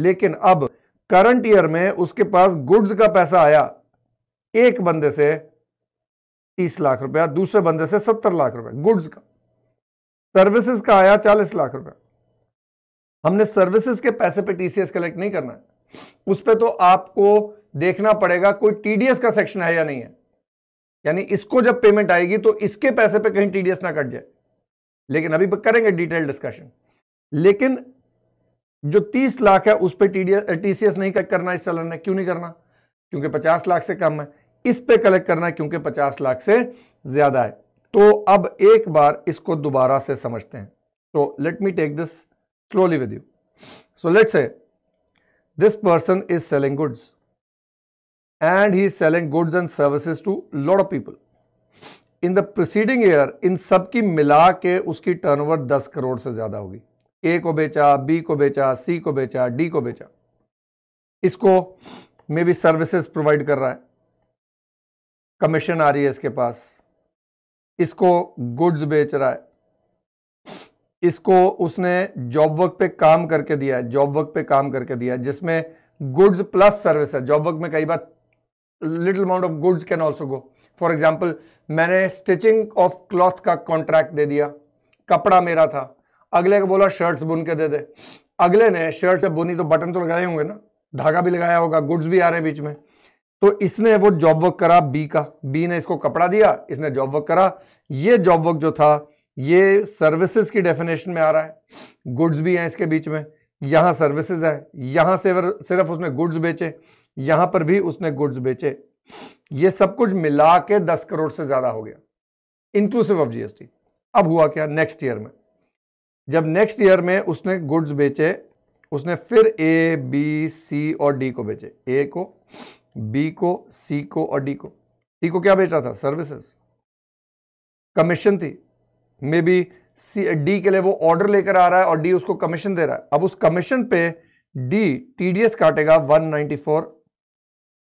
लेकिन अब करंट ईयर में उसके पास गुड्स का पैसा आया एक बंदे से तीस लाख रुपया दूसरे बंदे से सत्तर लाख रुपया गुड्स का सर्विसेज का आया चालीस लाख रुपया हमने सर्विसेज के पैसे पे टीसीएस कलेक्ट नहीं करना है उस पर तो आपको देखना पड़ेगा कोई टीडीएस का सेक्शन है या नहीं है यानी इसको जब पेमेंट आएगी तो इसके पैसे पे कहीं टीडीएस ना कट जाए लेकिन अभी करेंगे डिटेल डिस्कशन लेकिन जो 30 लाख है उस पर टीसीएस नहीं कलेक्ट करना इस सालाना क्यों नहीं करना क्योंकि 50 लाख से कम है इस पे कलेक्ट करना है क्योंकि 50 लाख से ज्यादा है तो अब एक बार इसको दोबारा से समझते हैं तो let me take this slowly with you so let say this person is selling goods and he selling goods and services to to lot of people. In the preceding इन सब की मिला के उसकी टर्नओवर 10 करोड़ से ज़्यादा होगी ए को बेचा बी को बेचा सी को बेचा डी को बेचा इसको मे बी सर्विसेज प्रोवाइड कर रहा है कमीशन आ रही है इसके पास इसको गुड्स बेच रहा है इसको उसने जॉब वर्क पे काम करके दिया है जॉब वर्क पे काम करके दिया है जिसमें गुड्स प्लस सर्विस है जॉब वर्क में कई बार little amount of goods can also go for example मैंने स्टिचिंग ऑफ क्लॉथ का कॉन्ट्रैक्ट दे दिया कपड़ा मेरा था अगले को बोला शर्ट्स बुन के दे दे अगले ने शर्ट से बुनी तो बटन तो लगाए होंगे ना धागा भी लगाया होगा गुड्स भी आ रहे बीच में तो इसने वो जॉब वर्क करा बी का बी ने इसको कपड़ा दिया इसने जॉब वर्क करा ये जॉब वर्क जो था ये सर्विसेज की डेफिनेशन में आ रहा है गुड्स भी हैं इसके बीच में यहाँ सर्विसेज है यहाँ से सिर्फ उसने गुड्स बेचे यहाँ पर भी उसने गुड्स बेचे ये सब कुछ मिला के दस करोड़ से ज़्यादा हो गया इंक्लूसिव ऑफ जीएसटी अब हुआ क्या नेक्स्ट ईयर में जब नेक्स्ट ईयर में उसने गुड्स बेचे उसने फिर ए बी सी और डी को बेचे ए को बी को सी को और डी को डी को क्या बेचा था सर्विसेज कमीशन थी मे बी सी डी के लिए वो ऑर्डर लेकर आ रहा है और डी उसको कमीशन दे रहा है अब उस कमीशन पे डी टीडीएस काटेगा 194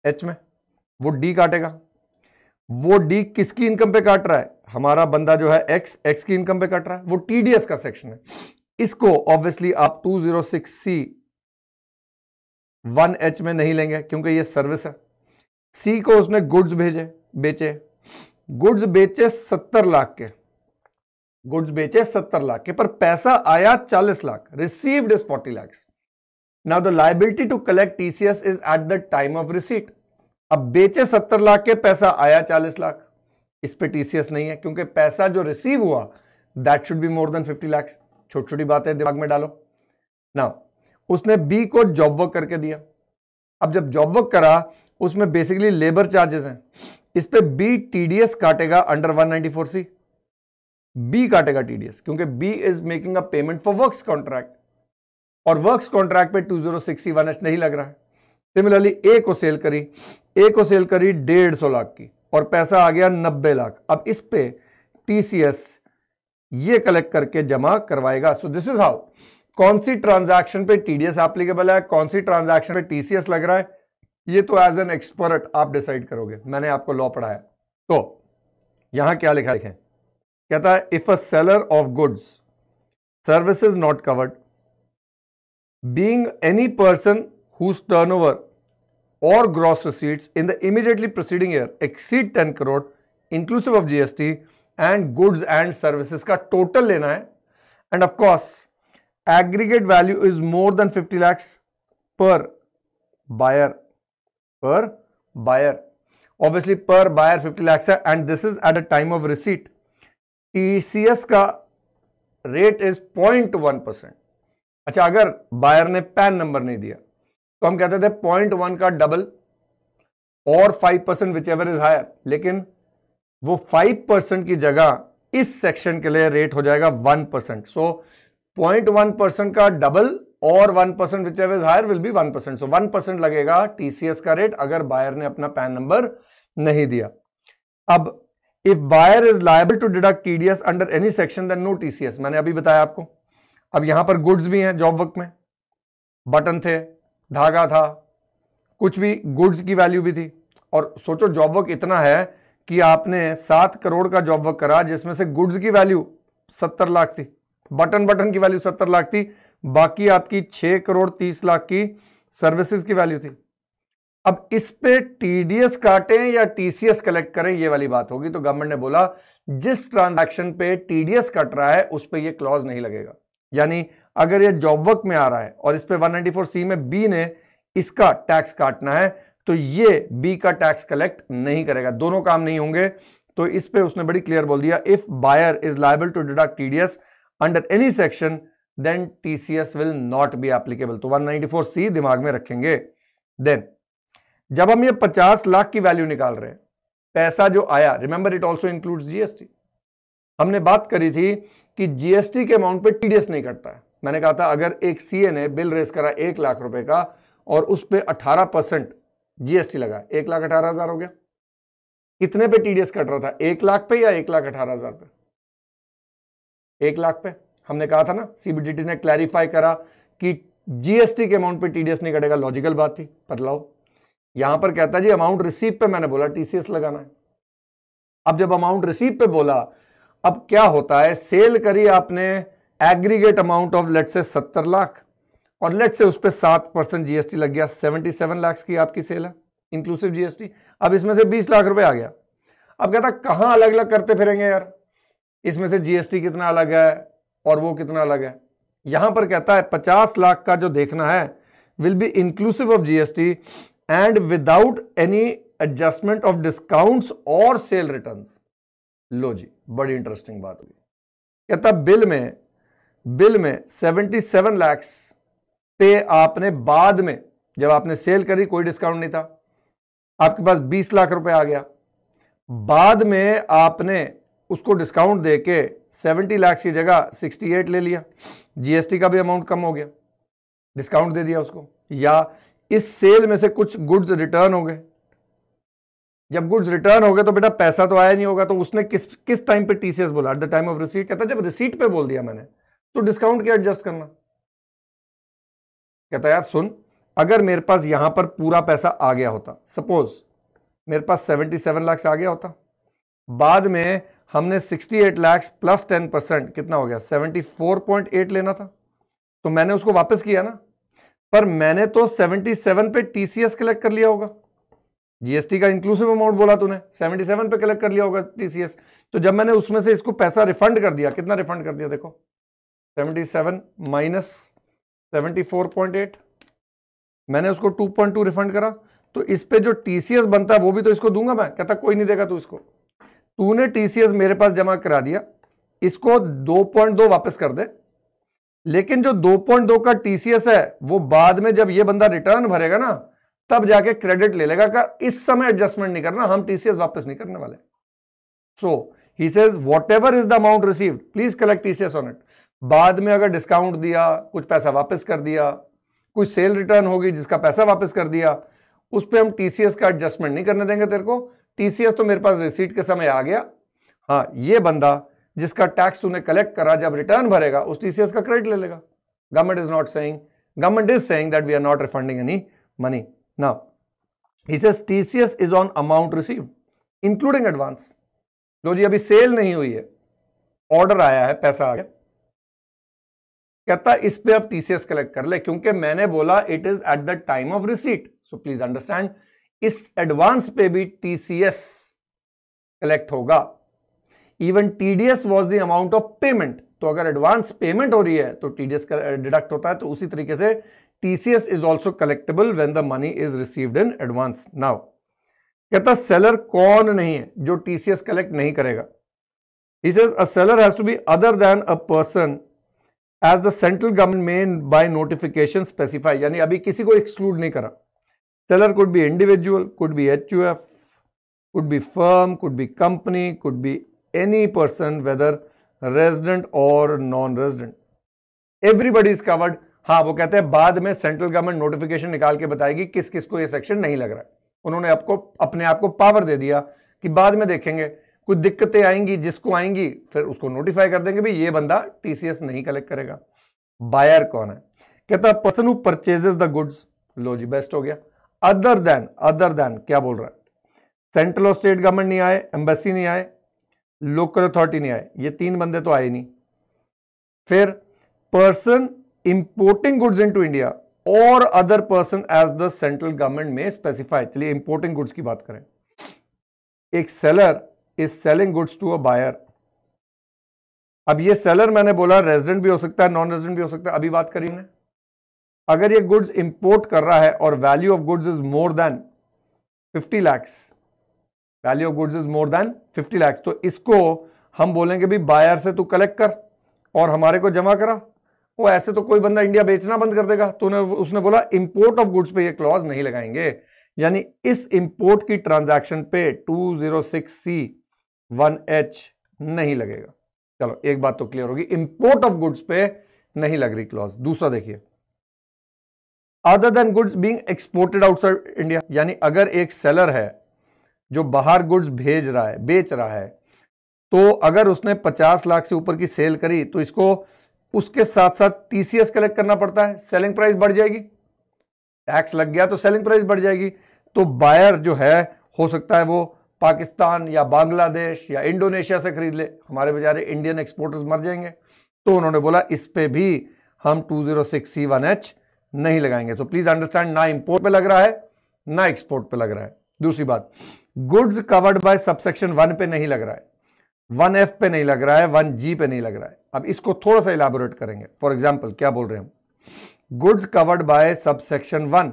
एच में वो डी काटेगा वो डी किसकी इनकम पे काट रहा है हमारा बंदा जो है एक्स एक्स की इनकम पे कट रहा है वो टीडीएस का सेक्शन है इसको ऑब्वियसली आप सिक्स सी वन एच में नहीं लेंगे क्योंकि ये सर्विस है सी को उसने गुड्स भेजे बेचे गुड्स बेचे सत्तर लाख के गुड्स बेचे सत्तर लाख के पर पैसा आया चालीस lakh received is forty lakh now the liability to collect TCS is at the time of receipt अब बेचे सत्तर लाख के पैसा आया चालीस लाख इस पर टीसीएस नहीं है क्योंकि पैसा जो रिसीव हुआ that should be more than fifty lakhs छोटी छोटी बातें दिमाग में डालो ना उसने बी को जॉब वर्क करके दिया अब जब जॉब वर्क करा उसमें बेसिकली लेबर चार्जेस हैं इस पर बी टीडीएस काटेगा अंडर 194 सी बी काटेगा टीडीएस क्योंकि B is making a payment for works contract और वर्क्स कॉन्ट्रैक्ट पे टू एच नहीं लग रहा है सिमिलरली ए को सेल करी ए को सेल करी डेढ़ सौ लाख की और पैसा आ गया नब्बे लाख अब इस पे टीसीएस ये कलेक्ट करके जमा करवाएगा सो दिस इज हाउ कौन सी ट्रांजैक्शन पे टीडीएस एप्लीकेबल है कौन सी ट्रांजैक्शन पे टीसीएस लग रहा है ये तो एज एन एक्सपर्ट आप डिसाइड करोगे मैंने आपको लॉ पढ़ाया तो यहां क्या लिखा है कहता है if a seller of goods service not covered being any person whose over or gross receipts in the immediately preceding year exceed 10 crore inclusive of GST and goods and services ka total lena hai and of course aggregate value is more than 50 lakhs per buyer per buyer obviously per buyer 50 lakhs hai and this is at a time of receipt ecs ka rate is 0.1 acha agar buyer ne PAN number nahi diya तो हम कहते थे point one का double और five percent whichever is higher लेकिन वो five percent की जगह इस सेक्शन के लिए रेट हो जाएगा one percent so point one percent का डबल और one percent whichever is higher will be one percent so one percent लगेगा टीसीएस का रेट अगर बायर ने अपना पैन नंबर नहीं दिया अब if buyer is liable to deduct TDS under any section then no TCS मैंने अभी बताया आपको अब यहां पर गुड्स भी हैं जॉब वर्क में बटन थे धागा था कुछ भी गुड्स की वैल्यू भी थी और सोचो जॉब वर्क इतना है कि आपने सात करोड़ का जॉब वर्क करा जिसमें से गुड्स की वैल्यू सत्तर लाख थी बटन बटन की वैल्यू सत्तर लाख थी बाकी आपकी छः करोड़ तीस लाख की सर्विसेज की वैल्यू थी अब इस पे टीडीएस काटें या टीसीएस कलेक्ट करें ये वाली बात होगी तो गवर्नमेंट ने बोला जिस ट्रांजैक्शन पे टीडीएस कट रहा है उस पर यह क्लॉज नहीं लगेगा यानी अगर ये जॉब वर्क में आ रहा है और इस पर 194 सी में बी ने इसका टैक्स काटना है तो ये बी का टैक्स कलेक्ट नहीं करेगा दोनों काम नहीं होंगे तो इस पे उसने बड़ी क्लियर बोल दिया if buyer is liable to deduct TDS under any section then TCS will not be applicable तो 194 सी दिमाग में रखेंगे देन जब हम ये 50 लाख की वैल्यू निकाल रहे हैं पैसा जो आया remember it also include GST हमने बात करी थी कि जीएसटी के अमाउंट पे टीडीएस नहीं कटता है मैंने कहा था अगर एक सी ने बिल रेस करा एक लाख रुपए का और उस पर अठारह परसेंट जीएसटी लगा एक लाख अठारह हजार हो गया कितने पे टीडीएस कट रहा था एक लाख पे या एक लाख अठारह हजार पे एक लाख पे हमने कहा था ना सीबीडीटी ने क्लैरिफाई करा कि जीएसटी के अमाउंट पे टीडीएस नहीं कटेगा लॉजिकल बात थी पर लाओ यहां पर कहता जी अमाउंट रिसीव पे मैंने बोला टीसीएस लगाना है अब जब अमाउंट रिसीव पे बोला अब क्या होता है सेल करी आपने एग्रीगेट अमाउंट ऑफ लेट से सत्तर लाख और लेट से उस पर सात परसेंट जीएसटी लग गया सेवेंटी सेवन लाख की आपकी सेल है इंक्लूसिव जीएसटी अब इसमें से बीस लाख रुपए आ गया अब था कहां अलग अलग करते फिरेंगे यार इसमें से जीएसटी कितना अलग है और वो कितना अलग है यहां पर कहता है पचास लाख का जो देखना है will be inclusive of GST and without any adjustment of discount और सेल रिटर्न लो जी बड़ी इंटरेस्टिंग बात होगी कहता बिल में बिल में 77 लाख पे आपने बाद में जब आपने सेल करी कोई डिस्काउंट नहीं था आपके पास 20 लाख रुपए आ गया बाद में आपने उसको डिस्काउंट दे के सेवेंटी लाख की जगह 68 ले लिया जीएसटी का भी अमाउंट कम हो गया डिस्काउंट दे दिया उसको या इस सेल में से कुछ गुड्स रिटर्न हो गए जब गुड्स रिटर्न हो गए तो बेटा पैसा तो आया नहीं होगा तो उसने किस किस टाइम पे टीसीएस बोला at the time of receipt कहता जब रिसीट पे बोल दिया मैंने तो डिस्काउंट क्या एडजस्ट करना कहता यार सुन अगर मेरे पास यहां पर पूरा पैसा आ गया होता सपोज मेरे पास सेवेंटी सेवन लाख आ गया होता बाद में हमने sixty eight lakhs plus ten percent कितना हो गया सेवेंटी फोर पॉइंट एट लेना था तो मैंने उसको वापस किया ना पर मैंने तो सेवेंटी सेवन पे टीसीएस कलेक्ट कर लिया होगा जीएसटी का इंक्लूसिव अमाउंट बोला तूने 77 पे कलेक्ट कर लिया होगा टीसीएस तो जब मैंने उसमें से इसको पैसा रिफंड कर दिया कितना रिफंड कर दिया देखो 77 seven minus seventy four point eight मैंने उसको टू पॉइंट टू रिफंड करा तो इस पे जो टीसीएस बनता है वो भी तो इसको दूंगा मैं कहता कोई नहीं देगा तू इसको तूने टीसीएस मेरे पास जमा करा दिया इसको दो पॉइंट दो वापस कर दे लेकिन जो दो पॉइंट दो का टीसीएस है वो बाद में जब ये बंदा रिटर्न भरेगा ना तब जाके क्रेडिट ले लेगा का इस समय एडजस्टमेंट नहीं करना हम टीसीएस वापस नहीं करने वाले so he says whatever is the amount receive please collect TCS on it बाद में अगर डिस्काउंट दिया कुछ पैसा वापस कर दिया कुछ सेल रिटर्न होगी जिसका पैसा वापस कर दिया उस पर हम टी का एडजस्टमेंट नहीं करने देंगे तेरे को टी तो मेरे पास रिसीट के समय आ गया हाँ ये बंदा जिसका टैक्स तूने कलेक्ट करा जब रिटर्न भरेगा उस टी का क्रेडिट ले लेगा government is not saying government is saying that we are not refunding any money now he says TCS is on amount receive including advance जो जी अभी सेल नहीं हुई है ऑर्डर आया है पैसा आ गया कहता इस पे आप टीसीएस कलेक्ट कर ले क्योंकि मैंने बोला it is at the time of receipt so please understand इस एडवांस पे भी टीसीएस कलेक्ट होगा even TDS was the amount of payment तो अगर एडवांस पेमेंट हो रही है तो टीडीएस डिडक्ट uh, होता है तो उसी तरीके से TCS is also collectable when the money is received in advance now कहता सेलर कौन नहीं है जो टीसीएस कलेक्ट नहीं करेगा he says a seller has to be other than a person as the central government में बाय नोटिफिकेशन स्पेसिफाई यानी अभी किसी को एक्सक्लूड नहीं करा seller could be individual could be H U F could be firm could be company could be any person whether resident और non resident everybody is covered हाँ वो कहते हैं बाद में सेंट्रल गवर्नमेंट नोटिफिकेशन निकाल के बताएगी किस किस को ये सेक्शन नहीं लग रहा है उन्होंने आपको अपने आप को पावर दे दिया कि बाद में देखेंगे कुछ दिक्कतें आएंगी जिसको आएंगी फिर उसको नोटिफाई कर देंगे भाई ये बंदा टीसीएस नहीं कलेक्ट करेगा बायर कौन है कहता है person who purchases the goods लो जी बेस्ट हो गया अदर देन अदर देन क्या बोल रहा है सेंट्रल और स्टेट गवर्नमेंट नहीं आए एम्बेसी नहीं आए लोकल अथॉरिटी नहीं आए ये तीन बंदे तो आए नहीं फिर person importing goods to India और other person as the central government में स्पेसिफाइड चलिए इंपोर्टिंग गुड्स की बात करें एक seller is selling goods to a buyer अब ये सेलर मैंने बोला रेजिडेंट भी हो सकता है नॉन रेजिडेंट भी हो सकता है अभी बात करी मैं अगर ये गुड्स इंपोर्ट कर रहा है और value of goods is more than 50 lakhs value of goods is more than 50 lakhs तो इसको हम बोलेंगे भी बायर से तू कलेक्ट कर और हमारे को जमा करा वो ऐसे तो कोई बंदा इंडिया बेचना बंद कर देगा तो उसने बोला इंपोर्ट ऑफ गुड्स पे ये क्लॉज नहीं लगाएंगे यानी इस इंपोर्ट की ट्रांजैक्शन पे 206 सी वन एच नहीं लगेगा चलो एक बात तो क्लियर होगी इंपोर्ट ऑफ गुड्स पे नहीं लग रही क्लॉज दूसरा देखिए other than goods being exported outside India यानी अगर एक सेलर है जो बाहर गुड्स भेज रहा है बेच रहा है तो अगर उसने 50 लाख से ऊपर की सेल करी तो इसको उसके साथ साथ टीसीएस कलेक्ट करना पड़ता है सेलिंग प्राइस बढ़ जाएगी टैक्स लग गया तो सेलिंग प्राइस बढ़ जाएगी तो बायर जो है हो सकता है वो पाकिस्तान या बांग्लादेश या इंडोनेशिया से खरीद ले हमारे बेचारे इंडियन एक्सपोर्टर्स मर जाएंगे तो उन्होंने बोला इस पर भी हम two zero six C one H नहीं लगाएंगे तो प्लीज अंडरस्टैंड ना इंपोर्ट पे लग रहा है ना एक्सपोर्ट पे लग रहा है दूसरी बात goods covered by subsection one पे नहीं लग रहा है वन एफ पे नहीं लग रहा है वन जी पे नहीं लग रहा है अब इसको थोड़ा सा इलाबोरेट करेंगे फॉर एग्जाम्पल क्या बोल रहे हैं हम goods covered by subsection one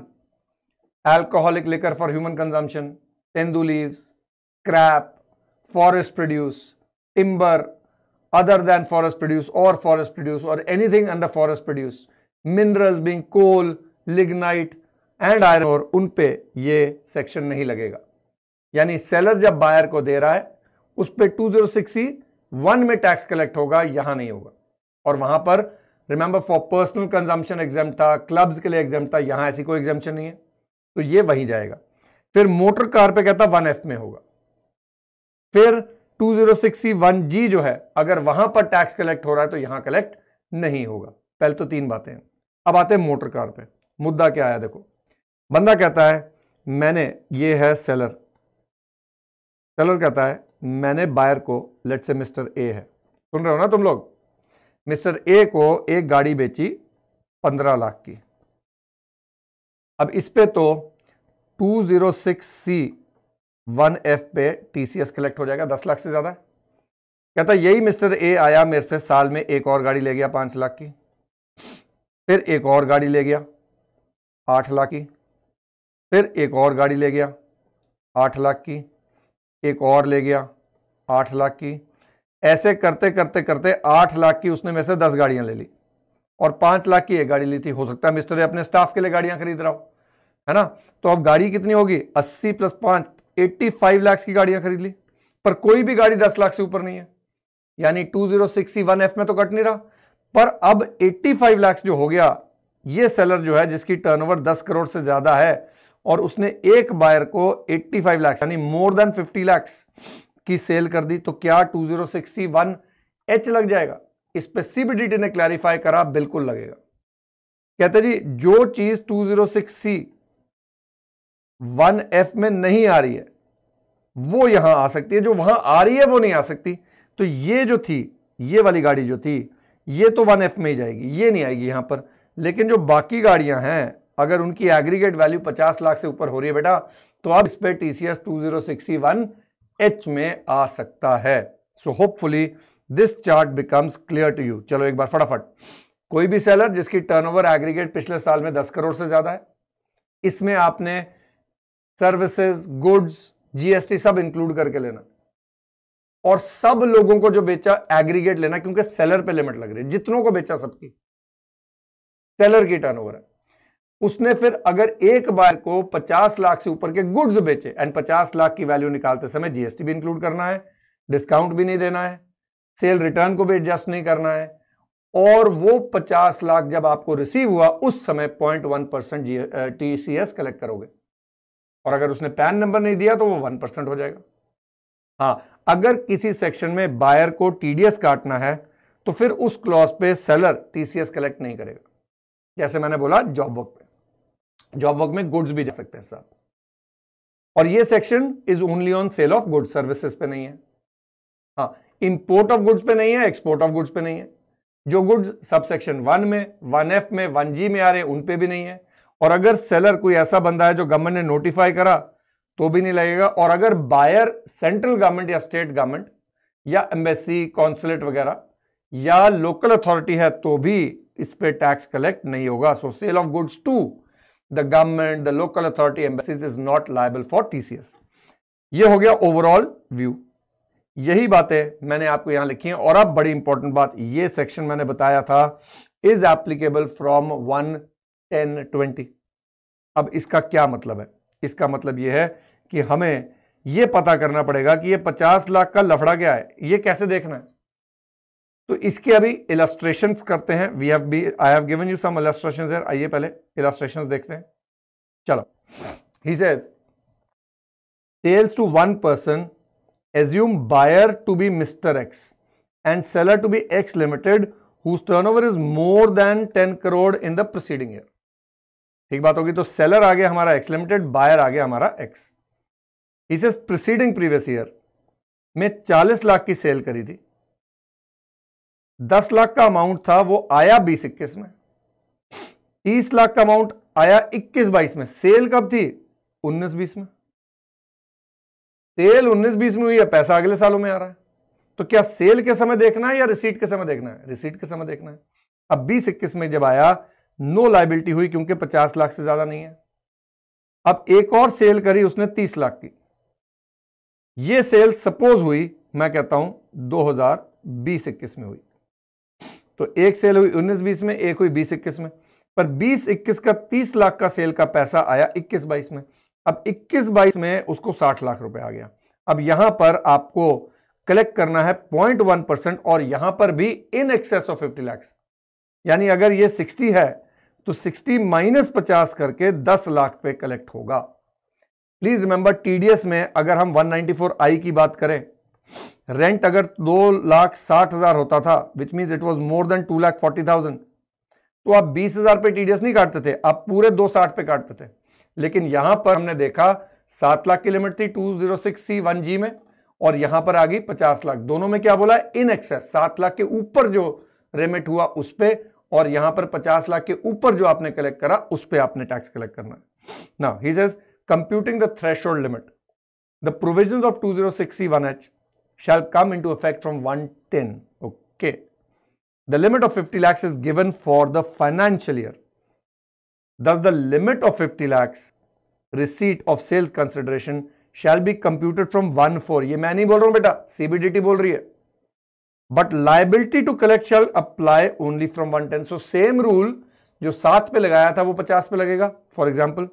alcoholic लेकर for human consumption tendu leaves scrap, forest produce, timber other than forest produce or forest produce or anything under forest produce, minerals being coal, lignite and iron ore, उन पे ये section नहीं लगेगा यानी seller जब buyer को दे रहा है उस पे 206C वन में टैक्स कलेक्ट होगा यहां नहीं होगा और वहां पर remember for personal consumption exam था क्लब्स के लिए एग्जाम था यहां ऐसी कोई एग्जामेशन नहीं है तो ये वहीं जाएगा फिर मोटर कार पे कहता वन एफ में होगा फिर जी जो है अगर वहां पर टैक्स कलेक्ट हो रहा है तो यहां कलेक्ट नहीं होगा पहले तो तीन बातें हैं अब आते हैं मोटर कार पे मुद्दा क्या आया देखो बंदा कहता है मैंने ये है सेलर सेलर कहता है मैंने बायर को लेट से मिस्टर ए है सुन रहे हो ना तुम लोग मिस्टर ए को एक गाड़ी बेची पंद्रह लाख की अब इस पे तो 206 सी वन एफ पे टीसीएस कलेक्ट हो जाएगा दस लाख से ज़्यादा कहता यही मिस्टर ए आया मेरे से साल में एक और गाड़ी ले गया पाँच लाख की फिर एक और गाड़ी ले गया आठ लाख की फिर एक और गाड़ी ले गया आठ लाख की एक और ले गया आठ लाख की ऐसे करते करते करते आठ लाख की उसने मेरे से दस गाड़ियाँ ले ली और पाँच लाख की एक गाड़ी ली थी हो सकता है मिस्टर ए अपने स्टाफ के लिए गाड़ियाँ खरीद रहा हो है ना तो अब गाड़ी कितनी होगी अस्सी प्लस पाँच एट्टी फाइव लाख की गाड़ियां खरीद ली पर कोई भी गाड़ी दस लाख से ऊपर नहीं है यानी two zero six one F में तो कट नहीं रहा पर अब एट्टी फाइव लाख जो हो गया ये सेलर जो है जिसकी टर्नओवर दस करोड़ से ज्यादा है और उसने एक बायर को एट्टी फाइव लाख यानी मोर देन फिफ्टी लाख की सेल कर दी तो क्या two zero six one H लग जाएगा इस पर सीबीडीटी ने क्लैरिफाई करा बिल्कुल लगेगा कहते जी जो चीज two zero six C one F में नहीं आ रही है वो यहां आ सकती है जो वहां आ रही है वो नहीं आ सकती तो ये जो थी ये वाली गाड़ी जो थी ये तो वन एफ में ही जाएगी ये नहीं आएगी यहां पर लेकिन जो बाकी गाड़ियां हैं अगर उनकी एग्रीगेट वैल्यू 50 लाख से ऊपर हो रही है बेटा तो आप इस पर T C S two zero H में आ सकता है so hopefully this chart becomes clear to you चलो एक बार फटाफट कोई भी सेलर जिसकी टर्नओवर एग्रीगेट पिछले साल में 10 करोड़ से ज्यादा है इसमें आपने सर्विसेज गुड्स जीएसटी सब इंक्लूड करके लेना और सब लोगों को जो बेचा एग्रीगेट लेना क्योंकि सेलर पे लिमिट लग रही है जितनों को बेचा सबकी सेलर की टर्नओवर है उसने फिर अगर एक बार को 50 लाख से ऊपर के गुड्स बेचे एंड 50 लाख की वैल्यू निकालते समय जीएसटी भी इंक्लूड करना है डिस्काउंट भी नहीं देना है सेल रिटर्न को भी एडजस्ट नहीं करना है और वो 50 लाख जब आपको रिसीव हुआ उस समय 0.1 परसेंट टी कलेक्ट करोगे और अगर उसने पैन नंबर नहीं दिया तो वो वन परसेंट हो जाएगा हाँ अगर किसी सेक्शन में बायर को टीडीएस काटना है तो फिर उस क्लॉज पे सेलर टीसीएस कलेक्ट नहीं करेगा जैसे मैंने बोला जॉब वर्क पे जॉब वर्क में गुड्स भी जा सकते हैं साहब और ये section is only on sale of goods services पे नहीं है हाँ इंपोर्ट ऑफ गुड्स पे नहीं है एक्सपोर्ट ऑफ गुड्स पे नहीं है जो गुड्स सब सेक्शन वन में वन एफ में वन जी में आ रहे हैं उन पे भी नहीं है और अगर सेलर कोई ऐसा बंदा है जो गवर्नमेंट ने नोटिफाई करा तो भी नहीं लगेगा और अगर बायर सेंट्रल गवर्नमेंट या स्टेट गवर्नमेंट या एम्बेसी कॉन्सुलेट वगैरह या लोकल अथॉरिटी है तो भी इस पर टैक्स कलेक्ट नहीं होगा so sale of goods to the government the local authority embassies is not liable for TCS ये हो गया ओवरऑल व्यू यही बातें मैंने आपको यहां लिखी हैं और अब बड़ी इंपॉर्टेंट बात ये सेक्शन मैंने बताया था is applicable from one ten twenty अब इसका क्या मतलब है इसका मतलब यह है कि हमें यह पता करना पड़ेगा कि यह पचास लाख का लफड़ा क्या है यह कैसे देखना है तो इसके अभी इलास्ट्रेशन करते हैं we have B I have given you some illustration है आइए पहले इलास्ट्रेशन देखते हैं चलो he says sales to one person assume buyer to be mister X and seller to be X limited whose turnover is more than ten crore in the preceding year ठीक बात होगी तो सेलर आ गया हमारा एक्स लिमिटेड बायर आ गया हमारा x इसे preceding previous year में 40 लाख की सेल करी थी 10 लाख का अमाउंट था वो आया बीस इक्कीस में 30 लाख का अमाउंट आया इक्कीस बाईस में सेल कब थी उन्नीस बीस में सेल उन्नीस बीस में हुई है पैसा अगले सालों में आ रहा है तो क्या सेल के समय देखना है या रिसीट के समय देखना है रिसीट के समय देखना है अब बीस इक्कीस में जब आया नो लाइबिलिटी हुई क्योंकि पचास लाख से ज्यादा नहीं है अब एक और सेल करी उसने तीस लाख की ये सेल सपोज हुई मैं कहता हूं दो हजार बीस इक्कीस में हुई तो एक सेल हुई उन्नीस बीस में एक हुई बीस इक्कीस में पर बीस इक्कीस का तीस लाख का सेल का पैसा आया इक्कीस बाईस में अब इक्कीस बाईस में उसको साठ लाख रुपए आ गया अब यहां पर आपको कलेक्ट करना है पॉइंट वन परसेंट और यहां पर भी in excess of fifty lakhs यानी अगर ये सिक्सटी है तो 60 माइनस पचास करके 10 लाख पे कलेक्ट होगा प्लीज रिमेंबर टीडीएस में अगर हम 194 आई की बात करें रेंट अगर दो लाख साठ हजार होता था which mean it was more than two lakh forty thousand तो आप बीस हजार पे टीडीएस नहीं काटते थे आप पूरे दो साठ पे काटते थे लेकिन यहां पर हमने देखा सात लाख की लिमिट थी two zero six C one G में और यहां पर आ गई पचास लाख दोनों में क्या बोला इन एक्सेस सात लाख के ऊपर जो रेमिट हुआ उस पर और यहां पर पचास लाख के ऊपर जो आपने कलेक्ट करा उस पर आपने टैक्स कलेक्ट करना है ना he says computing the thresh limit the provision of two zero shall come into effect from one ten okay the limit of fifty lakhs is given for the financial year thus the limit of fifty lakhs receipt of sales consideration shall be computed from one four ये मैं नहीं बोल रहा हूं बेटा CBDT बोल रही है but liability to collect shall apply only from one ten so same rule जो सात पे लगाया था वो पचास पे लगेगा फॉर एग्जाम्पल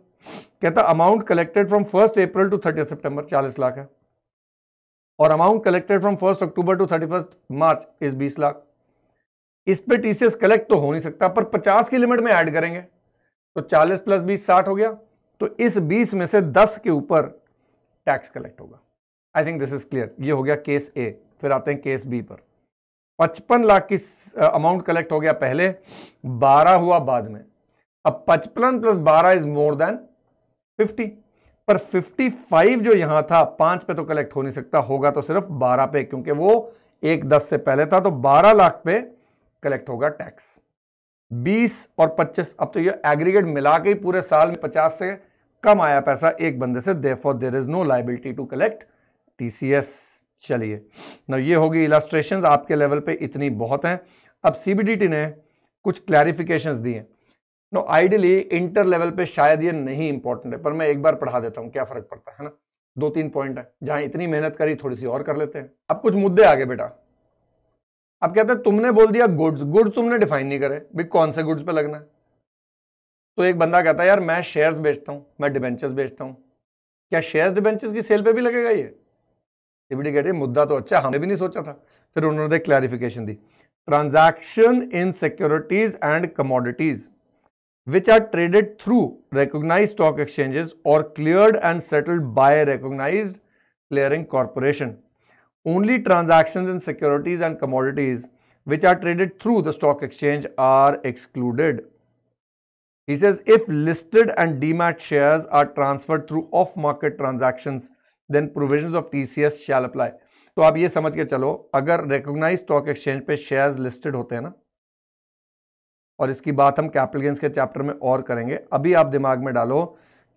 कहता amount collected from first April to thirty September चालीस लाख है और amount collected from first October to thirty first March is बीस लाख इस पे टीसीएस कलेक्ट तो हो नहीं सकता पर पचास की लिमिट में ऐड करेंगे तो चालीस प्लस बीस साठ हो गया तो इस बीस में से दस के ऊपर टैक्स कलेक्ट होगा I think this is clear ये हो गया केस ए फिर आते हैं केस बी पर पचपन लाख की अमाउंट कलेक्ट हो गया पहले बारह हुआ बाद में अब पचपन प्लस बारह इज मोर देन फिफ्टी पर फिफ्टी फाइव जो यहां था पांच पे तो कलेक्ट हो नहीं सकता होगा तो सिर्फ बारह पे क्योंकि वो एक दस से पहले था तो बारह लाख पे कलेक्ट होगा टैक्स बीस और पच्चीस अब तो ये एग्रीगेट मिला के ही पूरे साल में पचास से कम आया पैसा एक बंदे से therefore there is no liability to collect TCS चलिए ना ये होगी इलास्ट्रेशन आपके लेवल पे इतनी बहुत हैं अब सीबीडीटी ने कुछ क्लैरिफिकेशन दी हैं नो आइडियली इंटर लेवल पे शायद ये नहीं इंपॉर्टेंट है पर मैं एक बार पढ़ा देता हूँ क्या फर्क पड़ता है ना दो तीन पॉइंट है जहां इतनी मेहनत करी थोड़ी सी और कर लेते हैं अब कुछ मुद्दे आगे बेटा अब कहते हैं तुमने बोल दिया गुड्स गुड्स तुमने डिफाइन नहीं करे भाई कौन से गुड्स पे लगना है तो एक बंदा कहता है यार मैं शेयर्स बेचता हूं मैं डिबेंचर्स बेचता हूँ क्या शेयर्स डिबेंचर्स की सेल पे भी लगेगा ये डिप्टी कह रहे मुद्दा तो अच्छा हमने भी नहीं सोचा था फिर उन्होंने क्लैरिफिकेशन दी transaction in securities and commodities which are traded through recognise stock exchanges और clear and settled by recognise clearing corporation only transaction in securities and commodities which are traded through the stock exchange are excluded if listed and demat share are transferred through off market transactions then provision of TCS shall apply तो आप ये समझ के चलो अगर recognise stock exchange पे shares listed होते हैं ना और इसकी बात हम कैपिटल गेंस के चैप्टर में और करेंगे अभी आप दिमाग में डालो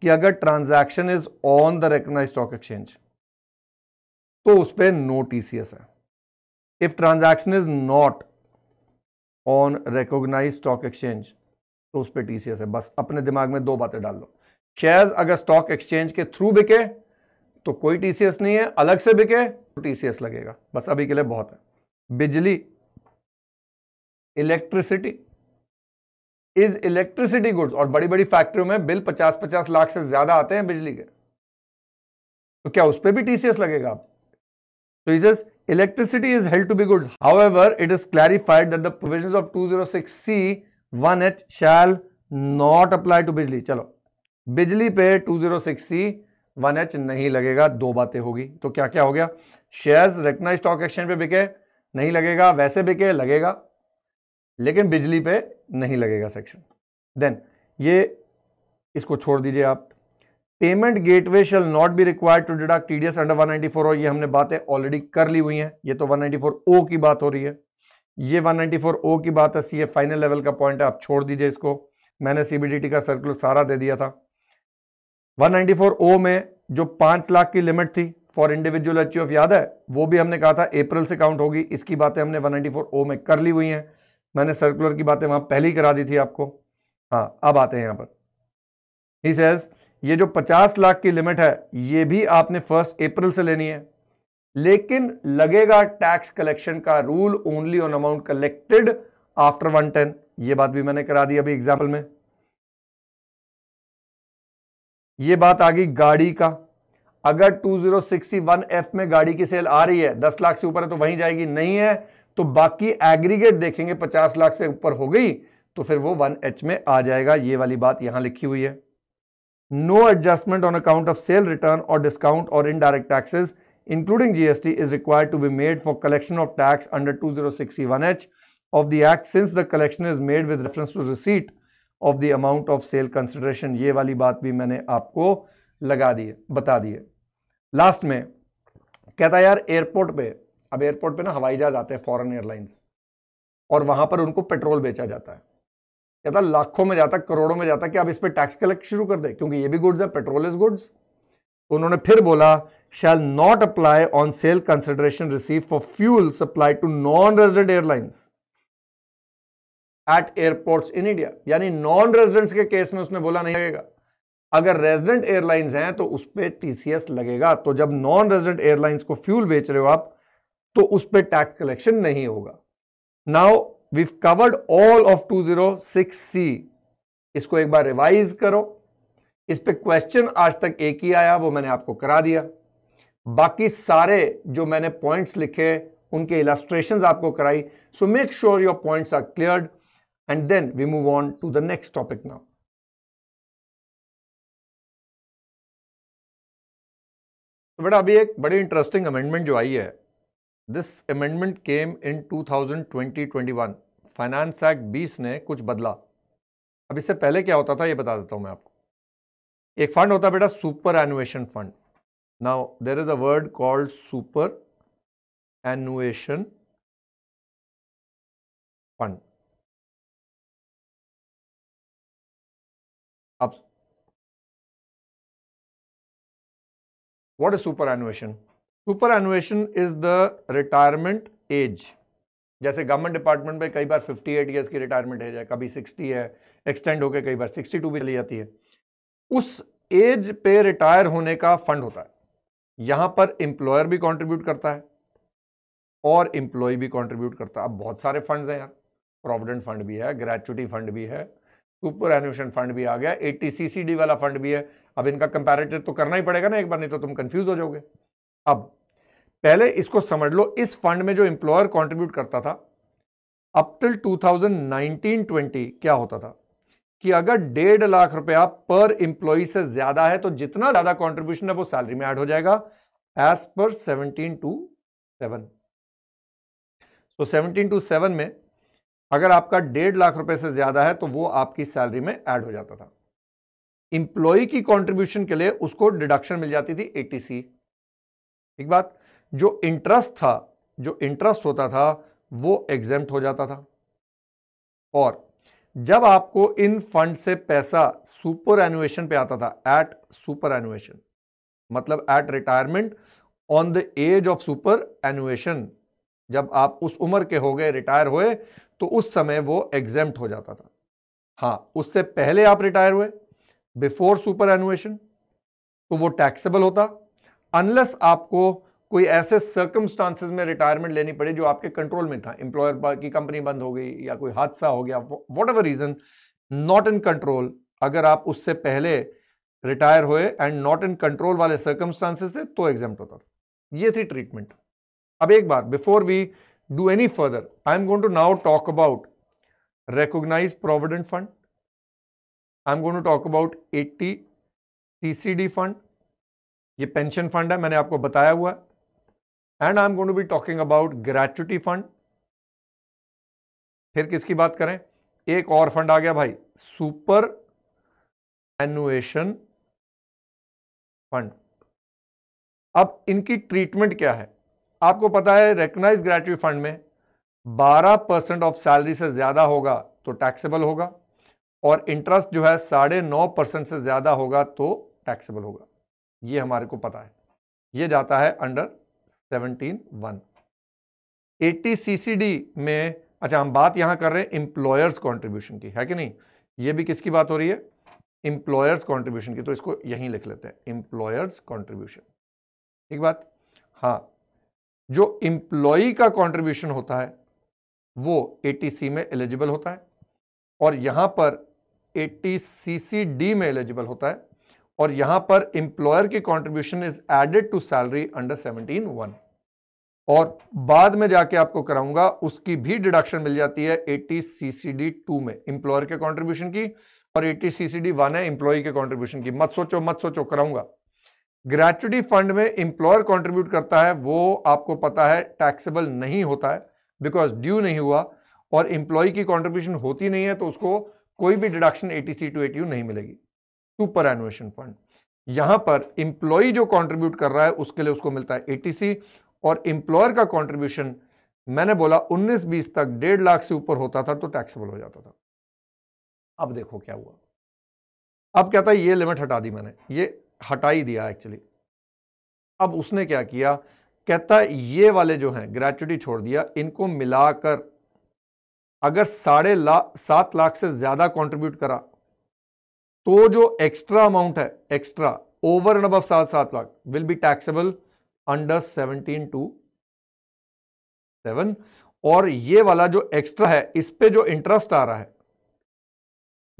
कि अगर transaction is on the recognise stock exchange तो उस पर नो टीसीएस है if transaction is not on recognise stock exchange तो उस पर टीसीएस है बस अपने दिमाग में दो बातें डाल लो शेयर अगर स्टॉक एक्सचेंज के थ्रू बिके तो कोई टीसीएस नहीं है अलग से बिके तो टीसीएस लगेगा बस अभी के लिए बहुत है बिजली इलेक्ट्रिसिटी इज इलेक्ट्रिसिटी गुड्स और बड़ी बड़ी फैक्ट्रियों में बिल पचास पचास लाख से ज्यादा आते हैं बिजली के तो क्या उस पर भी टीसीएस लगेगा आप तो is to be goods how is held to the provision of two zero six C one H shall not apply to बिजली चलो बिजली पे two zero six C one H नहीं लगेगा दो बातें होगी तो क्या क्या हो गया शेयर्स रेटना स्टॉक एक्सचेंज पे बिके नहीं लगेगा वैसे बिके लगेगा लेकिन बिजली पे नहीं लगेगा सेक्शन देन ये इसको छोड़ दीजिए आप payment gateway shall not be required to deduct TDS under 194 और ये हमने बातें ऑलरेडी कर ली हुई हैं ये तो 194 ओ की बात हो रही है ये 194 ओ की बात है सी फाइनल लेवल का पॉइंट है आप छोड़ दीजिए इसको मैंने सीबीडीटी का सर्कुलर सारा दे दिया था 194 ओ में जो पांच लाख की लिमिट थी फॉर इंडिविजुअल अचीव याद है वो भी हमने कहा था अप्रैल से काउंट होगी इसकी बातें हमने 194 ओ में कर ली हुई हैं मैंने सर्कुलर की बातें वहां पहले ही करा दी थी आपको हाँ अब आते हैं यहां पर ही सेज ये जो 50 लाख की लिमिट है ये भी आपने फर्स्ट अप्रैल से लेनी है लेकिन लगेगा टैक्स कलेक्शन का rule only on amount collected after one ये बात भी मैंने करा दी अभी एग्जाम्पल में ये बात आ गई गाड़ी का अगर एफ में गाड़ी की सेल आ रही है 10 लाख से ऊपर है तो वहीं जाएगी नहीं है तो बाकी एग्रीगेट देखेंगे 50 लाख से ऊपर हो गई तो फिर वो एच में आ जाएगा ये वाली बात यहां लिखी हुई है no adjustment on account of sale return और डिस्काउंट और indirect taxes including GST is required to be made for collection of tax under H of the act since the collection is made with reference to receipt of the amount of sale consideration ये वाली बात भी मैंने आपको लगा दी बता दी है last में कहता है यार एयरपोर्ट पे अब एयरपोर्ट पे ना हवाई जहाज आते हैं फॉरेन एयरलाइंस और वहां पर उनको पेट्रोल बेचा जाता है कहता लाखों में जाता करोड़ों में जाता कि आप इस पर टैक्स कलेक्ट शुरू कर दे क्योंकि ये भी गुड्स है पेट्रोल इज गुड्स उन्होंने फिर बोला shall not apply on sale consideration receive for fuel supply to non resident airlines at airport in India यानी नॉन रेजिडेंट्स के केस में उसने बोला नहीं लगेगा अगर रेजिडेंट एयरलाइंस हैं तो उस पर टीसीएस लगेगा तो जब नॉन रेजिडेंट एयरलाइंस को फ्यूल बेच रहे हो आप तो उस पर टैक्स कलेक्शन नहीं होगा now we covered all of two zero six C इसको एक बार रिवाइज करो इस पर क्वेश्चन आज तक एक ही आया वो मैंने आपको करा दिया बाकी सारे जो मैंने पॉइंट्स लिखे उनके इलास्ट्रेशन आपको कराई so make sure your points are cleared and then we move on to the next topic now. तो बेटा अभी एक बड़ी इंटरेस्टिंग अमेंडमेंट जो आई है this amendment came in 2020-21 finance act 20 ने कुछ बदला अब इससे पहले क्या होता था ये बता देता हूं मैं आपको एक फंड होता है बेटा superannuation fund now there is a word called superannuation fund is superannuation superannuation is the retirement age जैसे गवर्नमेंट डिपार्टमेंट में कई बार 58 एट की रिटायरमेंट एज है कभी 60 है एक्सटेंड होकर कई बार 62 भी चली जाती है उस एज पे रिटायर होने का फंड होता है यहां पर इंप्लॉयर भी कंट्रीब्यूट करता है और इंप्लॉय भी कंट्रीब्यूट करता है अब बहुत सारे फंड्स हैं यार प्रोविडेंट फंड भी है ग्रेचुटी फंड भी है सुपर एनुएशन फंड भी आ गया ए टी वाला फंड भी है अब इनका कंपेरेटिव तो करना ही पड़ेगा ना एक बार नहीं तो तुम कंफ्यूज हो जाओगे अब पहले इसको समझ लो इस फंड में जो एम्प्लॉयर कंट्रीब्यूट करता था अप टिल 2019-20 क्या होता था कि अगर डेढ़ लाख रुपया पर इंप्लॉय से ज्यादा है तो जितना ज्यादा कंट्रीब्यूशन है वो सैलरी में ऐड हो जाएगा एज पर seventeen two seven so seventeen two seven में अगर आपका डेढ़ लाख रुपए से ज़्यादा है तो वो आपकी सैलरी में ऐड हो जाता था इंप्लॉई की कंट्रीब्यूशन के लिए उसको डिडक्शन मिल जाती थी एटीसी एक बात जो इंटरेस्ट था जो इंटरेस्ट होता था वो एग्जेम हो जाता था और जब आपको इन फंड से पैसा सुपर एनुएशन पे आता था एट सुपर एनुएशन मतलब at retirement on the age of superannuation जब आप उस उम्र के हो गए रिटायर हुए तो उस समय वो एग्जेम्प्ट हो जाता था हाँ उससे पहले आप रिटायर हुए बिफोर सुपर एनुएशन तो वो टैक्सेबल होता अनलेस आपको कोई ऐसे सर्कमस्टांसिस में रिटायरमेंट लेनी पड़े जो आपके कंट्रोल में था एम्प्लॉयर की कंपनी बंद हो गई या कोई हादसा हो गया whatever reason not in control अगर आप उससे पहले रिटायर हुए एंड नॉट इन कंट्रोल वाले सर्कमस्टांसिस थे तो एग्जाम होता था ये थी ट्रीटमेंट अब एक बार before we do any further. I am going to now talk about recognized provident fund. I am going to talk about 80 CCD fund. ye pension fund hai maine aapko bataya hua and i am going to be talking about gratuity fund फिर किसकी बात करें एक और fund आ गया भाई super superannuation fund अब इनकी ट्रीटमेंट क्या है आपको पता है रिकग्नाइज ग्रेचुटी फंड में 12 परसेंट ऑफ सैलरी से ज़्यादा होगा तो टैक्सेबल होगा और इंटरेस्ट जो है साढ़े नौ परसेंट से ज़्यादा होगा तो टैक्सेबल होगा ये हमारे को पता है ये जाता है under seventeen one eighty C में अच्छा हम बात यहां कर रहे हैं इंप्लॉयर्स कॉन्ट्रीब्यूशन की है कि नहीं ये भी किसकी बात हो रही है इंप्लॉयर्स कॉन्ट्रीब्यूशन की तो इसको यहीं लिख लेते हैं इंप्लॉयर्स कॉन्ट्रीब्यूशन ठीक बात हाँ जो इंप्लॉई का कंट्रीब्यूशन होता है वो एटीसी में एलिजिबल होता है और यहां पर एटीसीसीडी में एलिजिबल होता है और यहां पर इंप्लॉयर की contribution is added to salary under seventeen one और बाद में जाके आपको कराऊंगा उसकी भी डिडक्शन मिल जाती है एटीसीसीडी टू में इंप्लॉयर के कॉन्ट्रीब्यूशन की और एटीसीसीडी वन है इंप्लॉय के कॉन्ट्रीब्यूशन की मत सोचो मत सोचो कराऊंगा ग्रेचुटी फंड में इंप्लॉयर कंट्रीब्यूट करता है वो आपको पता है टैक्सेबल नहीं होता है बिकॉज ड्यू नहीं हुआ और इंप्लॉय की कंट्रीब्यूशन होती नहीं है तो उसको कोई भी डिडक्शन एटीसी टू एटीयू नहीं मिलेगी सुपर एनुएशन फंड यहां पर एम्प्लॉय जो कंट्रीब्यूट कर रहा है उसके लिए उसको मिलता है एटीसी और इंप्लॉयर का कॉन्ट्रीब्यूशन मैंने बोला 19-20 तक डेढ़ लाख से ऊपर होता था तो टैक्सेबल हो जाता था अब देखो क्या हुआ अब कहता है ये लिमिट हटा दी मैंने ये हटा ही दिया एक्चुअली अब उसने क्या किया कहता है ये वाले जो हैं ग्रेचुटी छोड़ दिया इनको मिलाकर अगर साढ़े लाख सात लाख से ज़्यादा कंट्रीब्यूट करा तो जो एक्स्ट्रा अमाउंट है एक्स्ट्रा ओवर एंड अब सात सात lakh will be taxable under seventeen two seven और ये वाला जो एक्स्ट्रा है इस पे जो इंटरेस्ट आ रहा है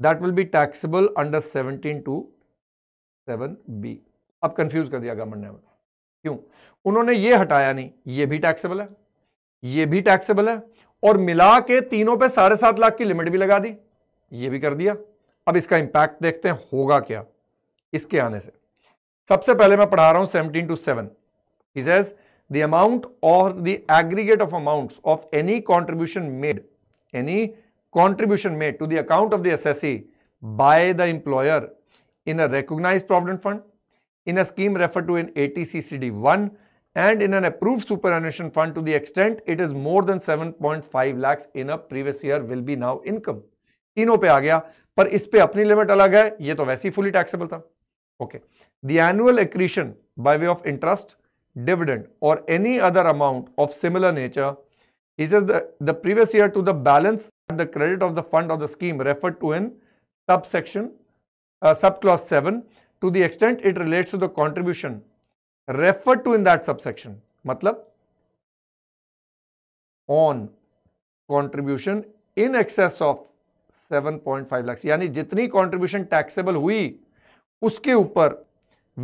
that will be taxable under seventeen two seven B अब कंफ्यूज कर दिया गवर्नमेंट ने क्यों उन्होंने ये हटाया नहीं ये भी टैक्सेबल है ये भी टैक्सेबल है और मिला के तीनों पे साढ़े सात लाख की लिमिट भी लगा दी ये भी कर दिया अब इसका इंपैक्ट देखते हैं होगा क्या इसके आने से सबसे पहले मैं पढ़ा रहा हूं seventeen two seven is the amount और the aggregate of amount of any contribution made any contribution made to the account of the SSC by the employer in a recognized provident fund, in a scheme referred to in ATCCD 1, and in an approved superannuation fund to the extent it is more than 7.5 lakhs in a previous year will be now income. Tino pe aagaya, par is pe apni limit alag hai, ye to vaisi fully taxable Okay. The annual accretion by way of interest, dividend or any other amount of similar nature, is as the, the previous year to the balance at the credit of the fund of the scheme referred to in subsection uh, subclause 7 to the extent it relates to the contribution referred to in that subsection matlab on contribution in excess of 7.5 lakhs यानी जितनी contribution taxable हुई उसके ऊपर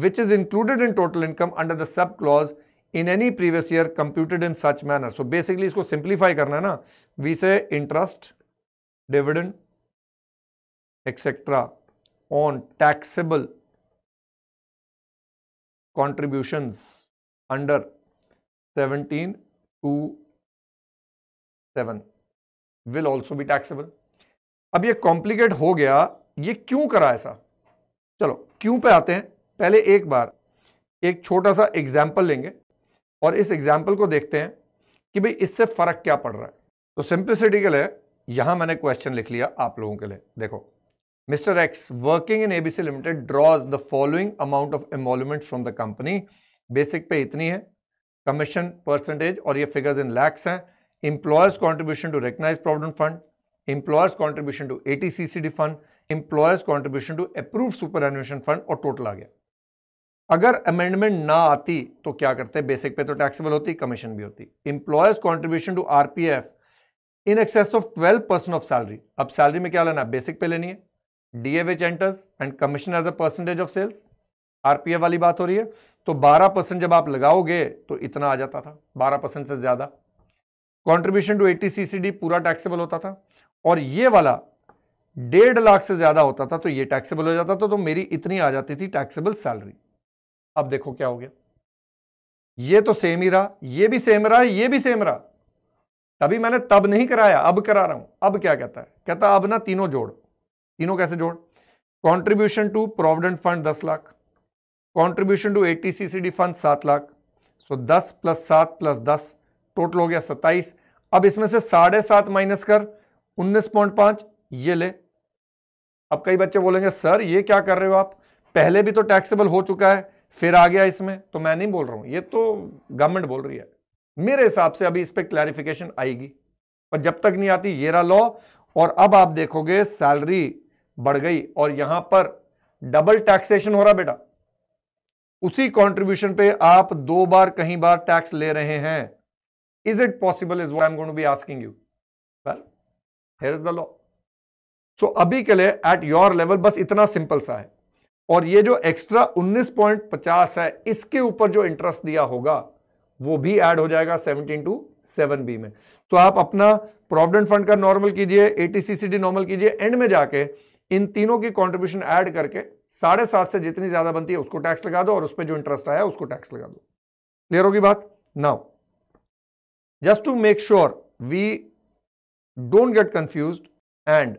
which is included in total income under the sub clause in any previous year computed in such manner so basically इसको simplify करना है ना we say interest dividend etc on taxable contributions under seventeen two seven will also be taxable. अब ये complicate हो गया ये क्यों करा ऐसा चलो क्यों पे आते हैं पहले एक बार एक छोटा सा एग्जाम्पल लेंगे और इस एग्जाम्पल को देखते हैं कि भाई इससे फ़र्क क्या पड़ रहा है तो सिंप्लिसिटी के लिए यहां मैंने क्वेश्चन लिख लिया आप लोगों के लिए देखो Mr. X, working in ABC Limited, draws the following amount of emoluments from the company. Basic pay इतनी है commission percentage और ये figures in lakhs हैं employer's contribution to recognized provident fund, employer's contribution to ATCCD fund, employer's contribution to approved superannuation fund fund और total आ गया अगर amendment ना आती तो क्या करते बेसिक पे तो टैक्सेबल होती कमीशन भी होती employee's contribution to RPF in excess of 12 percent of salary अब सैलरी में क्या लेना बेसिक पे लेनी है which enters and commission as a percentage of sales RPF वाली बात हो रही है तो 12 परसेंट जब आप लगाओगे तो इतना आ जाता था 12 परसेंट से ज्यादा कंट्रीब्यूशन टू एटी सीसीडी पूरा टैक्सेबल होता था और ये वाला डेढ़ लाख से ज्यादा होता था तो ये टैक्सेबल हो जाता था तो मेरी इतनी आ जाती थी टैक्सेबल सैलरी अब देखो क्या हो गया ये तो सेम ही रहा ये भी सेम रहा ये भी सेम रहा तभी मैंने तब नहीं कराया अब करा रहा हूं अब क्या कहता है कहता अब ना तीनों जोड़ तीनों कैसे जोड़ कॉन्ट्रीब्यूशन टू प्रोविडेंट फंड दस lakh contribution to eighty CCD fund सात लाख सो दस प्लस सात प्लस दस टोटल हो गया सत्ताईस अब इसमें से साढ़े सात माइनस कर उन्नीस पॉइंट पांच ये ले अब कई बच्चे बोलेंगे सर ये क्या कर रहे हो आप पहले भी तो टैक्सेबल हो चुका है फिर आ गया इसमें तो मैं नहीं बोल रहा हूं ये तो गवर्नमेंट बोल रही है मेरे हिसाब से अभी इस पर क्लैरिफिकेशन आएगी पर जब तक नहीं आती ये रहा लॉ और अब आप देखोगे सैलरी बढ़ गई और यहां पर डबल टैक्सेशन हो रहा बेटा उसी कंट्रीब्यूशन पे आप दो बार कहीं बार टैक्स ले रहे हैं is it possible is I am going to be asking you well here is the law so अभी के लिए एट योर लेवल बस इतना सिंपल सा है और ये जो एक्स्ट्रा 19.50 है इसके ऊपर जो इंटरेस्ट दिया होगा वो भी ऐड हो जाएगा 17 टू 7 बी में तो so आप अपना प्रोविडेंट फंड का नॉर्मल कीजिए एटीसीसीडी नॉर्मल कीजिए एंड में जाके इन तीनों की कॉन्ट्रीब्यूशन ऐड करके साढ़े सात से जितनी ज्यादा बनती है उसको टैक्स लगा दो और उस पर जो इंटरेस्ट आया उसको टैक्स लगा दो क्लियर होगी बात now just to make sure we don't get confuse and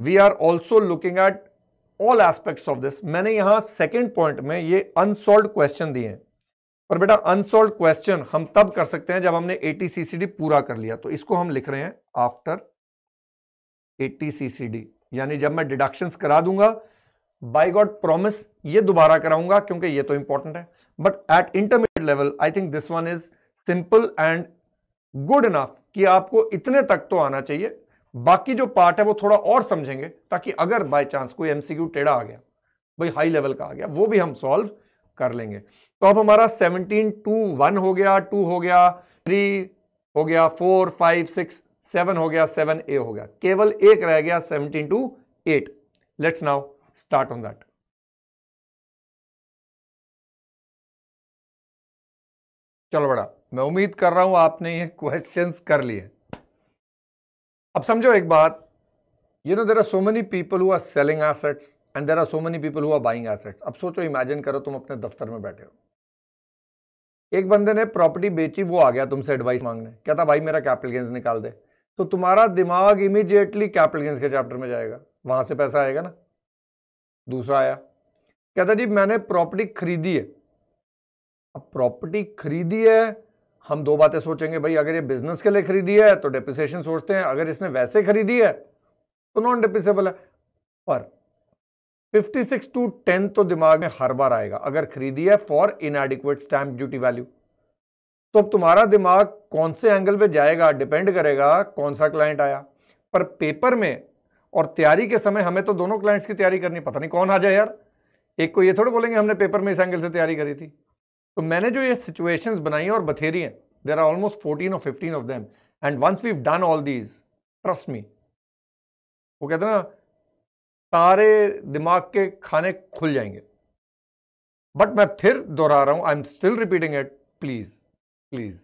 we are also looking at all aspect of this मैंने यहां सेकेंड पॉइंट में ये अनसोल्व क्वेश्चन दिए हैं पर बेटा अनसोल्व क्वेश्चन हम तब कर सकते हैं जब हमने एटीसीसीडी पूरा कर लिया तो इसको हम लिख रहे हैं आफ्टर एटीसीसीडी यानी जब मैं डिडक्शंस करा दूंगा बाय गॉड प्रॉमिस ये दोबारा कराऊंगा क्योंकि ये तो इंपॉर्टेंट है but at intermediate level I think this one is simple and good enough कि आपको इतने तक तो आना चाहिए बाकी जो पार्ट है वो थोड़ा और समझेंगे ताकि अगर बाय चांस कोई एमसीक्यू टेढ़ा आ गया भाई हाई लेवल का आ गया वो भी हम सॉल्व कर लेंगे तो अब हमारा सेवनटीन टू वन हो गया टू हो गया थ्री हो गया फोर फाइव सिक्स सेवन हो गया सेवन ए हो गया केवल एक रह गया seventeen two eight let's now start on that चलो बड़ा मैं उम्मीद कर रहा हूं आपने ये क्वेश्चंस कर लिए अब समझो एक बात you know there are so many people हुआ selling assets and there are so many people हुआ बाइंग एसेट्स अब सोचो इमेजिन करो तुम अपने दफ्तर में बैठे हो एक बंदे ने प्रॉपर्टी बेची वो आ गया तुमसे एडवाइस मांगने कहता भाई मेरा कैपिटल गेंस निकाल दे तो तुम्हारा दिमाग इमीजिएटली कैपिटल गेंस के चैप्टर में जाएगा वहां से पैसा आएगा ना दूसरा आया कहता जी मैंने प्रॉपर्टी खरीदी है अब प्रॉपर्टी खरीदी है हम दो बातें सोचेंगे भाई अगर ये बिजनेस के लिए खरीदी है तो डिप्रिसिएशन सोचते हैं अगर इसने वैसे खरीदी है तो नॉन डिप्रिसेबल है पर 56 टू 10 तो दिमाग में हर बार आएगा अगर खरीदी है for inadequate stamp duty value तो अब तुम्हारा दिमाग कौन से एंगल पे जाएगा डिपेंड करेगा कौन सा क्लाइंट आया पर पेपर में और तैयारी के समय हमें तो दोनों क्लाइंट्स की तैयारी करनी पता नहीं कौन आ जाए यार एक को ये थोड़े बोलेंगे हमने पेपर में इस एंगल से तैयारी करी थी तो मैंने जो ये सिचुएशंस बनाई और बथेरी हैं देर आर ऑलमोस्ट फोर्टीन और fifteen of them and once we done all these trust me वो कहते ना सारे दिमाग के खाने खुल जाएंगे बट मैं फिर दोहरा रहा हूं I am still repeating it please please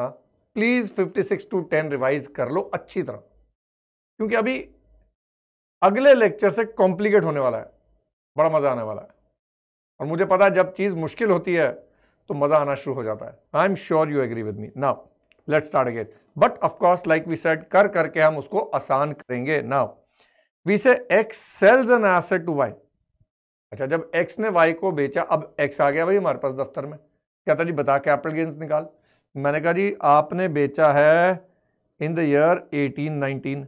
हाँ please fifty six two ten revise कर लो अच्छी तरह क्योंकि अभी अगले लेक्चर से कॉम्प्लिकेट होने वाला है बड़ा मज़ा आने वाला है और मुझे पता है जब चीज़ मुश्किल होती है तो मज़ा आना शुरू हो जाता है I am sure you agree with me now let's start again but of course like we set कर करके हम उसको आसान करेंगे now we say X sells an asset to Y अच्छा जब एक्स ने वाई को बेचा अब एक्स आ गया भाई हमारे पास दफ्तर में कहता जी बता कैपिटल गेंस निकाल मैंने कहा जी आपने बेचा है इन द ईयर 1819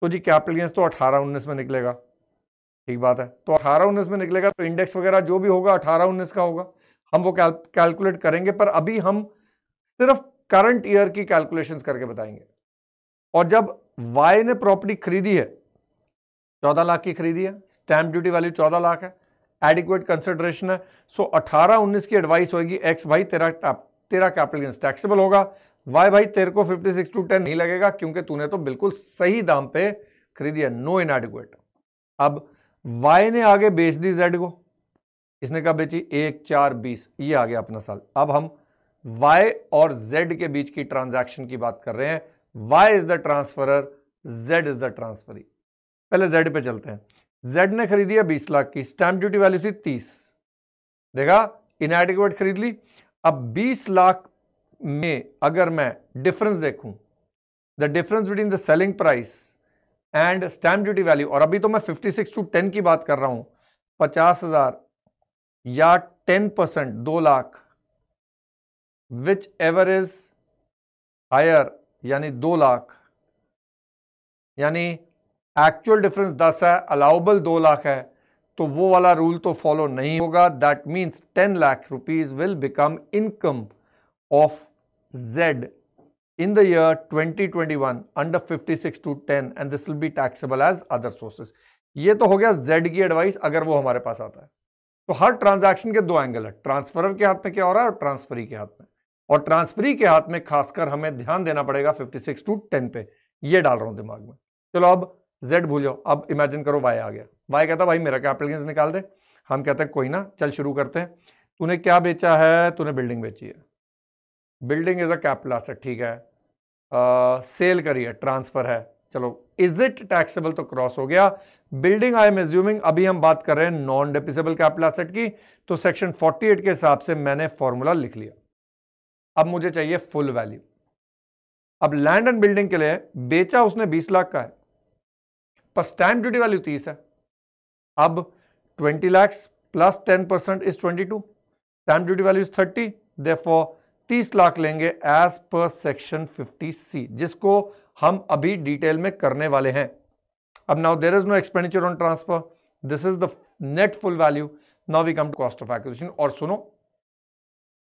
तो जी कैपिटल गेंस तो 18 19 में निकलेगा ठीक बात है तो 18 19 में निकलेगा तो इंडेक्स वगैरह जो भी होगा 18 19 का होगा हम वो कैल, कैलकुलेट करेंगे पर अभी हम सिर्फ करंट ईयर की कैलकुलेशन करके बताएंगे और जब वाई ने प्रॉपर्टी खरीदी है चौदह लाख की खरीदी है स्टैंप ड्यूटी वैल्यू चौदह लाख है एडिक्वेट कंसिडरेशन है सो अठारह उन्नीस की एडवाइस होगी एक्स भाई तेरा तेरा कैपिटल गेंस टैक्सेबल होगा वाई भाई तेरे को फिफ्टी सिक्स टू टेन नहीं लगेगा क्योंकि तूने तो बिल्कुल सही दाम पे खरीदी है नो इनएडिक्वेट अब वाई ने आगे बेच दी जेड को इसने कहा बेची एक चार बीस ये आ गया अपना साल अब हम वाई और जेड के बीच की ट्रांजैक्शन की बात कर रहे हैं Y is the transferor Z is the transferee पहले जेड पे चलते हैं जेड ने खरीदी है बीस लाख की स्टैंप ड्यूटी वैल्यू थी तीस देखा इनएडिक्वेट खरीद ली अब 20 लाख में अगर मैं डिफरेंस देखूं the difference between the selling price and stamp duty value और अभी तो मैं 56 टू टेन की बात कर रहा हूं पचास हजार या 10 परसेंट दो lakh whichever is higher यानी दो लाख यानी एक्चुअल डिफरेंस दस है अलाउबल दो लाख है तो वो वाला रूल तो फॉलो नहीं होगा that means ten lakh rupees will become income of Z in the year 2021 under 56 to 10 and this will be taxable as other sources ये तो हो गया Z की एडवाइस अगर वो हमारे पास आता है तो हर ट्रांजैक्शन के दो एंगल है ट्रांसफर के हाथ में क्या हो रहा है और ट्रांसफरी के हाथ में और ट्रांसफरी के हाथ में खासकर हमें ध्यान देना पड़ेगा 56 टू 10 पे ये डाल रहा हूं दिमाग में चलो अब Z भूलो अब इमेजिन करो Y आ गया भाई कहता भाई मेरा कैपिटल गेंस निकाल दे हम कहते हैं कोई ना चल शुरू करते हैं तूने क्या बेचा है तूने बिल्डिंग बेची है building is a capital asset ठीक है सेल करी है ट्रांसफ़र है चलो इज इट टैक्सेबल तो क्रॉस हो गया बिल्डिंग आई एम एज्यूमिंग अभी हम बात कर रहे हैं नॉन डेपिसेबल कैपिटल एसेट की तो सेक्शन 48 के हिसाब से मैंने फॉर्मूला लिख लिया अब मुझे चाहिए फुल वैल्यू अब लैंड एंड बिल्डिंग के लिए बेचा उसने 20 लाख का है पर स्टैंप ड्यूटी वैल्यू 30 है अब 20 lakhs plus 10 percent is 22. Stamp duty value is 30. दे 30 लाख लेंगे एज पर सेक्शन 50 सी जिसको हम अभी डिटेल में करने वाले हैं अब now there is no expenditure on transfer this is the net full value now we come to cost of acquisition और सुनो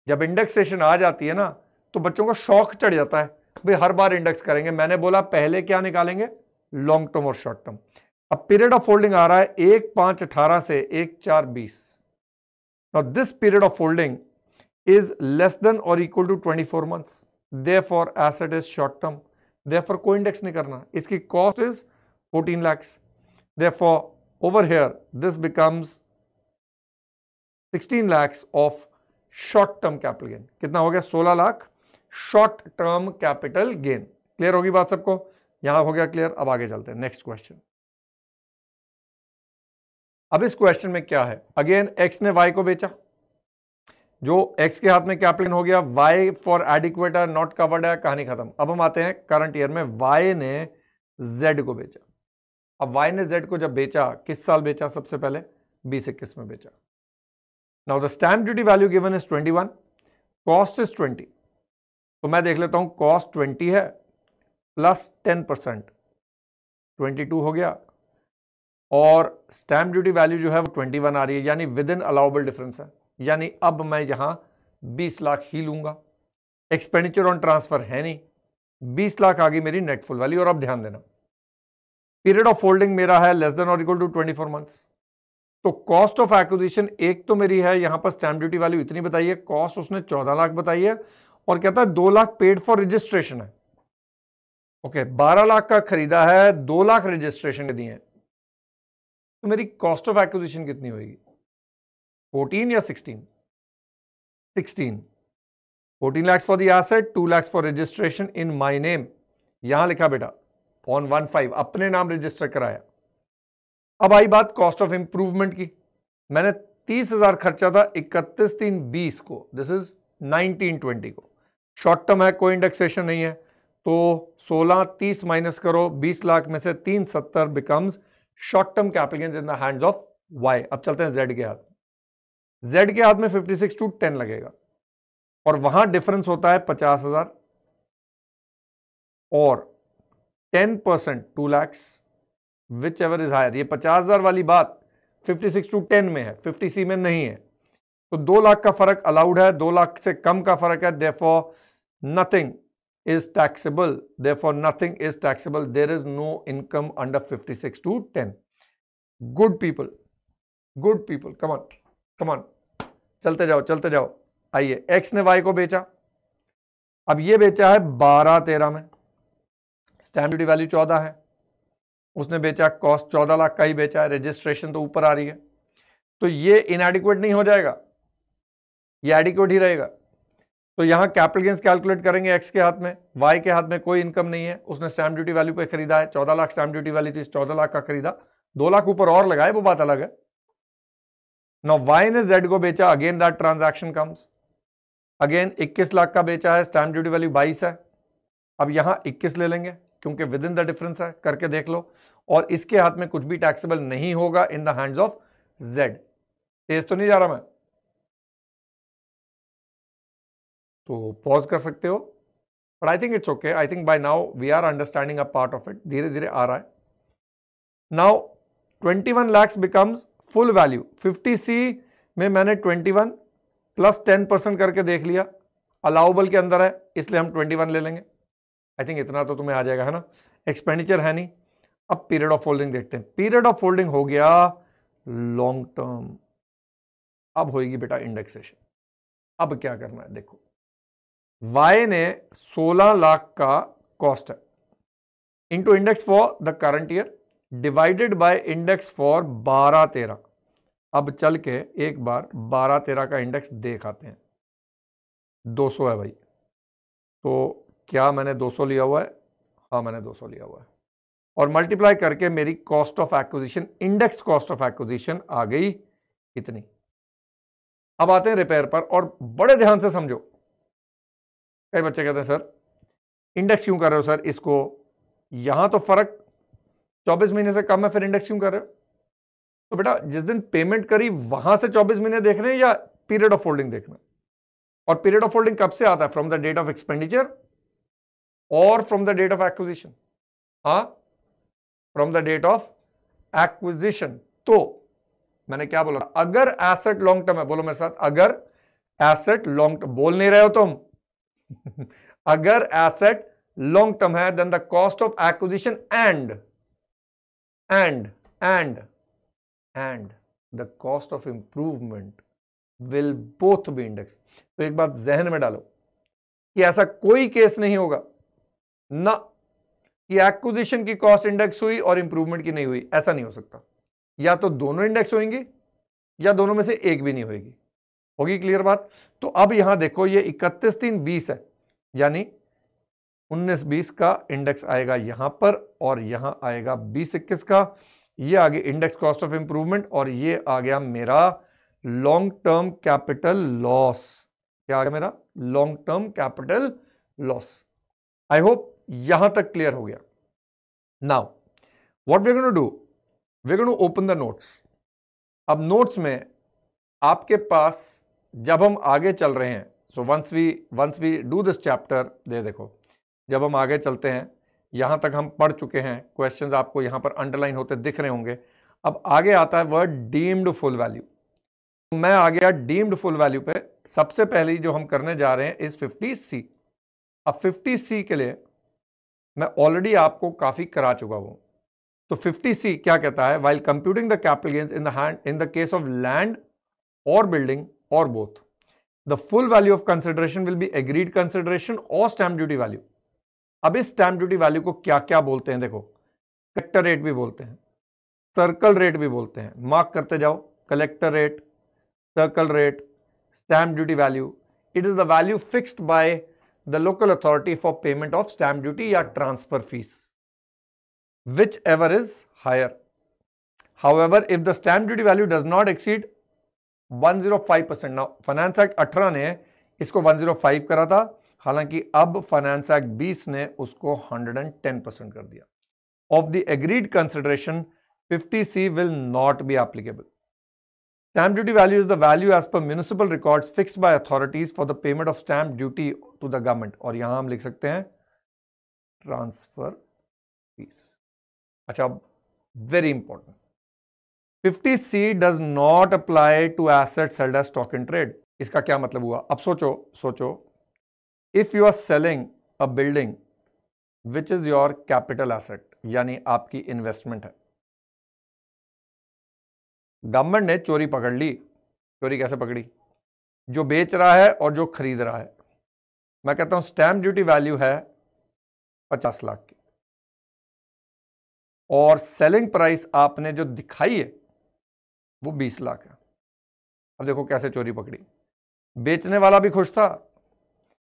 जब इंडेक्सेशन आ जाती है ना तो बच्चों को शौक चढ़ जाता है भाई हर बार इंडेक्स करेंगे मैंने बोला पहले क्या निकालेंगे लॉन्ग टर्म और शॉर्ट टर्म अब पीरियड ऑफ फोल्डिंग आ रहा है एक पांच अठारह से एक चार बीस now this period of holding is less than और equal to twenty four month therefore asset is short term therefore को इंडेक्स नहीं करना इसकी cost is fourteen lakhs therefore over here this becomes sixteen lakhs of short term capital gain कितना हो गया सोलह lakh short term capital gain clear होगी बात सबको यहां हो गया क्लियर अब आगे चलते हैं नेक्स्ट क्वेश्चन अब इस क्वेश्चन में क्या है अगेन एक्स ने वाई को बेचा जो एक्स के हाथ में क्या प्लेन हो गया वाई फॉर एडिक्वेट है नॉट कवर्ड है कहानी खत्म अब हम आते हैं करंट ईयर में वाई ने जेड को बेचा अब वाई ने जेड को जब बेचा किस साल बेचा सबसे पहले बीस इक्कीस में बेचा now the stamp duty value given is twenty one cost is twenty तो मैं देख लेता हूं कॉस्ट ट्वेंटी है plus ten percent twenty two हो गया और स्टैम्प ड्यूटी वैल्यू जो है वो ट्वेंटी वन आ रही है यानी विद इन अलाउबल डिफरेंस है यानी अब मैं यहाँ बीस लाख ही लूँगा एक्सपेंडिचर ऑन ट्रांसफ़र है नहीं बीस लाख आ गई मेरी नेट फुल वैल्यू और अब ध्यान देना पीरियड ऑफ होल्डिंग मेरा है लेस देन और equal to twenty four months तो कॉस्ट ऑफ एक्विजिशन एक तो मेरी है यहाँ पर स्टैम्प ड्यूटी वैल्यू इतनी बताई है कॉस्ट उसने चौदह लाख बताई है और कहता है दो लाख पेड फॉर रजिस्ट्रेशन है ओके बारह लाख का खरीदा है दो लाख रजिस्ट्रेशन के दिए हैं तो मेरी कॉस्ट ऑफ एक्विजिशन कितनी होगी फोर्टीन या sixteen sixteen fourteen lakhs for the asset two lakhs for registration in my name यहां लिखा बेटा ऑन वन फाइव अपने नाम रजिस्टर कराया अब आई बात कॉस्ट ऑफ इंप्रूवमेंट की मैंने तीस हजार खर्चा था इकतीस तीन बीस को दिस इज नाइनटीन ट्वेंटी को शॉर्ट टर्म है कोई इंडेक्सेशन नहीं है तो सोलह तीस माइनस करो बीस लाख में से तीन सत्तर becomes short term capital gains in the hands of Y अब चलते हैं जेड के हाथ जेड के हाथ में 56 टू 10 लगेगा और वहां डिफरेंस होता है पचास हजार और 10 percent two lakhs whichever is higher ये पचास हजार वाली बात 56 टू 10 में है 50 सी में नहीं है तो दो लाख का फर्क अलाउड है दो लाख से कम का फर्क है therefore nothing is taxable. Therefore, nothing is taxable. There is no income under 56 to 10. Good people. Good people. Come on. Come on. चलते जाओ चलते जाओ आइए एक्स ने वाई को बेचा अब ये बेचा है बारह तेरह में स्टैम्प ड्यूटी वैल्यू चौदह है उसने बेचा कॉस्ट चौदह लाख का ही बेचा है रजिस्ट्रेशन तो ऊपर आ रही है तो ये इनएडिक्वेट नहीं हो जाएगा ये एडिक्वेट ही रहेगा तो यहां कैपिटल गेंस कैलकुलेट करेंगे एक्स के हाथ में वाई के हाथ में कोई इनकम नहीं है उसने स्टैम्प ड्यूटी वैल्यू पे खरीदा है चौदह लाख स्टैम्प ड्यूटी वैल्यू थी चौदह लाख का खरीदा दो लाख ऊपर और लगाए वो बात अलग है नौ वाई ने जेड को बेचा again that transaction comes again इक्कीस लाख का बेचा है स्टैम्प ड्यूटी वैल्यू बाईस है अब यहां इक्कीस ले लेंगे क्योंकि विद इन द डिफरेंस है करके देख लो और इसके हाथ में कुछ भी टैक्सेबल नहीं होगा in the hands of Z तेज तो नहीं जा रहा मैं तो पॉज कर सकते हो but I think it's okay I think by now we are understanding a part of it धीरे धीरे आ रहा है now 21 lakhs becomes full value 50 C में मैंने 21 प्लस 10 परसेंट करके देख लिया अलाउबल के अंदर है इसलिए हम 21 ले लेंगे आई थिंक इतना तो तुम्हें आ जाएगा है ना एक्सपेंडिचर है नहीं अब पीरियड ऑफ होल्डिंग देखते हैं पीरियड ऑफ होल्डिंग हो गया लॉन्ग टर्म अब होगी बेटा इंडेक्सेशन अब क्या करना है देखो वाई ने 16 लाख का कॉस्ट है into index for the current year divided by index for 12 तेरह अब चल के एक बार 12 तेरह का इंडेक्स देख आते हैं 200 है भाई तो क्या मैंने 200 लिया हुआ है हाँ मैंने 200 लिया हुआ है और मल्टीप्लाई करके मेरी cost of acquisition index cost of acquisition आ गई इतनी अब आते हैं रिपेयर पर और बड़े ध्यान से समझो कई बच्चे कहते हैं सर इंडेक्स क्यों कर रहे हो सर इसको यहां तो फ़र्क 24 महीने से कम है फिर इंडेक्स क्यों कर रहे हो तो बेटा जिस दिन पेमेंट करी वहां से 24 महीने देख रहे हैं या पीरियड ऑफ होल्डिंग हैं और पीरियड ऑफ होल्डिंग कब से आता है from the date of expenditure और from the date of acquisition हाँ from the date of acquisition तो मैंने क्या बोला अगर एसेट लॉन्ग टर्म है बोलो मेरे साथ अगर एसेट लॉन्ग टर्म बोल नहीं रहे हो तुम तो अगर एसेट लॉन्ग टर्म है then the cost of acquisition and and and and the cost of improvement will both be index तो एक बात जहन में डालो कि ऐसा कोई केस नहीं होगा ना कि एक्विजिशन की कॉस्ट इंडेक्स हुई और इंप्रूवमेंट की नहीं हुई ऐसा नहीं हो सकता या तो दोनों इंडेक्स होंगे या दोनों में से एक भी नहीं होगी होगी क्लियर बात तो अब यहां देखो ये इकतीस तीन बीस है यानी उन्नीस बीस का इंडेक्स आएगा यहां पर और यहां आएगा बीस इक्कीस का ये गया इंडेक्स कॉस्ट ऑफ इंप्रूवमेंट और ये आ गया मेरा लॉन्ग टर्म कैपिटल लॉस क्या आ गया मेरा long term capital loss I hope यहां तक क्लियर हो गया now what we going to do we going to open the notes अब नोट्स में आपके पास जब हम आगे चल रहे हैं so once we once we do this chapter दे देखो जब हम आगे चलते हैं यहाँ तक हम पढ़ चुके हैं क्वेश्चंस आपको यहाँ पर अंडरलाइन होते दिख रहे होंगे अब आगे आता है वर्ड डीम्ड फुल वैल्यू मैं आ गया डीम्ड फुल वैल्यू पे सबसे पहली जो हम करने जा रहे हैं इस फिफ्टी सी अब फिफ्टी सी के लिए मैं ऑलरेडी आपको काफ़ी करा चुका हूँ तो फिफ्टी सी क्या कहता है while computing the capital gains in the hand in the case of land और building or both. The full value of consideration will be agreed consideration or stamp duty value. अब इस stamp duty value को क्या क्या बोलते हैं देखो collector rate भी बोलते हैं सर्कल रेट भी बोलते हैं मार्क करते जाओ collector rate circle rate stamp duty value. It is the value fixed by the local authority for payment of stamp duty or transfer fees, whichever is higher. However, if the stamp duty value does not exceed 105 percent ना finance act 18 ने इसको 105 करा था हालांकि अब finance act 20 ने उसको 110 percent कर दिया of the agreed consideration 50 C will not be applicable stamp duty value is the value as per municipal record fix by authorities for the payment of stamp duty to the government और यहां हम लिख सकते हैं transfer fee अच्छा very important fifty C does not apply to asset sold as stock in trade इसका क्या मतलब हुआ अब सोचो सोचो if you are selling a building which is your capital asset यानी आपकी इन्वेस्टमेंट है गवर्नमेंट ने चोरी पकड़ ली चोरी कैसे पकड़ी जो बेच रहा है और जो खरीद रहा है मैं कहता हूं स्टैम्प ड्यूटी वैल्यू है पचास लाख की और सेलिंग प्राइस आपने जो दिखाई है वो बीस लाख है अब देखो कैसे चोरी पकड़ी बेचने वाला भी खुश था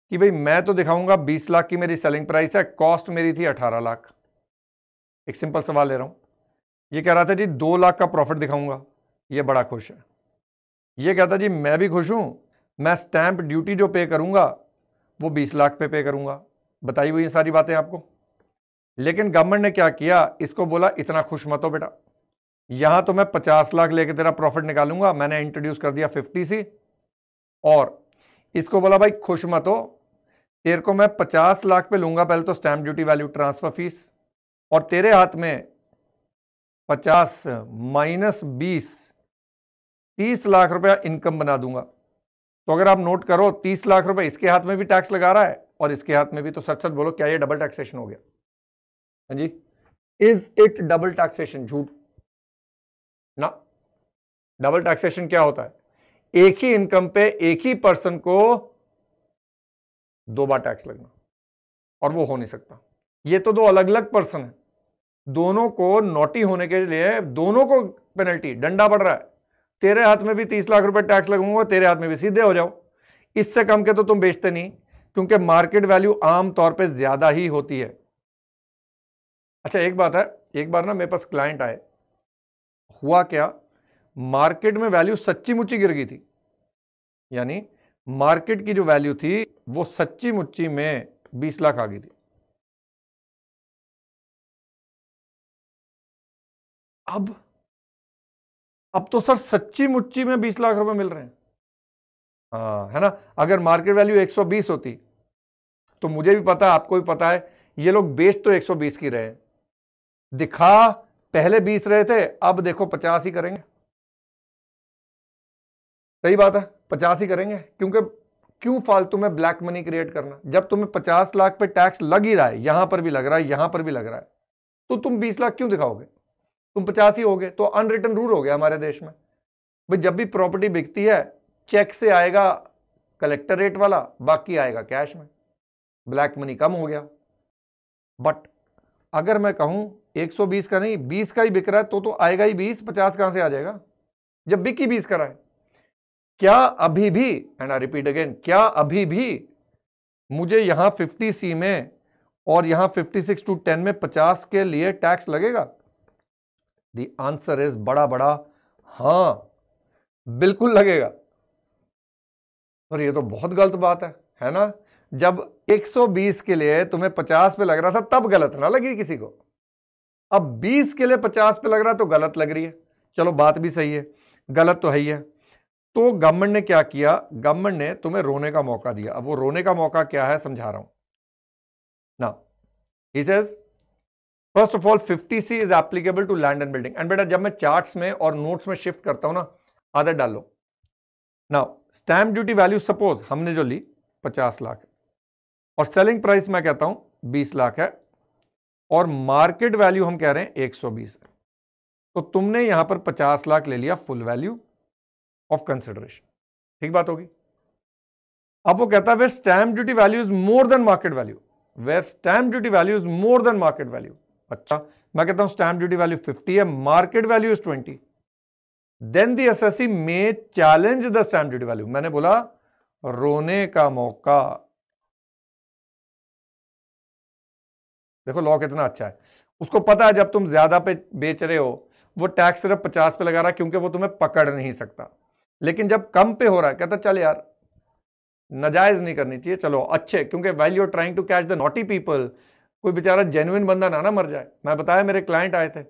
कि भाई मैं तो दिखाऊंगा बीस लाख की मेरी सेलिंग प्राइस है कॉस्ट मेरी थी अठारह लाख एक सिंपल सवाल ले रहा हूं ये कह रहा था जी दो लाख का प्रॉफिट दिखाऊंगा ये बड़ा खुश है ये कहता जी मैं भी खुश हूं मैं स्टैंप ड्यूटी जो पे करूंगा वो बीस लाख पे पे करूंगा बताई हुई सारी बातें आपको लेकिन गवर्नमेंट ने क्या किया इसको बोला इतना खुश मत हो बेटा यहां तो मैं पचास लाख लेके तेरा प्रॉफिट निकालूंगा मैंने इंट्रोड्यूस कर दिया फिफ्टी सी और इसको बोला भाई खुश मत हो तेरे को मैं पचास लाख पे लूंगा पहले तो stamp duty value transfer fee और तेरे हाथ में पचास माइनस बीस तीस लाख रुपया इनकम बना दूंगा तो अगर आप नोट करो तीस लाख रुपया इसके हाथ में भी टैक्स लगा रहा है और इसके हाथ में भी तो सच सच बोलो क्या ये डबल टैक्सेशन हो गया हाँ जी इज इट डबल टैक्सेशन झूठ ना डबल टैक्सेशन क्या होता है एक ही इनकम पे एक ही पर्सन को दो बार टैक्स लगना और वो हो नहीं सकता ये तो दो अलग अलग पर्सन है दोनों को नोटी होने के लिए दोनों को पेनल्टी डंडा पड़ रहा है तेरे हाथ में भी तीस लाख रुपए टैक्स लगूंगा तेरे हाथ में भी सीधे हो जाओ इससे कम के तो तुम बेचते नहीं क्योंकि मार्केट वैल्यू आमतौर पर ज्यादा ही होती है अच्छा एक बात है एक बार ना मेरे पास क्लाइंट आए हुआ क्या मार्केट में वैल्यू सच्ची मुच्ची गिर गई थी यानी मार्केट की जो वैल्यू थी वो सच्ची मुच्ची में 20 लाख आ गई थी अब अब तो सर सच्ची मुच्ची में 20 लाख रुपए मिल रहे हैं आ, हाँ, है ना अगर मार्केट वैल्यू 120 होती तो मुझे भी पता आपको भी पता है ये लोग बेच तो 120 की रहे दिखा पहले बीस रहे थे अब देखो पचास ही करेंगे सही बात है पचास ही करेंगे क्योंकि क्यों फालतू में ब्लैक मनी क्रिएट करना जब तुम्हें पचास लाख पे टैक्स लग ही रहा है यहां पर भी लग रहा है यहां पर भी लग रहा है तो तुम बीस लाख क्यों दिखाओगे तुम पचास ही हो गए तो अनरिटर्न रूल हो गया हमारे देश में भाई जब भी प्रॉपर्टी बिकती है चेक से आएगा कलेक्टर रेट वाला बाकी आएगा कैश में ब्लैक मनी कम हो गया बट अगर मैं कहूं 120 का नहीं 20 का ही बिक रहा है तो तो आएगा ही 20 50 कहां से आ जाएगा जब बिकी ही बीस का है क्या अभी भी एंड आई रिपीट अगेन क्या अभी भी मुझे यहां 50 सी में और यहां 56 टू टेन में 50 के लिए टैक्स लगेगा द आंसर इज बड़ा बड़ा हां बिल्कुल लगेगा और ये तो बहुत गलत बात है है ना जब 120 के लिए तुम्हें 50 पे लग रहा था तब गलत ना लगी किसी को अब 20 के लिए 50 पे लग रहा है तो गलत लग रही है चलो बात भी सही है गलत तो है ही है तो गवर्नमेंट ने क्या किया गवर्नमेंट ने तुम्हें रोने का मौका दिया अब वो रोने का मौका क्या है समझा रहा हूं ना he says first of all 50 C is applicable to land and building and बेटा जब मैं चार्ट्स में और नोट्स में शिफ्ट करता हूं ना आदत डालो ना स्टैंप ड्यूटी वैल्यू सपोज हमने जो ली पचास लाख और सेलिंग प्राइस मैं कहता हूं बीस लाख है और मार्केट वैल्यू हम कह रहे हैं 120 है तो तुमने यहां पर 50 लाख ले लिया फुल वैल्यू ऑफ कंसिडरेशन ठीक बात होगी अब वो कहता है where stamp duty value is more than market value where stamp duty value is more than market value अच्छा मैं कहता हूं स्टैम्प ड्यूटी वैल्यू 50 है market value is 20 then the S C may challenge the stamp duty value मैंने बोला रोने का मौका देखो लॉ कितना अच्छा है उसको पता है जब तुम ज्यादा पे बेच रहे हो वो टैक्स सिर्फ पचास पे लगा रहा है क्योंकि वो तुम्हें पकड़ नहीं सकता लेकिन जब कम पे हो रहा है कहता चल यार नजायज नहीं करनी चाहिए चलो अच्छे क्योंकि well you're trying to catch the naughty people कोई बेचारा जेनुइन बंदा ना ना मर जाए मैं बताया मेरे क्लाइंट आए थे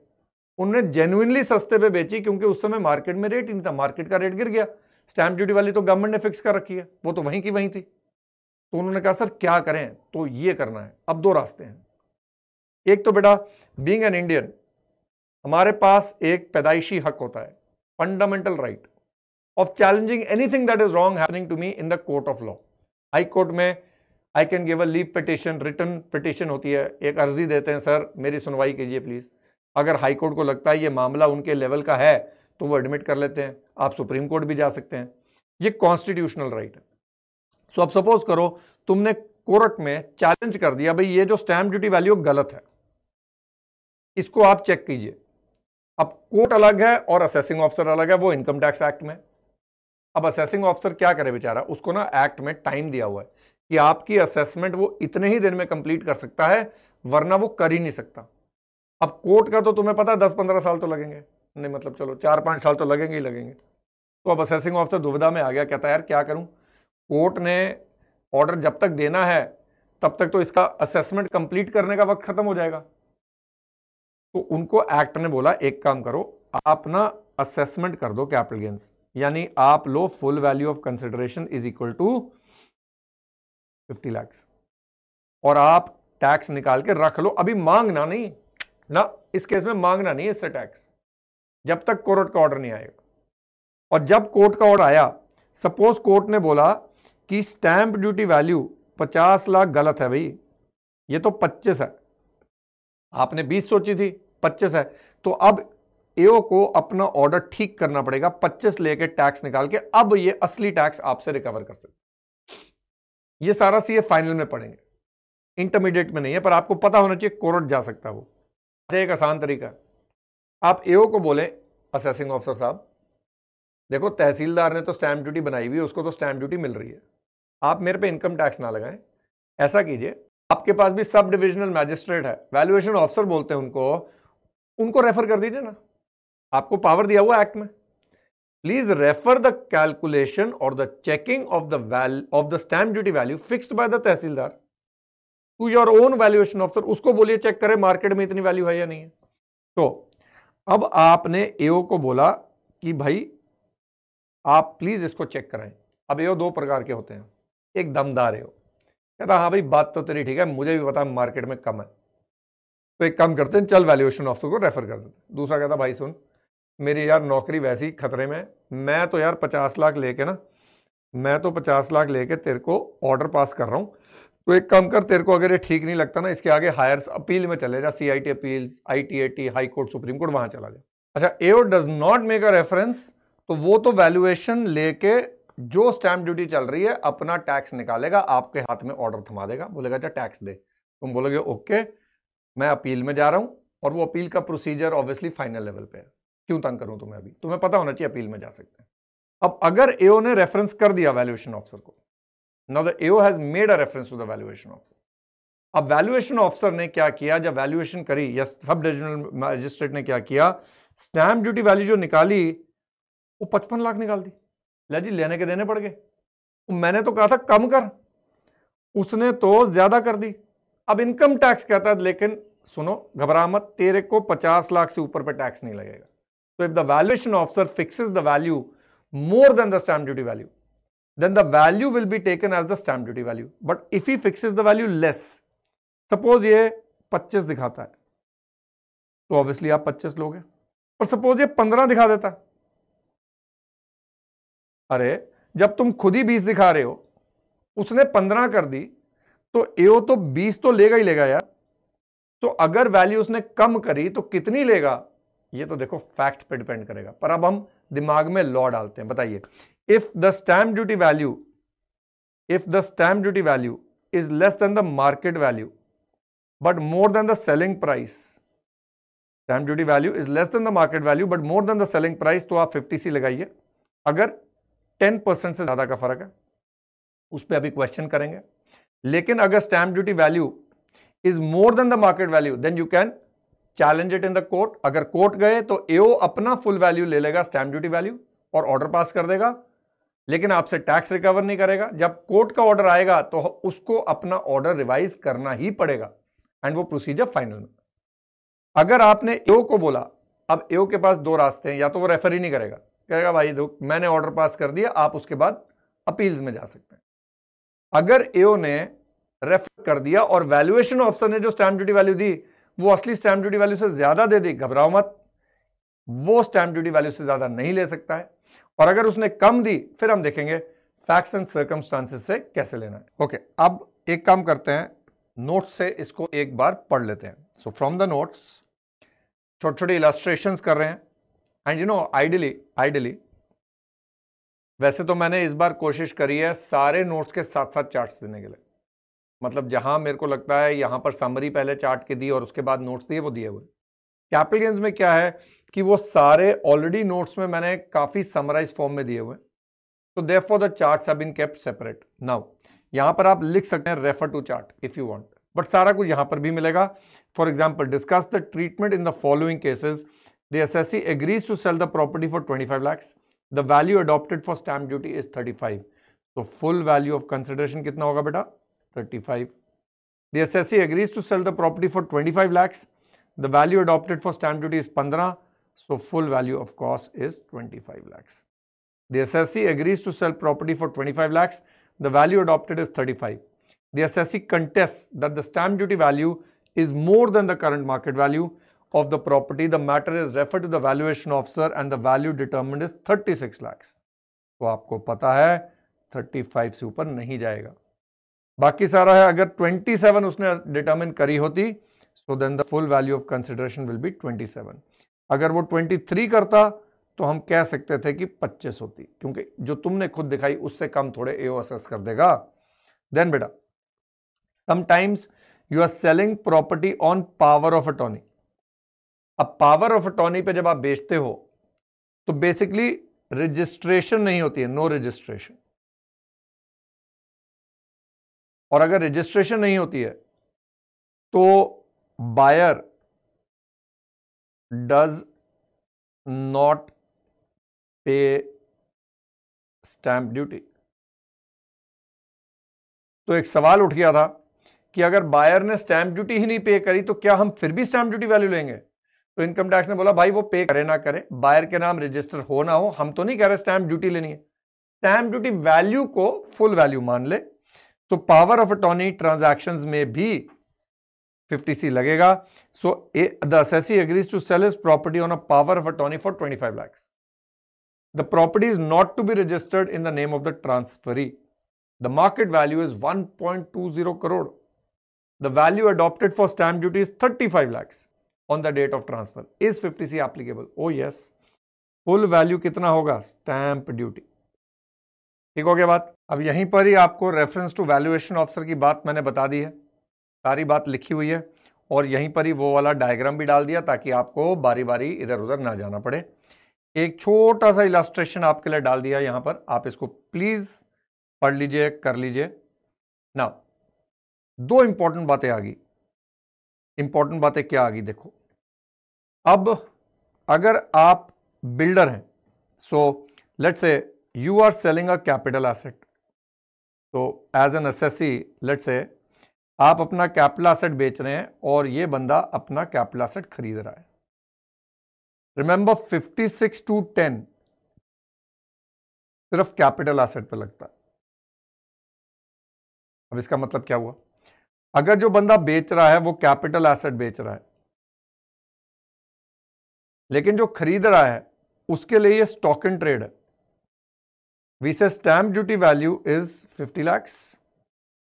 उनने जेनुइनली सस्ते पे बेची क्योंकि उस समय मार्केट में रेट ही नहीं था मार्केट का रेट गिर गया स्टैंप ड्यूटी वाली तो गवर्नमेंट ने फिक्स कर रखी है वो तो वहीं की वहीं थी तो उन्होंने कहा सर क्या करें तो ये करना है अब दो रास्ते हैं एक तो बेटा बींग एन इंडियन हमारे पास एक पैदाइशी हक होता है fundamental right of challenging anything that is wrong happening to me in the court of law high court में I can give a leave petition return petition होती है एक अर्जी देते हैं सर मेरी सुनवाई कीजिए प्लीज़ अगर हाई कोर्ट को लगता है ये मामला उनके लेवल का है तो वो एडमिट कर लेते हैं आप सुप्रीम कोर्ट भी जा सकते हैं ये कॉन्स्टिट्यूशनल राइट है सो so, अब सपोज करो तुमने कोर्ट में चैलेंज कर दिया भाई ये जो स्टैम्प ड्यूटी वैल्यू गलत है इसको आप चेक कीजिए अब कोर्ट अलग है और असेसिंग ऑफिसर अलग है वो इनकम टैक्स एक्ट में अब असेसिंग ऑफिसर क्या करे बेचारा उसको ना एक्ट में टाइम दिया हुआ है कि आपकी असेसमेंट वो इतने ही दिन में कंप्लीट कर सकता है वरना वो कर ही नहीं सकता अब कोर्ट का तो तुम्हें पता दस पंद्रह साल तो लगेंगे नहीं मतलब चलो चार पांच साल तो लगेंगे ही लगेंगे तो अब असेसिंग ऑफिसर दुविधा में आ गया कहता है यार क्या करूं कोर्ट ने ऑर्डर जब तक देना है तब तक तो इसका असेसमेंट कंप्लीट करने का वक्त खत्म हो जाएगा तो उनको एक्ट ने बोला एक काम करो आप ना असेसमेंट कर दो कैपिटल गेंस यानी आप लो full value of consideration is equal to fifty lakhs और आप टैक्स निकाल के रख लो अभी मांगना नहीं ना इस केस में मांगना नहीं इससे टैक्स जब तक कोर्ट का ऑर्डर नहीं आएगा और जब कोर्ट का ऑर्डर आया सपोज कोर्ट ने बोला कि स्टैंप ड्यूटी वैल्यू 50 लाख गलत है भाई ये तो 25 है आपने 20 सोची थी पच्चीस है तो अब एओ को अपना ऑर्डर ठीक करना पड़ेगा पच्चीस लेके टैक्स निकाल के अब ये असली टैक्स आपसे रिकवर कर सकते ये सारा सीए फाइनल में पड़ेंगे इंटरमीडिएट में नहीं है पर आपको पता होना चाहिए कोर्ट जा सकता है वो एक आसान तरीका आप एओ को बोले असेसिंग ऑफिसर साहब देखो तहसीलदार ने तो स्टैंप ड्यूटी बनाई हुई है उसको तो स्टैंप ड्यूटी मिल रही है आप मेरे पे इनकम टैक्स ना लगाएं ऐसा कीजिए आपके पास भी सब डिविजनल मैजिस्ट्रेट है वैल्यूएशन ऑफिसर बोलते हैं उनको उनको रेफर कर दीजिए ना आपको पावर दिया हुआ एक्ट में प्लीज रेफर द कैलकुलेशन और the checking of the value of the stamp duty value fixed by the tehsildar to your own valuation officer उसको बोलिए चेक करें मार्केट में इतनी वैल्यू है या नहीं है तो अब आपने एओ को बोला कि भाई आप प्लीज इसको चेक कराएं अब एओ दो प्रकार के होते हैं एक दमदार एओ कहता हाँ भाई बात तो तेरी ठीक है मुझे भी पता मार्केट में कम है तो एक काम करते हैं चल वैल्यूएशन ऑफिसर को रेफर कर देते दूसरा कहता भाई सुन मेरी यार नौकरी वैसी खतरे में मैं तो यार पचास लाख लेके ना मैं तो पचास लाख लेके तेरे को ऑर्डर पास कर रहा हूँ तो एक काम कर तेरे को अगर ये ठीक नहीं लगता ना इसके आगे हायर अपील में चले जा C I T appeal I T I T high court supreme court वहाँ चला जा अच्छा A O does not make a reference तो वो तो वैल्यूएशन लेके जो स्टैम्प ड्यूटी चल रही है अपना टैक्स निकालेगा आपके हाथ में ऑर्डर थमा देगा बोलेगा अच्छा टैक्स दे तुम बोलोगे ओके मैं अपील में जा रहा हूँ और वो अपील का प्रोसीजर ऑब्वियसली फाइनल लेवल पे है क्यों तंग करूँ तुम्हें अभी तुम्हें पता होना चाहिए अपील में जा सकते हैं अब अगर एओ ने रेफरेंस कर दिया वैल्यूएशन ऑफिसर को now the AO has made a reference to the valuation officer अब वैल्यूएशन ऑफिसर ने क्या किया जब वैल्यूएशन करी या सब डिविजनल मजिस्ट्रेट ने क्या किया स्टैम्प ड्यूटी वैल्यू जो निकाली वो पचपन लाख निकाल दी ले जी लेने के देने पड़ गए तो मैंने तो कहा था कम कर उसने तो ज्यादा कर दी अब इनकम टैक्स कहता है लेकिन सुनो घबरा मत तेरे को 50 लाख से ऊपर पे टैक्स नहीं लगेगा तो if the valuation officer fixes the value more than the stamp duty value then the value will be taken as the stamp duty value but if he fixes the value less suppose ye 25 dikhata hai to obviously aap 25 loge पर suppose ये 15 दिखा देता अरे जब तुम खुद ही 20 दिखा रहे हो उसने 15 कर दी तो ए तो 20 तो लेगा ही लेगा यार तो अगर वैल्यू उसने कम करी तो कितनी लेगा ये तो देखो फैक्ट पे डिपेंड करेगा पर अब हम दिमाग में लॉ डालते हैं बताइए if the stamp duty value if the stamp duty value is less than the market value but more than the selling price stamp duty value is less than the market value but more than the selling price तो आप fifty C लगाइए अगर ten percent से ज़्यादा का फर्क है उस पर अभी क्वेश्चन करेंगे लेकिन अगर stamp duty value is more than the market value then you can challenge it in the court अगर कोर्ट गए तो एओ अपना फुल वैल्यू ले लेगा स्टैम्प ड्यूटी वैल्यू और ऑर्डर पास कर देगा लेकिन आपसे टैक्स रिकवर नहीं करेगा जब कोर्ट का ऑर्डर आएगा तो उसको अपना ऑर्डर रिवाइज करना ही पड़ेगा एंड वो प्रोसीजर फाइनल में अगर आपने एओ को बोला अब एओ के पास दो रास्ते हैं या तो वो रेफर ही नहीं करेगा कहेगा भाई दो मैंने ऑर्डर पास कर दिया आप उसके बाद अपील्स में जा सकते हैं अगर एओ ने रेफर कर दिया और वैल्यूएशन ऑफिसर ने जो स्टैंप ड्यूटी वैल्यू दी वो असली स्टैंप ड्यूटी वैल्यू से ज्यादा दे दी घबराओ मत वो स्टैंप ड्यूटी वैल्यू से ज्यादा नहीं ले सकता है और अगर उसने कम दी फिर हम देखेंगे फैक्ट्स एंड सर्कमस्टांसेस से कैसे लेना है ओके okay, अब एक काम करते हैं नोट्स से इसको एक बार पढ़ लेते हैं सो फ्रॉम द नोट्स छोटे छोटे इलास्ट्रेशन कर रहे हैं and you know ideally ideally वैसे तो मैंने इस बार कोशिश करी है सारे नोट्स के साथ साथ चार्ट्स देने के लिए मतलब जहां मेरे को लगता है यहां पर समरी पहले चार्ट के दी और उसके बाद नोट्स दिए वो दिए हुए कैपिटल गेंस में क्या है कि वो सारे ऑलरेडी नोट्स में मैंने काफ़ी समराइज फॉर्म में दिए हुए तो there for the chart been kept separate now यहां पर आप लिख सकते हैं refer to chart if you want but सारा कुछ यहां पर भी मिलेगा for example discuss the treatment in the following cases the S the assessee agrees to sell the property for 25 lakhs the value adopted for stamp duty is 35 तो full value of consideration कितना होगा बेटा 35. The assessee agrees to sell the property for 25 lakhs. The value adopted for stamp duty is 15. So, full value of course is 25 lakhs. The assessee agrees to sell property for 25 lakhs. The value adopted is 35. The assessee contests that the stamp duty value is more than the current market value of the property. The matter is referred to the valuation officer and the value determined is 36 lakhs. So, आपको पता है 35 से ऊपर नहीं जाएगा बाकी सारा है अगर 27 उसने डिटर्मिन करी होती so then the full value of consideration will be 27 अगर वो 23 करता तो हम कह सकते थे कि 25 होती क्योंकि जो तुमने खुद दिखाई उससे कम थोड़े एओएसएस कर देगा देन बेटा sometimes you are selling property on power of attorney अब पावर ऑफ अटोनी पे जब आप बेचते हो तो बेसिकली रजिस्ट्रेशन नहीं होती है नो no रजिस्ट्रेशन और अगर रजिस्ट्रेशन नहीं होती है तो buyer does not pay stamp duty तो एक सवाल उठ गया था कि अगर बायर ने स्टैंप ड्यूटी ही नहीं पे करी तो क्या हम फिर भी स्टैंप ड्यूटी वैल्यू लेंगे तो इनकम टैक्स ने बोला भाई वो पे करे ना करे बायर के नाम रजिस्टर हो ना हो हम तो नहीं कह रहे स्टैंप ड्यूटी लेनी है स्टैंप ड्यूटी वैल्यू को फुल वैल्यू मान ले so power of attorney transaction में भी फिफ्टी सी लगेगा so the assessee agrees to sell is property on a power of attorney for twenty five lakhs the property is not to be registered in the name of the transferee the market value is one point two zero crore the value adopted for stamp duty is thirty five lakhs on the date of transfer is fifty C applicable oh yes full value कितना होगा stamp duty ठीक हो गया बात अब यहीं पर ही आपको रेफरेंस टू वैल्यूएशन ऑफिसर की बात मैंने बता दी है सारी बात लिखी हुई है और यहीं पर ही वो वाला डायग्राम भी डाल दिया ताकि आपको बारी बारी इधर उधर ना जाना पड़े एक छोटा सा इलास्ट्रेशन आपके लिए डाल दिया यहाँ पर आप इसको प्लीज़ पढ़ लीजिए कर लीजिए ना दो इंपॉर्टेंट बातें आ गई इंपॉर्टेंट बातें क्या आ गई देखो अब अगर आप बिल्डर हैं so let's say you are selling a capital asset. So as an assessee, let's say आप अपना कैपिटल एसेट बेच रहे हैं और ये बंदा अपना कैपिटल एसेट खरीद रहा है रिमेंबर 56 टू 10 सिर्फ कैपिटल एसेट पे लगता है अब इसका मतलब क्या हुआ अगर जो बंदा बेच रहा है वो कैपिटल एसेट बेच रहा है लेकिन जो खरीद रहा है उसके लिए ये स्टॉक एंड ट्रेड है we say stamp duty value is 50 lakhs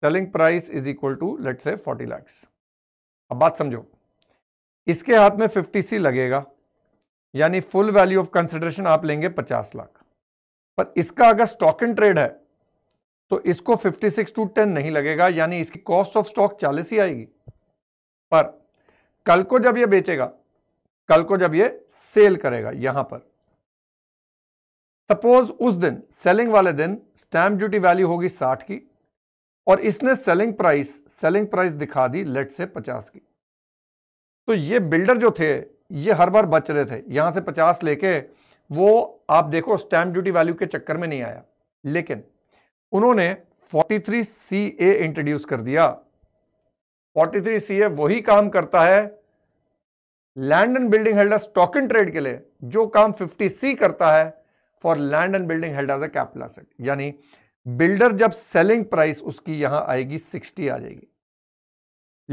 selling price is equal to let's say 40 lakhs अब बात समझो इसके हाथ में 50 सी लगेगा यानी फुल वैल्यू ऑफ कंसिडरेशन आप लेंगे 50 लाख पर इसका अगर स्टॉक एंड ट्रेड है तो इसको 56 टू 10 नहीं लगेगा यानी इसकी कॉस्ट ऑफ स्टॉक 40 ही आएगी पर कल को जब ये बेचेगा कल को जब ये सेल करेगा यहां पर सपोज उस दिन सेलिंग वाले दिन स्टैंप ड्यूटी वैल्यू होगी साठ की और इसने सेलिंग प्राइस सेलिंग प्राइस दिखा दी लेट से पचास की तो ये बिल्डर जो थे ये हर बार बच रहे थे यहां से पचास लेके वो आप देखो स्टैंप ड्यूटी वैल्यू के चक्कर में नहीं आया लेकिन उन्होंने 43 सी ए इंट्रोड्यूस कर दिया 43 सी ए वही काम करता है land and building held stock in trade के लिए जो काम 50 सी करता है for land and building held as a capital asset यानी बिल्डर जब सेलिंग प्राइस उसकी यहां आएगी 60 आ जाएगी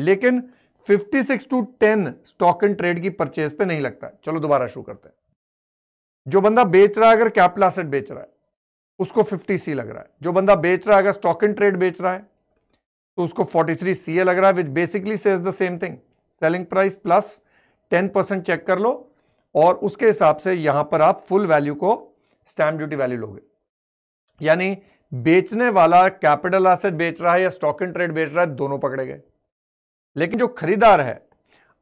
लेकिन 56 टू 10 स्टॉक एंड ट्रेड की परचेज पे नहीं लगता है चलो दोबारा शुरू करते हैं जो बंदा बेच रहा है अगर कैपिटल एसेट बेच रहा है उसको 50 सी लग रहा है जो बंदा बेच रहा है अगर स्टॉक एंड ट्रेड बेच रहा है तो उसको 43 सी ए लग रहा है which basically says the same thing selling price plus 10 percent check कर लो और उसके हिसाब से यहां पर आप फुल वैल्यू को स्टैम्प ड्यूटी वैल्यू लोगे यानी बेचने वाला कैपिटल एसेट बेच रहा है या स्टॉक एंड ट्रेड बेच रहा है दोनों पकड़े गए लेकिन जो खरीदार है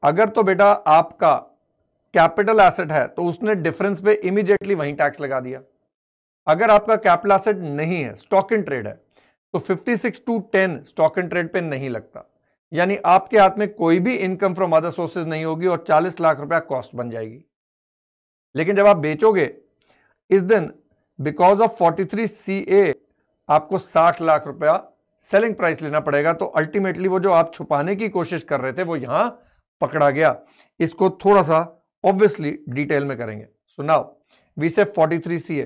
अगर तो बेटा आपका कैपिटल एसेट है तो उसने डिफरेंस पे इमीडिएटली वहीं टैक्स लगा दिया अगर आपका कैपिटल एसेट नहीं है स्टॉक एंड ट्रेड है तो 56 टू 10 स्टॉक एंड ट्रेड पे नहीं लगता यानी आपके हाथ में कोई भी इनकम फ्रॉम अदर सोर्सेज नहीं होगी और 40 लाख रुपया कॉस्ट बन जाएगी लेकिन जब आप बेचोगे इस दिन because of forty three C A आपको साठ लाख रुपया सेलिंग प्राइस लेना पड़ेगा तो अल्टीमेटली वो जो आप छुपाने की कोशिश कर रहे थे वो यहां पकड़ा गया इसको थोड़ा सा ऑब्वियसली डिटेल में करेंगे सुनाओ we say 43 CA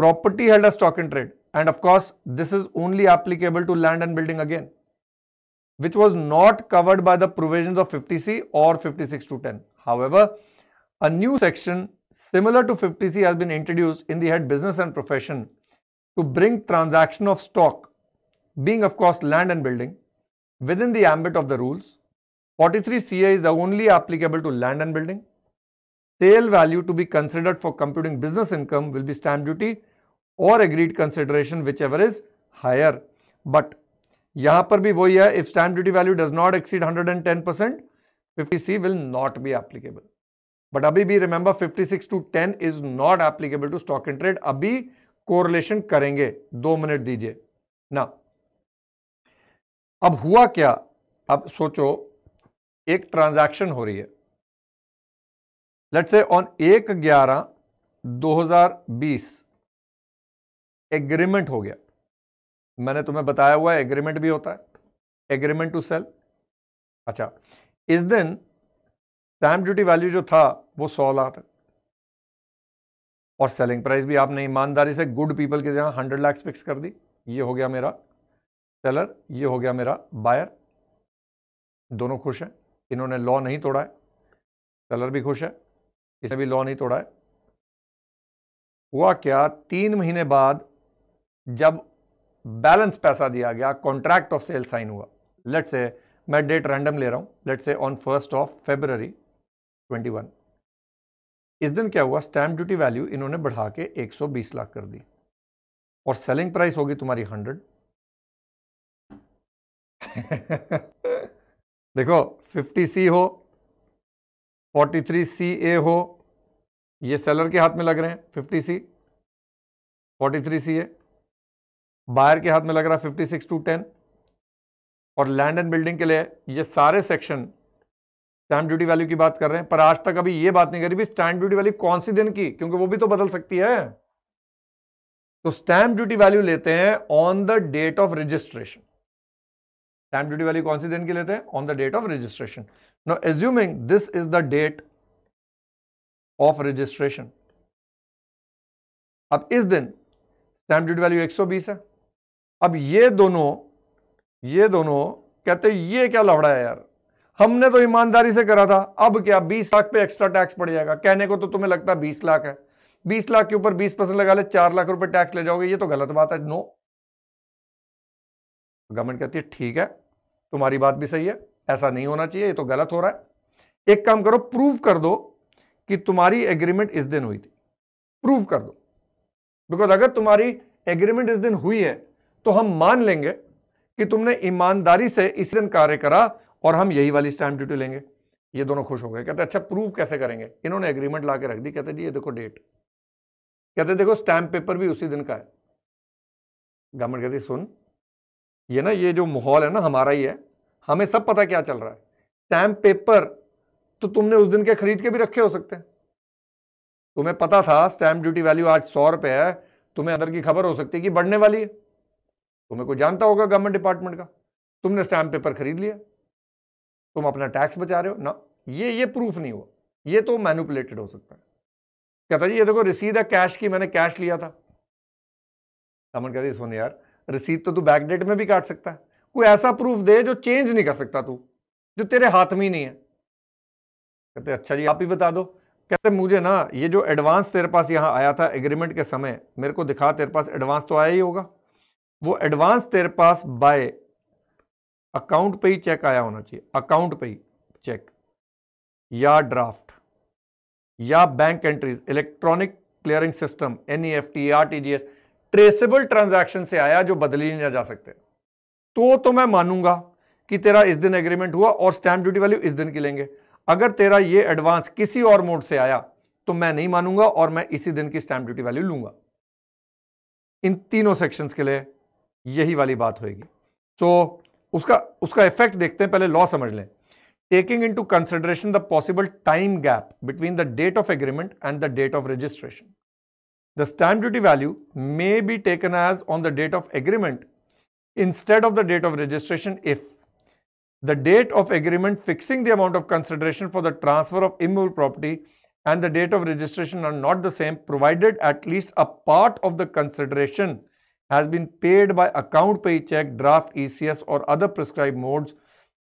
property held a stock in trade and of course this is only applicable to land and building again which was not covered by the provision of fifty C और fifty six two ten however a new section similar to 50C has been introduced in the head business and profession to bring transaction of stock, being of course land and building, within the ambit of the rules. 43 CA is the only applicable to land and building. Sale value to be considered for computing business income will be stamp duty or agreed consideration whichever is higher. But here पर भी वही है if stamp duty value does 110 percent 50 c will not be applicable. But अभी भी remember 56 two 10 is not applicable to stock in trade अभी correlation करेंगे दो minute दीजिए ना अब हुआ क्या अब सोचो एक ट्रांजैक्शन हो रही है लेट्स से ऑन एक ग्यारह 2020 एग्रीमेंट हो गया मैंने तुम्हें बताया हुआ एग्रीमेंट भी होता है एग्रीमेंट टू सेल अच्छा इस दिन स्टैम्प ड्यूटी वैल्यू जो था वो सौ लाख तक और सेलिंग प्राइस भी आपने ईमानदारी से गुड पीपल की जगह हंड्रेड लैक्स फिक्स कर दी ये हो गया मेरा सेलर ये हो गया मेरा बायर दोनों खुश हैं इन्होंने लॉ नहीं तोड़ा है सेलर भी खुश है इसने भी लॉ नहीं तोड़ा है हुआ क्या तीन महीने बाद जब बैलेंस पैसा दिया गया कॉन्ट्रैक्ट ऑफ सेल साइन हुआ लेट से मैं डेट रैंडम ले रहा हूँ लेट से ऑन फर्स्ट ऑफ फेबररी 21 इस दिन क्या हुआ स्टैम्प ड्यूटी वैल्यू इन्होंने बढ़ा के 120 लाख कर दी और सेलिंग प्राइस होगी तुम्हारी 100 देखो 50 सी हो 43 सी ए हो ये सेलर के हाथ में लग रहे हैं 50 सी 43 सी ए बायर के हाथ में लग रहा है 56 टू 10 और लैंड एंड बिल्डिंग के लिए ये सारे सेक्शन स्टैंप ड्यूटी वैल्यू की बात कर रहे हैं पर आज तक अभी ये बात नहीं करी भी स्टैंप ड्यूटी वैल्यू कौन सी दिन की क्योंकि वो भी तो बदल सकती है तो स्टैंप ड्यूटी वैल्यू लेते हैं on the date of registration stamp duty value कौन सी दिन की लेते हैं on the date of registration no assuming this is the date of registration अब इस दिन स्टैंप ड्यूटी वैल्यू 120 है अब ये दोनों ये दोनों कहते ये क्या लफड़ा है यार हमने तो ईमानदारी से करा था अब क्या 20 लाख पे एक्स्ट्रा टैक्स पड़ जाएगा कहने को तो तुम्हें लगता है 20 लाख है 20 लाख के ऊपर 20 परसेंट लगा ले चार लाख रुपए टैक्स ले जाओगे ये तो गलत बात है नो गवर्नमेंट कहती है ठीक है तुम्हारी बात भी सही है ऐसा नहीं होना चाहिए ये तो गलत हो रहा है एक काम करो प्रूव कर दो कि तुम्हारी एग्रीमेंट इस दिन हुई थी प्रूव कर दो बिकॉज अगर तुम्हारी एग्रीमेंट इस दिन हुई है तो हम मान लेंगे कि तुमने ईमानदारी से इस दिन कार्य करा और हम यही वाली स्टैम्प ड्यूटी लेंगे ये दोनों खुश हो गए कहते अच्छा प्रूफ कैसे करेंगे इन्होंने एग्रीमेंट ला के रख दी कहते जी ये देखो डेट कहते देखो स्टैम्प पेपर भी उसी दिन का है गवर्नमेंट कहती सुन ये ना ये जो माहौल है ना हमारा ही है हमें सब पता क्या चल रहा है स्टैम्प पेपर तो तुमने उस दिन के खरीद के भी रखे हो सकते हैं तुम्हें पता था स्टैम्प ड्यूटी वैल्यू आज सौ रुपये है तुम्हें अंदर की खबर हो सकती है कि बढ़ने वाली है तुम्हें कोई जानता होगा गवर्नमेंट डिपार्टमेंट का तुमने स्टैम्प पेपर खरीद लिया तुम अपना टैक्स बचा रहे हो ना ये ये प्रूफ नहीं हुआ ये तो मैनुपुलेटेड हो सकता है कहता जी ये देखो रिसीद है कैश की मैंने कैश लिया था अमन कहते सोने यार रिसीद तो तू बैकडेट में भी काट सकता है कोई ऐसा प्रूफ दे जो चेंज नहीं कर सकता तू जो तेरे हाथ में ही नहीं है कहते अच्छा जी आप ही बता दो कहते मुझे ना ये जो एडवांस तेरे पास यहाँ आया था एग्रीमेंट के समय मेरे को दिखा तेरे पास एडवांस तो आया ही होगा वो एडवांस तेरे पास बाय अकाउंट पे ही चेक आया होना चाहिए अकाउंट पे ही चेक या ड्राफ्ट या bank entries electronic clearing system N E F T R T G S traceable transaction से आया जो बदले नहीं जा सकते तो तो मैं मानूंगा कि तेरा इस दिन एग्रीमेंट हुआ और स्टैंप ड्यूटी वैल्यू इस दिन की लेंगे अगर तेरा ये एडवांस किसी और मोड से आया तो मैं नहीं मानूंगा और मैं इसी दिन की स्टैंप ड्यूटी वैल्यू लूंगा इन तीनों सेक्शंस के लिए यही वाली बात होगी सो so, उसका उसका इफेक्ट देखते हैं पहले लॉ समझ लें taking into consideration the possible time gap between the date of agreement and the date of registration the stamp duty value may be taken as on the date of agreement instead of the date of registration if the date of agreement fixing the amount of consideration for the transfer of immovable property and the date of registration are not the same provided at least a part of the consideration has been paid by account pay check, draft ECS or other prescribed modes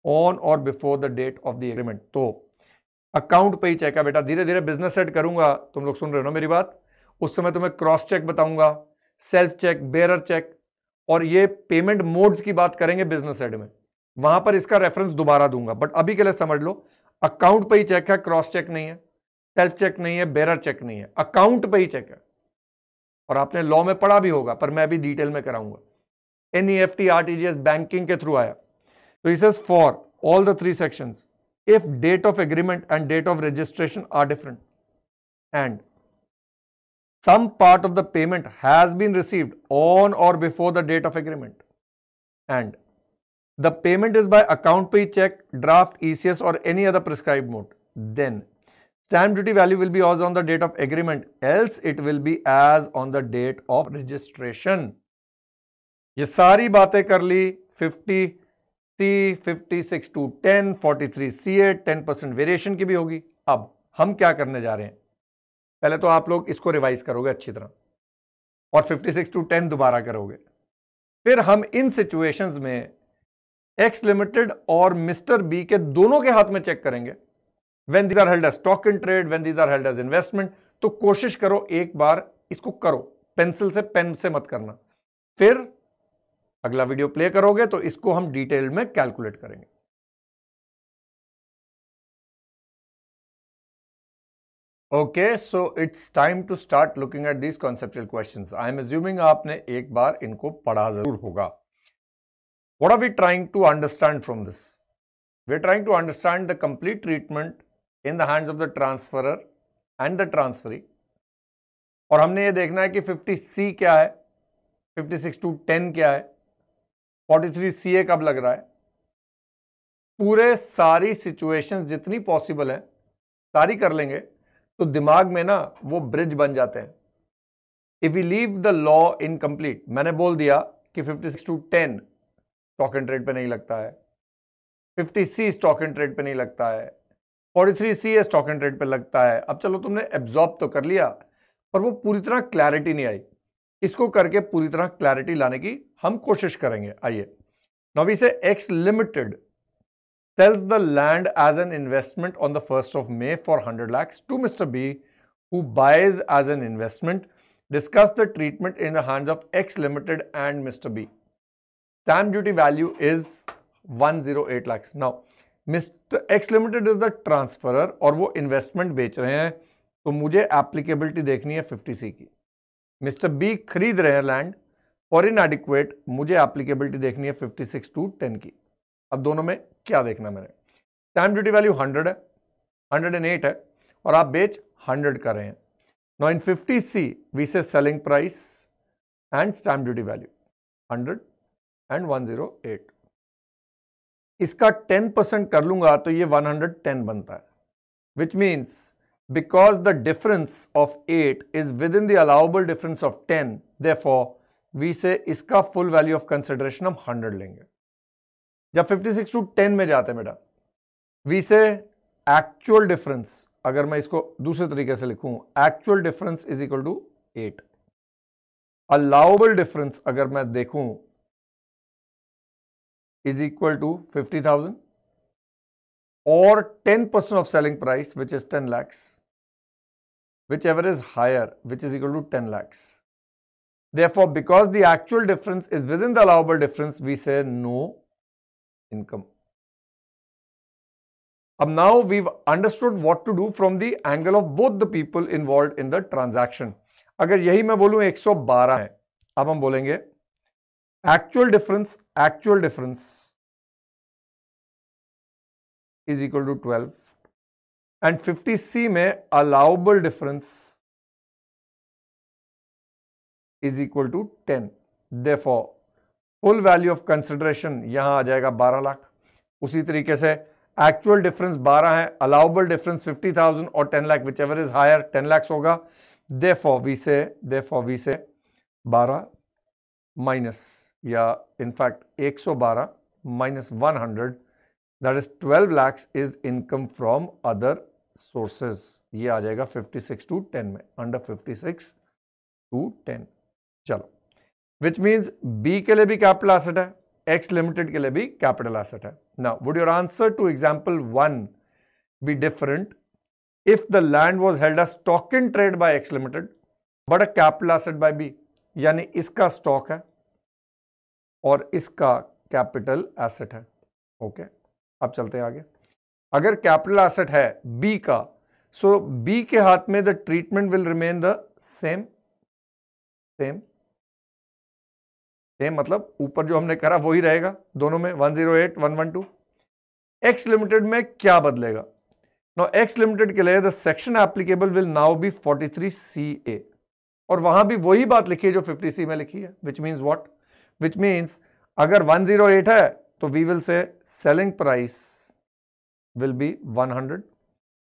on or before the date of the agreement. तो account pay ही cheque है बेटा धीरे धीरे business set करूंगा तुम लोग सुन रहे हो ना मेरी बात उस समय तुम्हें क्रॉस चेक बताऊंगा सेल्फ चेक बेरर चेक और ये पेमेंट मोड्स की बात करेंगे बिजनेस एड में वहां पर इसका रेफरेंस दोबारा दूंगा बट अभी के लिए समझ लो अकाउंट पे ही चेक है क्रॉस चेक नहीं है सेल्फ चेक नहीं है बेरर चेक नहीं है अकाउंट पे ही चेक है और आपने लॉ में पढ़ा भी होगा पर मैं भी डिटेल में कराऊंगा N RTGS F T R banking के थ्रू आया तो this is for all the three section if date of agreement and date of registration are different and some part of the payment has been received on or before the date of agreement and the payment is by account pay cheque draft ECS or any other prescribe mode then stamp duty value will be as on the date of agreement else it will be as on the date of registration ये सारी बातें कर ली 50 C 56 two 10 43 C A 10 percent variation की भी होगी अब हम क्या करने जा रहे हैं पहले तो आप लोग इसको रिवाइज करोगे अच्छी तरह और 56 टू 10 दोबारा करोगे फिर हम इन सिचुएशंस में एक्स लिमिटेड और मिस्टर बी के दोनों के हाथ में चेक करेंगे when these are held as stock in trade when these are held as investment तो कोशिश करो एक बार इसको करो पेंसिल से पेन से मत करना फिर अगला वीडियो प्ले करोगे तो इसको हम डिटेल में कैलकुलेट करेंगे okay so it's time to start looking at these conceptual question I am assuming आपने एक बार इनको पढ़ा जरूर होगा what are we trying to understand from this we are trying to understand the complete treatment in the hands of the transferor and the transferee और हमने ये देखना है कि 50 सी क्या है 56 टू टेन क्या है 43 सी ए कब लग रहा है पूरे सारी सिचुएशंस जितनी पॉसिबल हैं सारी कर लेंगे तो दिमाग में ना वो ब्रिज बन जाते हैं if you leave the law incomplete मैंने बोल दिया कि 56 two ten stock and trade पे नहीं लगता है 50 सी स्टॉक एंड ट्रेड पे नहीं लगता है 43 सी स्टॉक एंड ट्रेड पे लगता है अब चलो तुमने एब्जॉर्ब तो कर लिया पर वो पूरी तरह क्लैरिटी नहीं आई इसको करके पूरी तरह क्लैरिटी लाने की हम कोशिश करेंगे आइए नवी से X limited sells the land as an investment on the first of May for hundred lakhs to mister B who buys as an investment discuss the treatment in the of X limited and mister B stamp duty value is one zero eight lakhs now mister X limited is the transferor और वो investment बेच रहे हैं तो मुझे applicability देखनी है fifty C की मिस्टर बी खरीद रहे हैं लैंड फॉर इन एडिक्वेट मुझे एप्लीकेबिलिटी देखनी है फिफ्टी सिक्स टू टेन की अब दोनों में क्या देखना मैंने टाइम ड्यूटी वैल्यू हंड्रेड है हंड्रेड एंड एट है और आप बेच हंड्रेड कर रहे हैं नौ इन फिफ्टी सी से selling price and stamp duty value hundred and one zero eight इसका 10 परसेंट कर लूंगा तो ये 110 बनता है which means because the difference of 8 is within the allowable difference of 10 therefore we say इसका फुल वैल्यू ऑफ कंसिडरेशन हम 100 लेंगे जब 56 टू टेन में जाते हैं बेटा वी से एक्चुअल डिफरेंस अगर मैं इसको दूसरे तरीके से लिखूं actual difference is equal to eight allowable difference अगर मैं देखूं is equal to 50,000 or 10% of selling price which is 10 lakhs whichever is higher which is equal to 10 lakhs therefore because the actual difference is within the allowable difference we say no income um, now we've understood what to do from the angle of both the people involved in the transaction. अगर यही मैं बोलूं 112 है अब हम बोलेंगे actual difference actual difference is equal to twelve and fifty C में allowable difference is equal to ten they therefore full value of consideration यहां आ जाएगा बारह लाख उसी तरीके से एक्चुअल डिफरेंस बारह है अलाउबल डिफरेंस फिफ्टी थाउजेंड और ten lakh whichever is higher ten lakh होगा दे देफॉर वी से दे देफॉर वी से बारह माइनस या इनफैक्ट 112 सौ बारह minus one that is twelve lakhs is income from other sources ये आ जाएगा 56 टू टेन में अंडर 56 टू टेन चलो विच मीन्स बी के लिए भी कैपिटल एसेट है एक्स लिमिटेड के लिए भी कैपिटल एसेट है ना would your answer to example one be different if the land was held a stock in trade by X limited but a capital asset bye B यानी इसका stock है और इसका कैपिटल एसेट है okay अब चलते हैं आगे अगर कैपिटल एसेट है बी का सो बी के हाथ में the treatment will remain the same same same मतलब ऊपर जो हमने करा वही रहेगा दोनों में one one zero eight one two X limited में क्या बदलेगा नो एक्स लिमिटेड के लिए the section applicable will now be forty three C A और वहां भी वही बात लिखी है जो फिफ्टी सी में लिखी है which means what which means अगर 108 है तो we will say selling price will be 100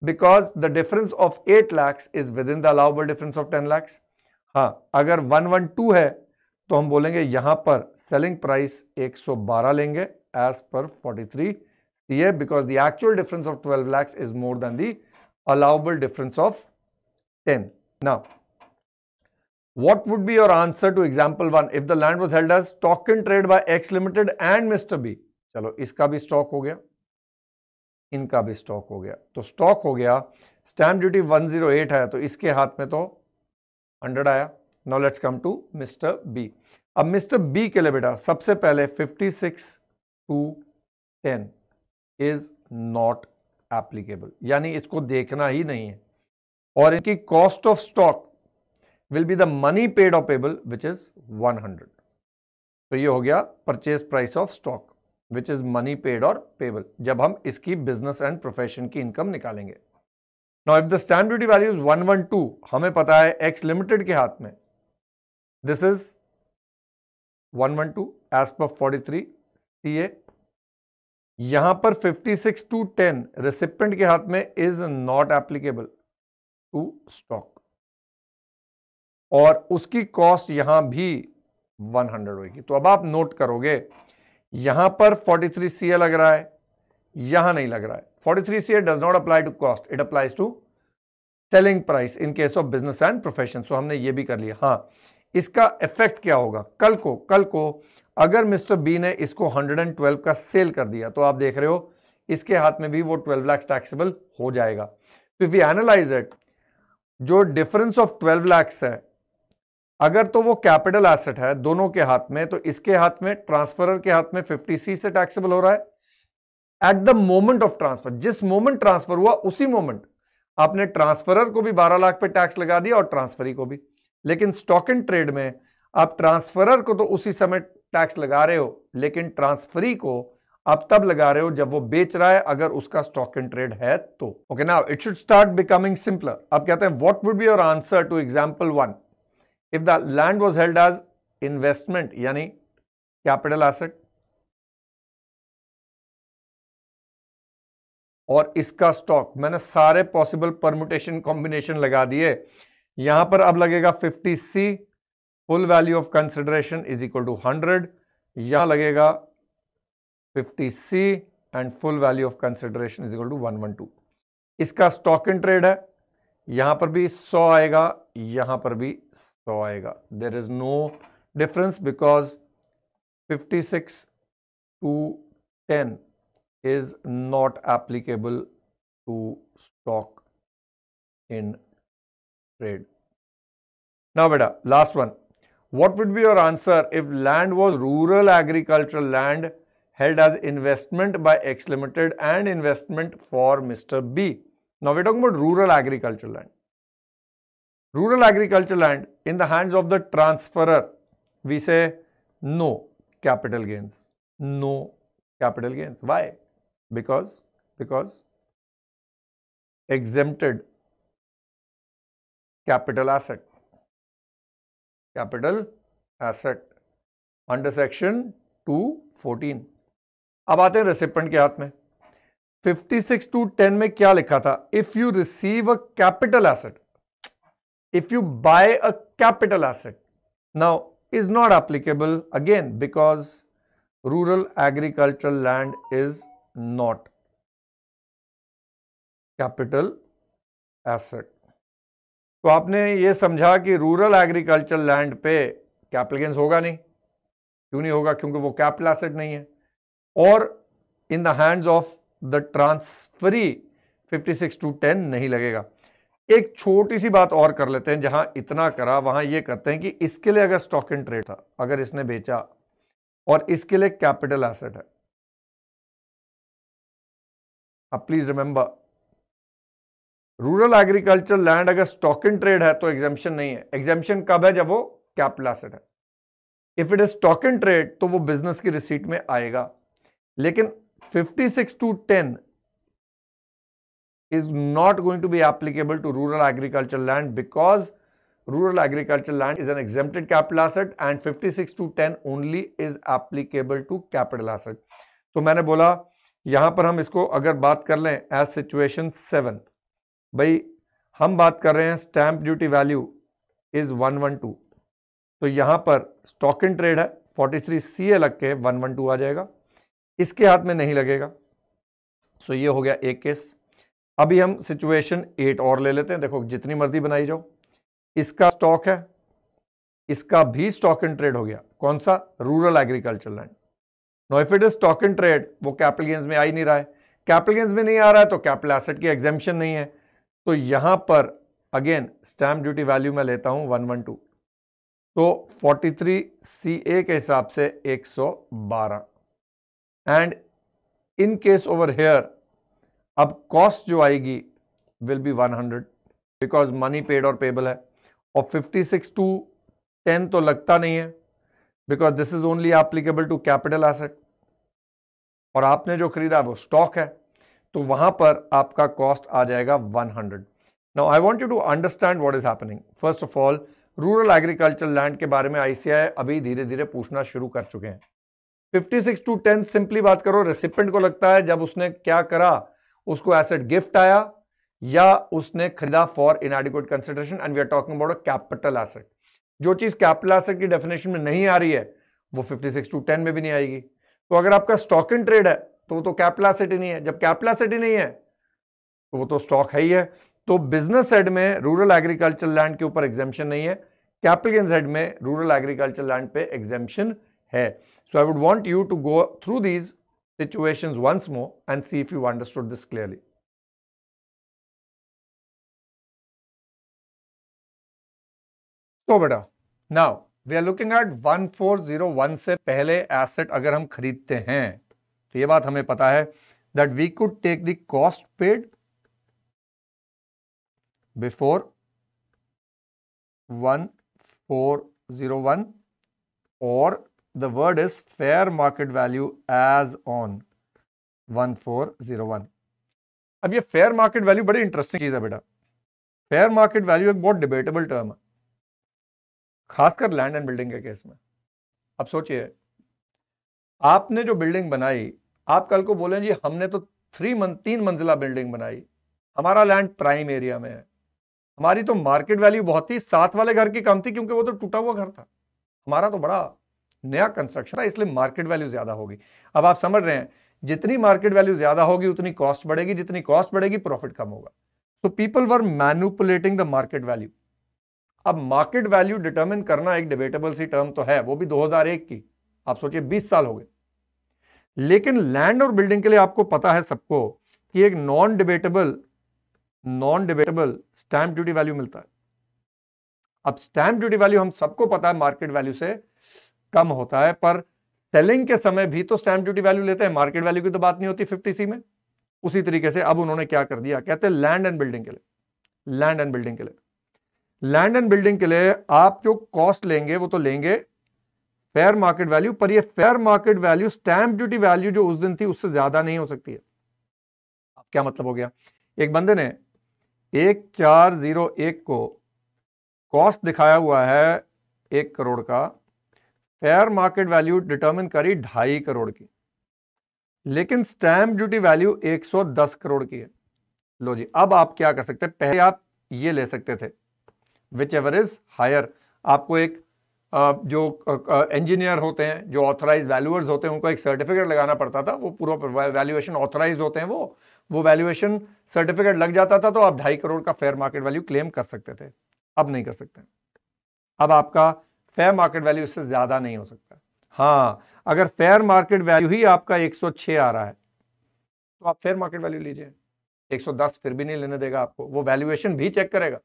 because the difference of eight lakhs is within the allowable difference of ten lakhs हाँ अगर 112 है तो हम बोलेंगे यहां पर सेलिंग प्राइस 112 लेंगे एज पर 43 three A because the actual difference of 12 lakhs is more than the allowable difference of 10 now What would be your answer to example one? If the land was held as stock in trade by X Limited and Mr. B. चलो इसका भी stock हो गया इनका भी stock हो गया तो स्टॉक हो गया स्टैंप ड्यूटी 108 आया तो इसके हाथ में तो 100 आया now let's come to mister B अब मिस्टर बी के लिए बेटा सबसे पहले 56 two ten is not applicable यानी इसको देखना ही नहीं है और इनकी cost of stock will be the money paid or payable which is 100 तो ये हो गया purchase price of stock which is money paid और पेबल जब हम इसकी बिजनेस एंड प्रोफेशन की इनकम निकालेंगे now if the stamp duty value is 112 हमें पता है एक्स लिमिटेड के हाथ में दिस इज 112 एज पर फोर्टी थ्री यहां पर 56 टू 10 रिसिपेंट के हाथ में is not applicable to stock और उसकी कॉस्ट यहां भी 100 होगी तो अब आप नोट करोगे यहां पर 43 CA लग रहा है यहां नहीं लग रहा है 43 CA does not apply to cost it applies to selling price in case of business and profession so हमने ये भी कर लिया हाँ इसका इफेक्ट क्या होगा कल को कल को अगर मिस्टर बी ने इसको 112 का सेल कर दिया तो आप देख रहे हो इसके हाथ में भी वो 12 लाख टैक्सेबल हो जाएगा तो इफ यू एनालाइज इट जो डिफरेंस ऑफ 12 लाख है अगर तो वो कैपिटल एसेट है दोनों के हाथ में तो इसके हाथ में ट्रांसफरर के हाथ में 50 सी से टैक्सेबल हो रहा है at the moment of transfer जिस मोमेंट ट्रांसफर हुआ उसी मोमेंट आपने ट्रांसफरर को भी 12 लाख पे टैक्स लगा दिया और ट्रांसफरी को भी लेकिन स्टॉक एंड ट्रेड में आप ट्रांसफरर को तो उसी समय टैक्स लगा रहे हो लेकिन ट्रांसफरी को आप तब लगा रहे हो जब वो बेच रहा है अगर उसका स्टॉक एंड ट्रेड है तो ओके ना it should start becoming simpler आप कहते हैं what would be your answer to example one if the land was held as investment यानी कैपिटल एसेट और इसका स्टॉक मैंने सारे पॉसिबल परम्यूटेशन कॉम्बिनेशन लगा दिए यहां पर अब लगेगा 50 C full value of consideration is equal to 100 यहां लगेगा 50 C and full value of consideration is equal to 112 इसका स्टॉक इन ट्रेड है यहां पर भी 100 आएगा यहां पर भी So, there is no difference because 56 to 10 is not applicable to stock in trade now beta last one what would be your answer if land was rural agricultural land held as investment by x limited and investment for mr b now we're talking about rural agricultural land rural agriculture land in the hands of the transferor, we say no capital gains. No capital gains. Why? Because, because exempted capital asset. Capital asset under section 214. अब आते हैं recipient के हाथ में 56 two 10 में क्या लिखा था if you receive a capital asset if you buy a capital asset now is not applicable again because rural agricultural land is not capital asset तो आपने ये समझा कि रूरल एग्रीकल्चर लैंड पे कैपिटल गेंस होगा नहीं क्यों नहीं होगा क्योंकि वो कैपिटल एसेट नहीं है और in the hands of the transferee 56 two 10 नहीं लगेगा एक छोटी सी बात और कर लेते हैं जहां इतना करा वहां ये करते हैं कि इसके लिए अगर स्टॉक इन ट्रेड था अगर इसने बेचा और इसके लिए कैपिटल एसेट है अब please remember rural agriculture land अगर स्टॉक इन ट्रेड है तो एग्जेम्पन नहीं है एग्जामेशन कब है जब वो कैपिटल एसेट है if it is stock in trade तो वो बिजनेस की रिसीट में आएगा लेकिन fifty two ten is not going to be applicable to rural agricultural land because rural agricultural land is an exempted capital asset and 56 to 10 only is applicable to capital asset. तो maine bola yahan par hum isko agar baat kar le as situation 7 bhai hum baat kar rahe hain stamp duty value is 112 तो yahan par stock in trade hai 43 ca lag ke 112 aa jayega iske हाथ mein nahi lagega so ye ho gaya ek case अभी हम situation at और ले लेते हैं देखो जितनी मर्जी बनाई जाओ इसका स्टॉक है इसका भी स्टॉक एंड ट्रेड हो गया कौन सा rural agriculture land no if it is stock and trade वो कैपिटल गेंस में आ ही नहीं रहा है कैपिटल गेंस में नहीं आ रहा है तो कैपिटल एसेट की एग्जामेशन नहीं है तो यहां पर अगेन स्टैम्प ड्यूटी वैल्यू में लेता हूं वन वन टू तो सी ए के हिसाब से बारह and in case over here अब कॉस्ट जो आएगी will be 100 because money paid और पेबल है और 56 टू 10 तो लगता नहीं है because this is only applicable to capital asset और आपने जो खरीदा वो स्टॉक है तो वहां पर आपका कॉस्ट आ जाएगा 100 now I want you to understand what is happening first of all rural agriculture land के बारे में आईसीआई अभी धीरे धीरे पूछना शुरू कर चुके हैं 56 टू टेन सिंपली बात करो रेसिपेंट को लगता है जब उसने क्या करा उसको एसेट गिफ्ट आया या उसने खरीदा for inadequate consideration and we are talking about a capital asset जो चीज कैपिटल एसेट की डेफिनेशन में नहीं आ रही है वो 56 टू 10 में भी नहीं आएगी तो अगर आपका स्टॉक इन ट्रेड है तो वो तो कैपिटल एसेट ही नहीं है जब कैपिटल एसेट ही नहीं है तो वो तो स्टॉक है ही है तो बिजनेस हेड में रूरल एग्रीकल्चर लैंड के ऊपर एग्जेम्पन नहीं है कैपिटल गेंस हेड में रूरल एग्रीकल्चर लैंड पे एग्जेम्पन है so I would want you to go through these situations once more and see if you understood this clearly. तो बेटा now we are looking at 1401 से पहले asset अगर हम खरीदते हैं तो ये बात हमें पता है that we could take the cost paid before 1401 और the word is fair market value as on 1401 अब ये फेयर मार्केट वैल्यू बड़ी इंटरेस्टिंग चीज़ है बेटा फेयर मार्केट वैल्यू एक बहुत डिबेटेबल टर्म है खासकर land and building ke case mein ab sochiye आपने जो बिल्डिंग बनाई आप कल को बोले जी हमने तो थ्री man तीन मंजिला बिल्डिंग बनाई हमारा लैंड प्राइम एरिया में है हमारी तो मार्केट वैल्यू बहुत ही साथ वाले घर की कम थी क्योंकि वो तो टूटा हुआ घर था हमारा तो बड़ा नया कंस्ट्रक्शन था इसलिए मार्केट वैल्यू ज़्यादा होगी अब आप समझ रहे हैं जितनी मार्केट वैल्यू ज़्यादा होगी उतनी कॉस्ट बढ़ेगी जितनी कॉस्ट बढ़ेगी प्रॉफिट कम होगा so people were manipulating the market value अब मार्केट वैल्यू डिटर्मिन करना एक डिबेटेबल सी टर्म तो है वो भी 2001 की आप सोचिए 20 साल हो गए लेकिन लैंड और बिल्डिंग के लिए आपको पता है सबको कि एक non debatable non debatable stamp duty value मिलता है अब स्टैंप ड्यूटी वैल्यू हम सबको पता है मार्केट वैल्यू से कम होता है पर सेलिंग के समय भी तो स्टैंप ड्यूटी वैल्यू लेते हैं मार्केट वैल्यू की तो बात नहीं होती फिफ्टी सी में उसी तरीके से अब उन्होंने क्या कर दिया कहते हैं लैंड एंड बिल्डिंग के लिए लैंड एंड बिल्डिंग के लिए लैंड एंड बिल्डिंग के लिए आप जो कॉस्ट लेंगे वो तो लेंगे फेयर मार्केट वैल्यू पर ये fair market value stamp duty value जो उस दिन थी उससे ज्यादा नहीं हो सकती है अब क्या मतलब हो गया एक बंदे ने एक चार जीरो एक को कॉस्ट दिखाया हुआ है एक करोड़ का फेयर मार्केट वैल्यू डिटर्मिन करी ढाई करोड़ की लेकिन स्टैंप ड्यूटी वैल्यू 110 करोड़ की है लो जी अब आप क्या कर सकते हैं पहले आप ये ले सकते थे विच एवर इज हायर आपको एक जो इंजीनियर होते हैं जो ऑथराइज वैल्यूअर्स होते हैं उनको एक सर्टिफिकेट लगाना पड़ता था वो पूरा वैल्यूएशन ऑथराइज होते हैं वो वो वैल्यूएशन सर्टिफिकेट लग जाता था तो आप ढाई करोड़ का फेयर मार्केट वैल्यू क्लेम कर सकते थे अब नहीं कर सकते अब आपका फेयर मार्केट वैल्यू इससे ज़्यादा नहीं हो सकता हाँ अगर फेयर मार्केट वैल्यू ही आपका 106 आ रहा है तो आप फेयर मार्केट वैल्यू लीजिए 110 फिर भी नहीं लेने देगा आपको वो वैल्यूएशन भी चेक करेगा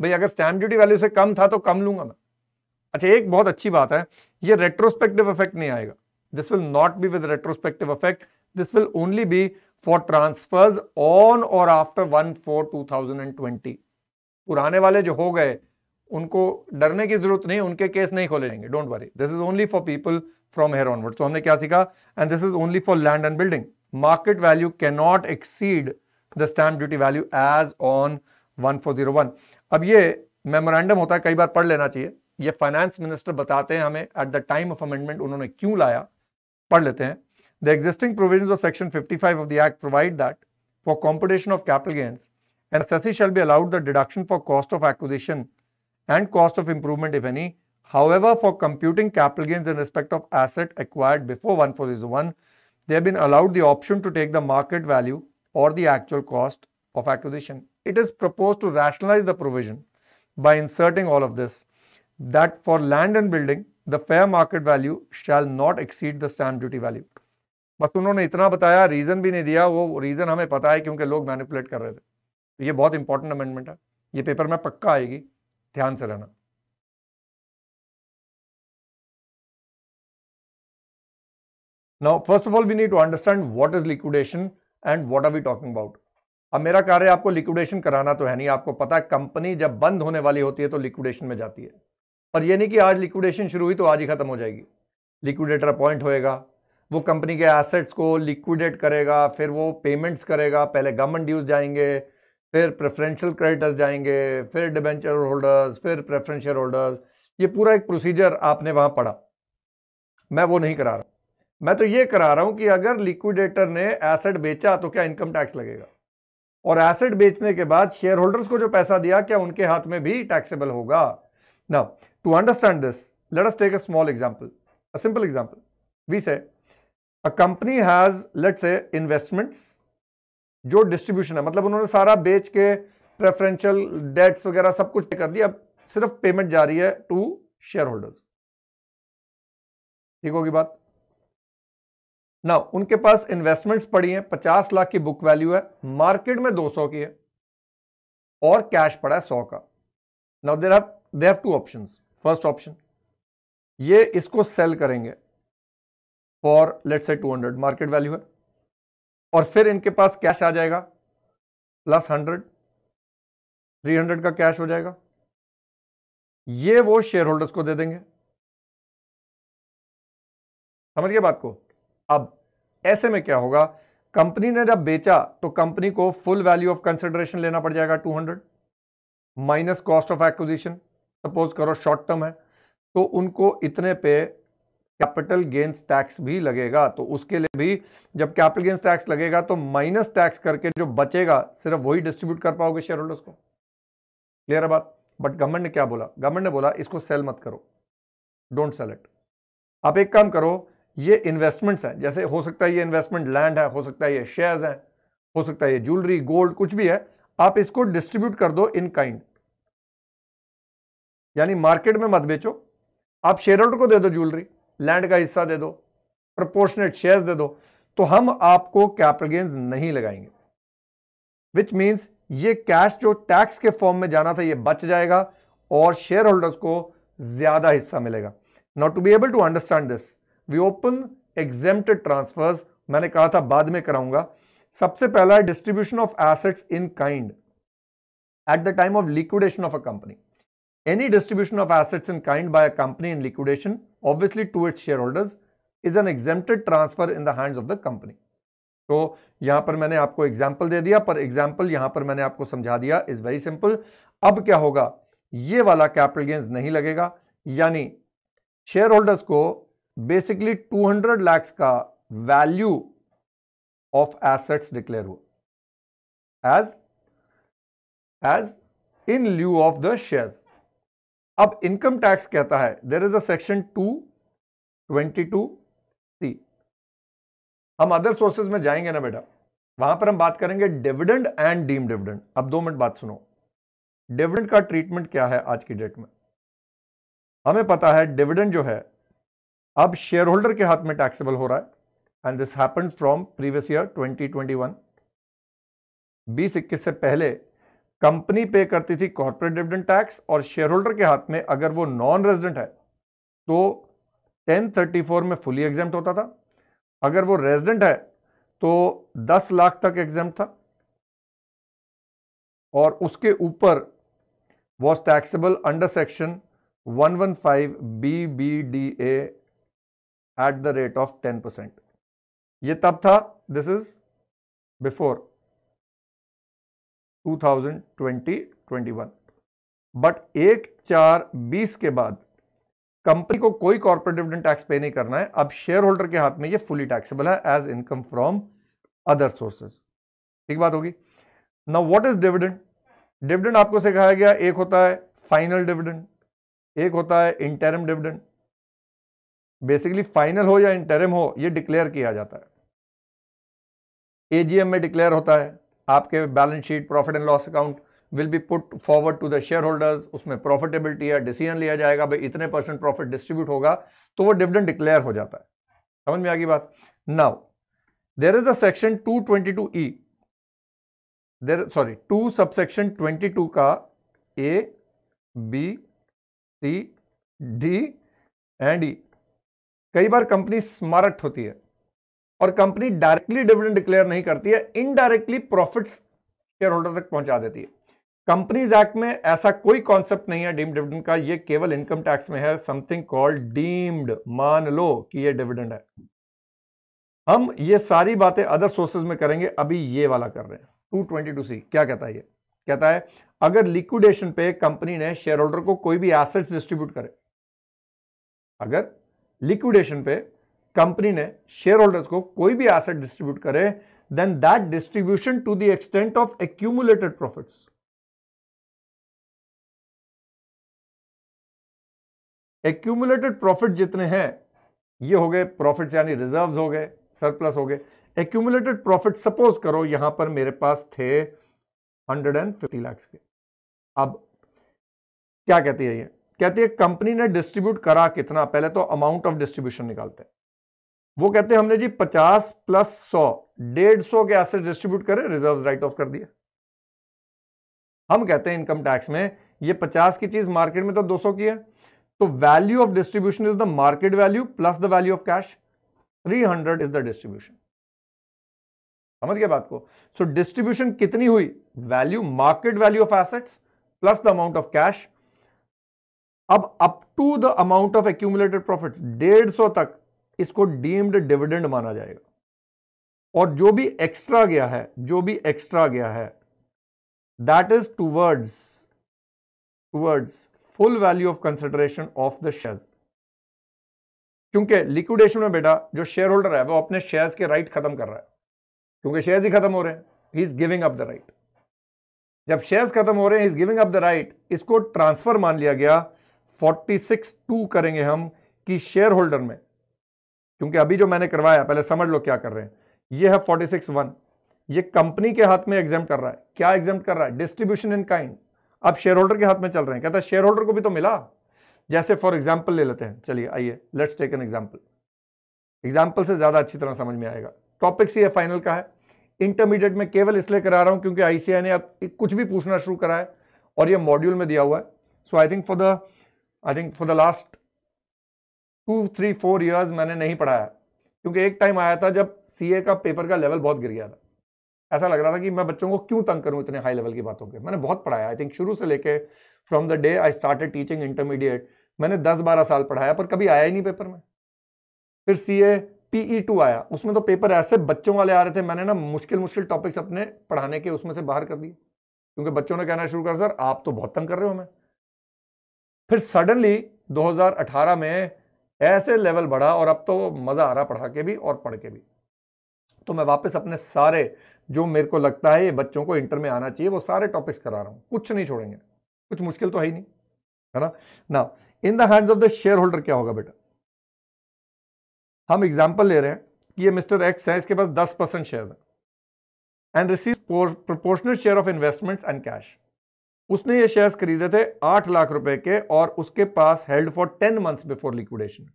भाई अगर स्टैंप ड्यूटी वैल्यू से कम था तो कम लूंगा मैं अच्छा एक बहुत अच्छी बात है ये रेट्रोस्पेक्टिव इफेक्ट नहीं आएगा this will not be with retrospective effect this will only be for transfers on और आफ्टर वन फोर टू पुराने वाले जो हो गए उनको डरने की जरूरत नहीं उनके केस नहीं खोले जाएंगे don't worry this is only for people from here onward तो हमने क्या सीखा and this is only for land and building market value cannot exceed the stamp duty value as on one four zero one अब ये memorandum होता है कई बार पढ़ लेना चाहिए ये फाइनेंस मिनिस्टर बताते हैं हमें at the time of amendment उन्होंने क्यों लाया पढ़ लेते हैं the existing provision of section fifty five of the act provide that for competition of capital gains and shall be allowed the deduction for cost of acquisition and cost of improvement, if any. However, for computing capital gains in respect of asset acquired before 1401, they have been allowed the option to take the market value or the actual cost of acquisition. It is proposed to rationalize the provision by inserting all of this that for land and building, the fair market value shall not exceed the stamp duty value. बस उन्होंने इतना बताया reason भी नहीं दिया वो reason हमें पता है क्योंकि लोग मैनिपुलेट कर रहे थे तो ये बहुत इंपॉर्टेंट अमेंडमेंट है ये पेपर में पक्का आएगी ध्यान से रहना now first of all we need to understand what is liquidation and what are we talking about अब मेरा कार्य आपको लिक्विडेशन कराना तो है नहीं आपको पता है कंपनी जब बंद होने वाली होती है तो लिक्विडेशन में जाती है पर यह नहीं कि आज लिक्विडेशन शुरू हुई तो आज ही खत्म हो जाएगी लिक्विडेटर अपॉइंट होएगा वो कंपनी के एसेट्स को लिक्विडेट करेगा फिर वो पेमेंट्स करेगा पहले गवर्नमेंट ड्यूज जाएंगे फिर प्रेफरेंशियल क्रेडिटर्स जाएंगे फिर डिबेंचर होल्डर्स फिर प्रेफरेंशियल होल्डर्स ये पूरा एक प्रोसीजर आपने वहां पढ़ा मैं वो नहीं करा रहा मैं तो ये करा रहा हूं कि अगर लिक्विडेटर ने एसेट बेचा तो क्या इनकम टैक्स लगेगा और एसेट बेचने के बाद शेयर होल्डर्स को जो पैसा दिया क्या उनके हाथ में भी टैक्सेबल होगा ना to understand this let us take a small example a simple example we say a company has let's जो डिस्ट्रीब्यूशन है मतलब उन्होंने सारा बेच के प्रेफरेंशियल डेट्स वगैरह सब कुछ कर दिया अब सिर्फ पेमेंट जा रही है टू शेयर होल्डर्स ठीक होगी बात ना उनके पास इन्वेस्टमेंट्स पड़ी हैं पचास लाख की बुक वैल्यू है मार्केट में सौ की है और कैश पड़ा है सौ का now there have they have two option first option ये इसको सेल करेंगे for let say hundred market value है और फिर इनके पास कैश आ जाएगा प्लस हंड्रेड थ्री हंड्रेड का कैश हो जाएगा ये वो शेयर होल्डर्स को दे देंगे समझ गए बात को अब ऐसे में क्या होगा कंपनी ने जब बेचा तो कंपनी को फुल वैल्यू ऑफ कंसिडरेशन लेना पड़ जाएगा 200 minus cost of acquisition suppose करो शॉर्ट टर्म है तो उनको इतने पे कैपिटल गेंस टैक्स भी लगेगा तो उसके लिए भी जब कैपिटल गेंस टैक्स लगेगा तो माइनस टैक्स करके जो बचेगा सिर्फ वही डिस्ट्रीब्यूट कर पाओगे शेयर होल्डर्स को क्लियर है बात बट गवर्नमेंट ने क्या बोला गवर्नमेंट ने बोला इसको सेल मत करो डोंट सेल इट आप एक काम करो ये इन्वेस्टमेंट्स हैं जैसे हो सकता है ये इन्वेस्टमेंट लैंड है हो सकता है ये शेयर्स हैं हो सकता है ये ज्वेलरी गोल्ड कुछ भी है आप इसको डिस्ट्रीब्यूट कर दो इन काइंड यानी मार्केट में मत बेचो आप शेयर होल्डर को दे दो ज्वेलरी लैंड का हिस्सा दे दो प्रपोर्शनेट शेयर्स दे दो तो हम आपको कैपिटल गेंस नहीं लगाएंगे विच मीन्स ये कैश जो टैक्स के फॉर्म में जाना था ये बच जाएगा और शेयर होल्डर्स को ज्यादा हिस्सा मिलेगा not to be able to understand this we open exempted transfers मैंने कहा था बाद में कराऊंगा सबसे पहला है distribution of assets in kind at the time of liquidation of a company any distribution of assets in kind by a company in liquidation obviously to its shareholders is an exempted transfer in the hands of the company तो यहां पर मैंने आपको example दे दिया पर example यहां पर मैंने आपको समझा दिया इज वेरी सिंपल अब क्या होगा ये वाला कैपिटल गेन्स नहीं लगेगा यानी शेयर होल्डर्स को बेसिकली 200 लाख का वैल्यू ऑफ एसेट्स डिक्लेयर हुआ as as in lieu of the shares अब इनकम टैक्स कहता है there is a section two twenty two C हम अदर सोर्सेज में जाएंगे ना बेटा वहां पर हम बात करेंगे डिविडेंड एंड डीम डिविडेंड अब दो मिनट बात सुनो डिविडेंड का ट्रीटमेंट क्या है आज की डेट में हमें पता है डिविडेंड जो है अब शेयर होल्डर के हाथ में टैक्सेबल हो रहा है and this happen from previous year 2021 बीस इक्कीस से पहले कंपनी पे करती थी कॉर्पोरेट डिविडेंड टैक्स और शेयर होल्डर के हाथ में अगर वो नॉन रेजिडेंट है तो 1034 में फुली एग्जाम होता था अगर वो रेजिडेंट है तो 10 लाख तक एग्जाम था और उसके ऊपर was taxable under section 115 B B D at the rate of 10 percent ये तब था दिस इज बिफोर 2020-21 बट एक चार बीस के बाद कंपनी को कोई कॉर्पोरेट डिविडेंड टैक्स पे नहीं करना है अब शेयर होल्डर के हाथ में ये फुली टैक्सेबल है as income from other sources ठीक बात होगी now what is dividend dividend आपको सिखाया गया एक होता है फाइनल डिविडेंड एक होता है इंटरम डिविडेंड बेसिकली फाइनल हो या इंटरम हो ये डिक्लेयर किया जाता है एजीएम में डिक्लेयर होता है आपके balance sheet profit and loss account will be put forward to the share holders उसमें प्रॉफिटेबिलिटी या डिसीजन लिया जाएगा भाई इतने परसेंट प्रॉफिट डिस्ट्रीब्यूट होगा तो वो डिविडेंड डिक्लेयर हो जाता है समझ में आ गई बात now there is a section two twenty two E there sorry two subsection twenty two का A B C D and E कई बार कंपनी स्मार्ट होती है और कंपनी डायरेक्टली डिविडेंड डिक्लेयर नहीं करती है इनडायरेक्टली प्रॉफिट शेयर होल्डर तक पहुंचा देती है कंपनीज एक्ट में ऐसा कोई कॉन्सेप्ट नहीं है डीम डिविडेंड का ये केवल इनकम टैक्स में है समथिंग कॉल्ड डीम्ड मान लो कि ये डिविडेंड है हम ये सारी बातें अदर सोर्सेज में करेंगे अभी ये वाला कर रहे हैं टू ट्वेंटी टू सी क्या कहता है ये कहता है अगर लिक्विडेशन पे कंपनी ने शेयर होल्डर को कोई भी एसेट्स डिस्ट्रीब्यूट करे अगर लिक्विडेशन पे कंपनी ने शेयर होल्डर्स को कोई भी एसेट डिस्ट्रीब्यूट करे then that distribution to the extent of accumulated profits accumulated profit जितने हैं ये हो गए प्रॉफिट यानी रिजर्व हो गए सरप्लस हो गए एक्यूमुलेटेड प्रॉफिट सपोज करो यहां पर मेरे पास थे 150 लाख के अब क्या कहती है ये कहती है कंपनी ने डिस्ट्रीब्यूट करा कितना पहले तो अमाउंट ऑफ डिस्ट्रीब्यूशन निकालते हैं वो कहते हैं हमने जी 50 प्लस 100 डेढ़ सौ के एसेट डिस्ट्रीब्यूट करें रिजर्व राइट ऑफ कर दिया हम कहते हैं इनकम टैक्स में ये 50 की चीज मार्केट में तो 200 की है तो value of distribution is the market value plus the value of cash 300 is the distribution समझ गया बात को सो so, डिस्ट्रीब्यूशन कितनी हुई value market value of assets plus the amount of cash अब up to the amount of accumulated profit डेढ़ सौ तक इसको डीम्ड डिविडेंड माना जाएगा और जो भी एक्स्ट्रा गया है जो भी एक्स्ट्रा गया है that is towards towards full value of consideration of the share क्योंकि लिक्विडेशन में बेटा जो शेयर होल्डर है वो अपने शेयर्स के राइट खत्म कर रहा है क्योंकि शेयर्स ही खत्म हो रहे हैं ही is giving up the right जब शेयर्स खत्म हो रहे हैं is giving up the right इसको ट्रांसफर मान लिया गया 46 टू करेंगे हम कि शेयर होल्डर में क्योंकि अभी जो मैंने करवाया पहले समझ लो क्या कर रहे हैं ये है फोर्टी सिक्स वन ये कंपनी के हाथ में एग्जाम कर रहा है क्या एग्जाम कर रहा है डिस्ट्रीब्यूशन इन काइंड अब शेयर होल्डर के हाथ में चल रहे हैं कहता है शेयर होल्डर को भी तो मिला जैसे फॉर एग्जाम्पल ले लेते हैं चलिए आइए let's take an example example से ज़्यादा अच्छी तरह समझ में आएगा टॉपिक्स ये फाइनल का है इंटरमीडिएट में केवल इसलिए करा रहा हूं क्योंकि आईसीआई ने अब कुछ भी पूछना शुरू करा है और ये मॉड्यूल में दिया हुआ है so I think for the I think for the last two three four years मैंने नहीं पढ़ाया क्योंकि एक टाइम आया था जब सी का पेपर का लेवल बहुत गिर गया था ऐसा लग रहा था कि मैं बच्चों को क्यों तंग करूं इतने हाई लेवल की बातों के मैंने बहुत पढ़ाया आई थिंक शुरू से लेके from the day I started teaching intermediate मैंने दस बारह साल पढ़ाया पर कभी आया ही नहीं पेपर में फिर सी ए पीई टू आया उसमें तो पेपर ऐसे बच्चों वाले आ रहे थे मैंने ना मुश्किल मुश्किल टॉपिक्स अपने पढ़ाने के उसमें से बाहर कर दिए क्योंकि बच्चों ने कहना शुरू कर सर आप तो बहुत तंग कर रहे हो मैं फिर सडनली दो में ऐसे लेवल बढ़ा और अब तो मज़ा आ रहा पढ़ा के भी और पढ़ के भी तो मैं वापस अपने सारे जो मेरे को लगता है ये बच्चों को इंटर में आना चाहिए वो सारे टॉपिक्स करा रहा हूँ कुछ नहीं छोड़ेंगे कुछ मुश्किल तो है ही नहीं है ना ना in the hands of the share holder क्या होगा बेटा हम एग्जाम्पल ले रहे हैं कि ये मिस्टर एक्स है इसके पास दस परसेंट शेयर है and receive proportional share of investments and cash उसने ये शेयर्स खरीदे थे आठ लाख रुपए के और उसके पास held for ten months before liquidation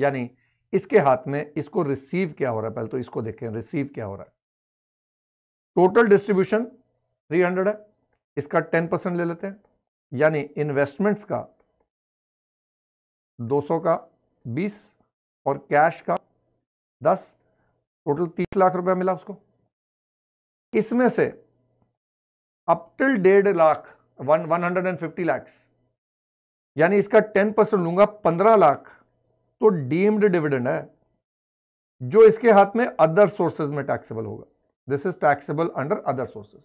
यानी इसके हाथ में इसको रिसीव क्या हो रहा है पहले तो इसको देखें रिसीव क्या हो रहा है टोटल डिस्ट्रीब्यूशन 300 है इसका 10 परसेंट ले लेते हैं यानी इन्वेस्टमेंट्स का 200 का 20 और कैश का 10 टोटल 30 लाख रुपया मिला उसको इसमें से अपटिल डेढ़ lakh one one hundred and fifty lakhs यानी इसका टेन परसेंट लूंगा पंद्रह लाख तो डीम्ड डिविडेंड है जो इसके हाथ में अदर सोर्सेज में टैक्सेबल होगा this is taxable under other sources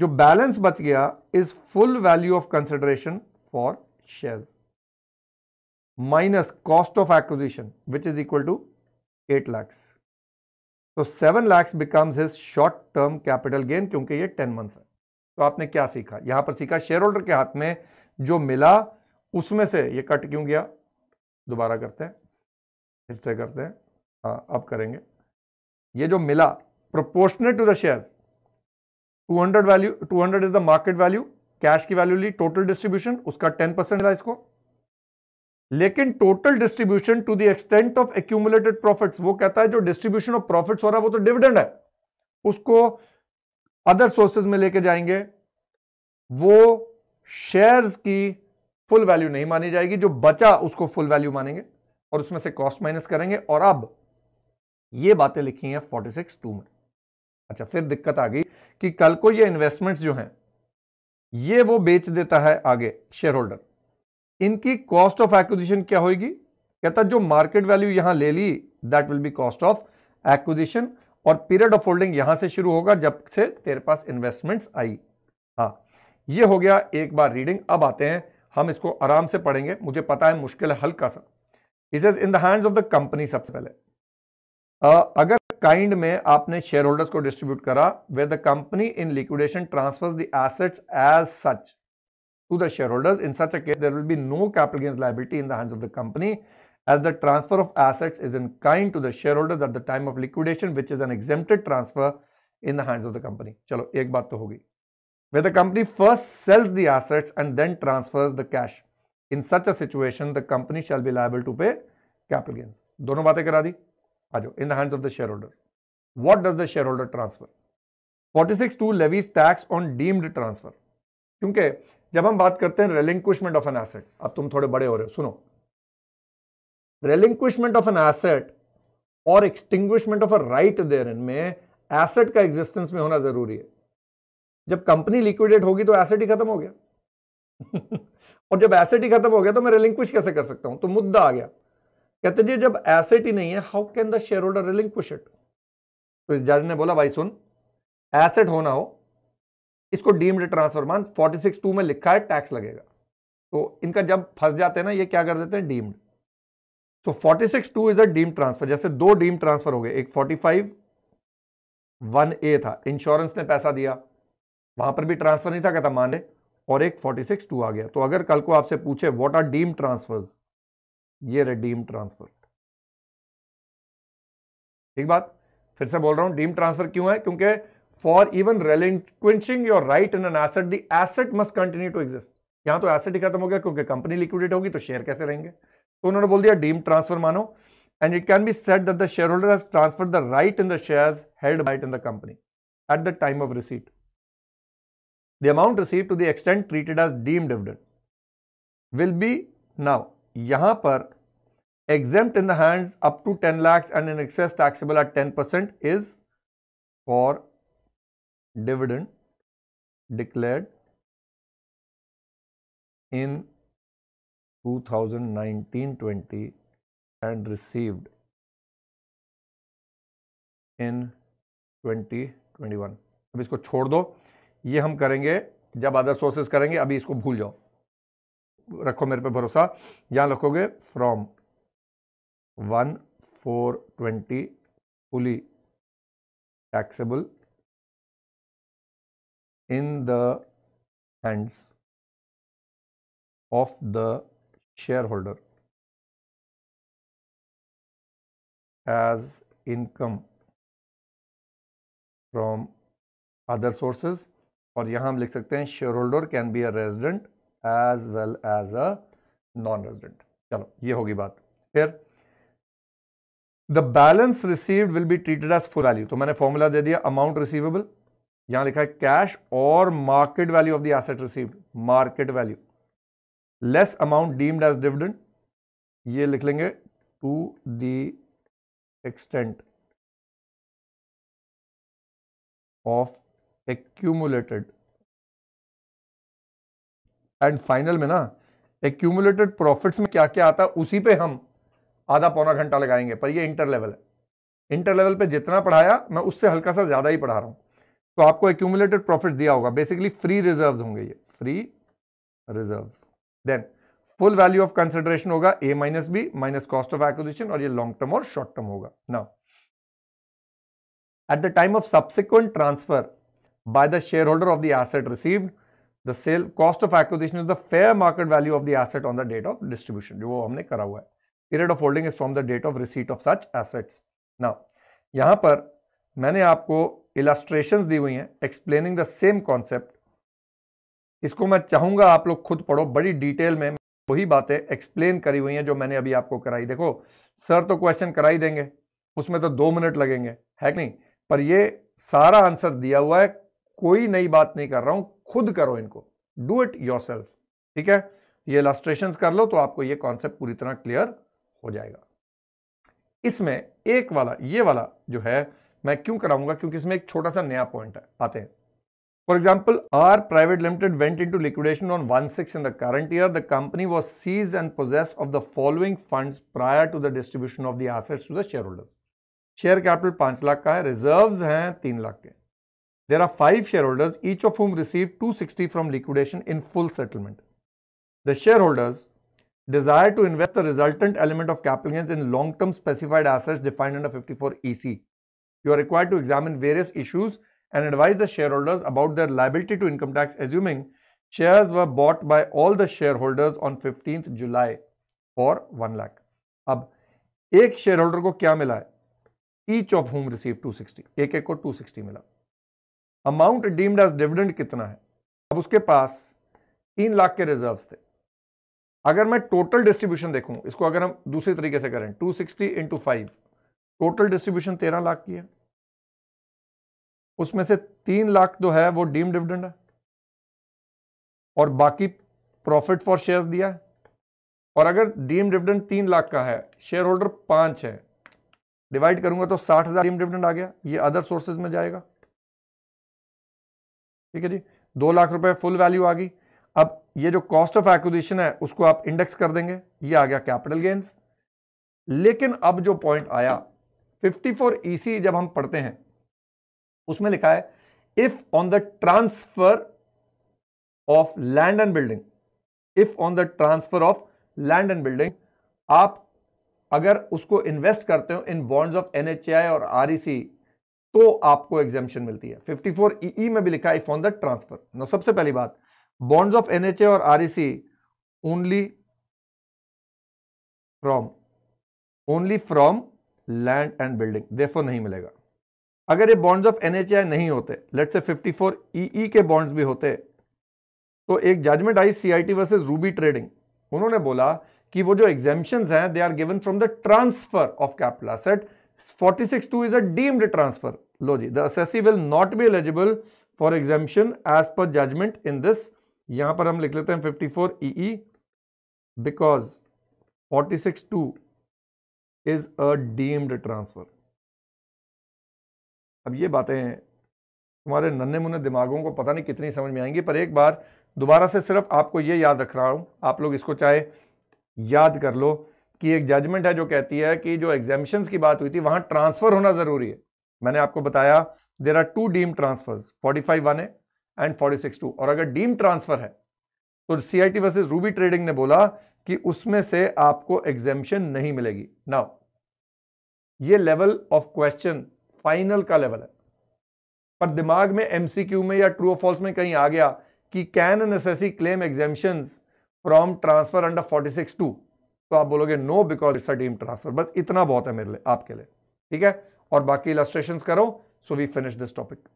जो बैलेंस बच गया is full value of consideration for share minus cost of acquisition which is equal to eight lakhs तो seven lakhs becomes his short term capital gain क्योंकि ये ten months है तो आपने क्या सीखा यहां पर सीखा शेयर होल्डर के हाथ में जो मिला उसमें से ये कट क्यों गया दोबारा करते हैं फिर से करते हैं हाँ अब करेंगे ये जो मिला proportional to the share 200 value 200 is the market value cash की वैल्यू ली टोटल डिस्ट्रीब्यूशन उसका 10 परसेंट मिला इसको लेकिन total distribution to the extent of accumulated profits वो कहता है जो डिस्ट्रीब्यूशन ऑफ प्रॉफिट्स हो रहा है वो तो डिविडेंड है उसको अदर सोर्सेज में लेके जाएंगे वो शेयर्स की फुल वैल्यू नहीं मानी जाएगी जो बचा उसको फुल वैल्यू मानेंगे और उसमें से कॉस्ट माइनस करेंगे और अब ये बातें लिखी हैं फोर्टी सिक्स टू में अच्छा फिर दिक्कत आ गई कि कल को ये इन्वेस्टमेंट्स जो हैं ये वो बेच देता है आगे शेयर होल्डर इनकी कॉस्ट ऑफ एक्विजिशन क्या होगी कहता जो मार्केट वैल्यू यहां ले ली that will be cost of acquisition और पीरियड ऑफ होल्डिंग यहां से शुरू होगा जब से तेरे पास इन्वेस्टमेंट्स आई हाँ ये हो गया एक बार रीडिंग अब आते हैं हम इसको आराम से पढ़ेंगे मुझे पता है मुश्किल है हल्का सा is in the of the company सबसे पहले uh, अगर काइंड में आपने शेयर होल्डर्स को डिस्ट्रीब्यूट करा way the company in liquidation transfers the assets as such to the share holders in such as there will be no capital gains liability in देंड of the company as the transfer of assets is in kind to the shareholders at the time of liquidation which is an exempted transfer in the hands of the company chalo ek baat to hogi where the company first sells the assets and then transfers the cash in such a situation the company shall be liable to pay capital gains dono baatein kara di aajo in the hands of the shareholder what does the shareholder transfer 462 levies tax on deemed transfer kyunki जब हम बात करते हैं relinquishment of an asset अब तुम थोड़े बड़े हो रहे हो सुनो रेलिंक्विशमेंट ऑफ एन एसेट और extinguishment of a right there में एसेट का एग्जिस्टेंस में होना जरूरी है जब कंपनी लिक्विडेट होगी तो एसेट ही खत्म हो गया और जब एसेट ही खत्म हो गया तो मैं रेलिंक्विश कैसे कर सकता हूं तो मुद्दा आ गया कहते जी जब एसेट ही नहीं है how can the share holder relinquish it तो इस जज ने बोला भाई सुन एसेट होना हो इसको डीम्ड ट्रांसफर मान फोर्टी सिक्स टू में लिखा है टैक्स लगेगा तो इनका जब फंस जाते हैं ना ये क्या कर देते हैं deemed so forty six two is a deem transfer जैसे दो डीम ट्रांसफर हो गए एक फोर्टी फाइव वन ए था इंश्योरेंस ने पैसा दिया वहां पर भी ट्रांसफर नहीं था कहता माने और एक फोर्टी सिक्स टू आ गया तो अगर कल को आपसे पूछे व्हाट आर डीम ट्रांसफर ये डीम ट्रांसफर ठीक बात फिर से बोल रहा हूं डीम ट्रांसफर क्यों है क्योंकि for even relinquishing your right in an asset the asset must continue to exist यहां तो एसेट ही खत्म हो गया क्योंकि कंपनी लिक्विडेट होगी तो शेयर कैसे रहेंगे तो उन्होंने बोल दिया डीम ट्रांसफर मानो and it can be said that the share holder has transfer the right in the shares held by it in the company at the time of receipt the amount receive to the extent treated as deem dividend will be now यहां पर exempt in the up to ten lakhs and in excess excess at ten percent is for dividend declared in 2019-20 and received इन 2021 अब इसको छोड़ दो ये हम करेंगे जब अदर सोर्सेस करेंगे अभी इसको भूल जाओ रखो मेरे पे भरोसा यहाँ रखोगे from one four twenty fully taxable in the hands of the share holder as income from other sources और यहां हम लिख सकते हैं share holder can be a resident as well as a non resident चलो ये होगी बात फिर the balance received will be treated as full value तो मैंने फॉर्मूला दे दिया अमाउंट रिसीवेबल यहां लिखा है कैश और market value of the asset received market value less amount deemed as dividend ये लिख लेंगे to the extent of accumulated and final में ना एक्यूमुलेटेड प्रॉफिट्स में क्या क्या आता है उसी पे हम आधा पौना घंटा लगाएंगे पर ये इंटर लेवल है इंटर लेवल पे जितना पढ़ाया मैं उससे हल्का सा ज़्यादा ही पढ़ा रहा हूं तो आपको एक्यूमुलेटेड प्रॉफिट दिया होगा बेसिकली फ्री रिजर्व्स होंगे ये free reserves then full value of consideration होगा A minus B minus cost of acquisition और ये लॉन्ग टर्म और शॉर्ट टर्म होगा ना at the time of subsequent transfer by the share holder of the asset received the sale cost of acquisition is the fair market value of the asset on the date of distribution जो हमने करा हुआ है period of holding is from the date of receipt of such asset ना यहां पर मैंने आपको इलास्ट्रेशन दी हुई है एक्सप्लेनिंग द सेम कॉन्सेप्ट इसको मैं चाहूंगा आप लोग खुद पढ़ो बड़ी डिटेल में वही बातें एक्सप्लेन करी हुई हैं जो मैंने अभी आपको कराई देखो सर तो क्वेश्चन कराई देंगे उसमें तो दो मिनट लगेंगे है नहीं पर ये सारा आंसर दिया हुआ है कोई नई बात नहीं कर रहा हूं खुद करो इनको डू इट योर ठीक है ये इलास्ट्रेशन कर लो तो आपको ये कॉन्सेप्ट पूरी तरह क्लियर हो जाएगा इसमें एक वाला ये वाला जो है मैं क्यों कराऊंगा क्योंकि इसमें एक छोटा सा नया पॉइंट है आते हैं For example, R Private Limited went into liquidation on 1-6 in the current year. The company was seized and possessed of the following funds prior to the distribution of the assets to the shareholders. Share capital 5 lakh ka hai, reserves hain 3 lakh ke. There are 5 shareholders, each of whom received 260 from liquidation in full settlement. The shareholders desire to invest the resultant element of capital gains in long-term specified assets defined under 54 EC. You are required to examine various issues and advise the shareholders about their liability to income tax assuming shares were bought by all the shareholders on 15th July for 1 lakh. ab ek shareholder ko kya mila है Each of whom received 260. ek ek ko 260 mila amount deemed as dividend kitna hai ab uske paas 3 lakh ke reserves the अगर मैं total distribution देखूं इसको अगर हम दूसरे तरीके से करें 260 sixty into five total distribution 13 lakh की है उसमें से तीन लाख जो है वो डीम डिविडेंड है और बाकी प्रॉफिट फॉर शेयर दिया है और अगर डीम डिविडेंड तीन लाख का है शेयर होल्डर पांच है डिवाइड करूंगा तो साठ हज़ार डीम डिविडेंड आ गया ये अदर सोर्सेज में जाएगा ठीक है जी दो लाख रुपए फुल वैल्यू आ गई अब ये जो कॉस्ट ऑफ एक्विजिशन है उसको आप इंडेक्स कर देंगे ये आ गया कैपिटल गेन्स लेकिन अब जो पॉइंट आया 54 ईसी e जब हम पढ़ते हैं उसमें लिखा है if on the transfer of land and building if on the transfer of land and building आप अगर उसको इन्वेस्ट करते हो इन बॉन्ड्स ऑफ एनएचआई और आरईसी e तो आपको एग्जेपन मिलती है 54 ईई e e में भी लिखा है इफ ऑन द ट्रांसफर सबसे पहली बात बॉन्ड्स ऑफ एनएचए और REC only from only from land and building देखो नहीं मिलेगा अगर ये बॉन्ड्स ऑफ एनएचआई नहीं होते लेट से 54 ईई के बॉन्ड्स भी होते तो एक judgment I CIT versus Ruby trading उन्होंने बोला कि वो जो एग्जेम्पन हैं they are given from the transfer of capital asset two is a deemed transfer लो जी दी will not be eligible for exemption as per judgment in this यहां पर हम लिख लेते हैं fifty EE because forty is a deemed transfer अब ये बातें तुम्हारे नन्हे मुन्ने दिमागों को पता नहीं कितनी समझ में आएंगी पर एक बार दोबारा से सिर्फ आपको ये याद रख रहा हूँ आप लोग इसको चाहे याद कर लो कि एक जजमेंट है जो कहती है कि जो एग्जामिशन की बात हुई थी वहाँ ट्रांसफ़र होना ज़रूरी है मैंने आपको बताया there are two deem transfers forty five one है एंड फोर्टी सिक्स टू और अगर डीम ट्रांसफ़र है तो C I T versus Ruby trading ने बोला कि उसमें से आपको एग्जेम्पन नहीं मिलेगी नाउ ये लेवल ऑफ क्वेश्चन फाइनल का लेवल है पर दिमाग में एमसीक्यू में या ट्रू फॉल्स में कहीं आ गया कि can necessary claim exemption from transfer under forty six two तो आप बोलोगे no because it's a deem transfer बस इतना बहुत है मेरे लिए आपके लिए ठीक है और बाकी इलास्ट्रेशन करो so we finish this topic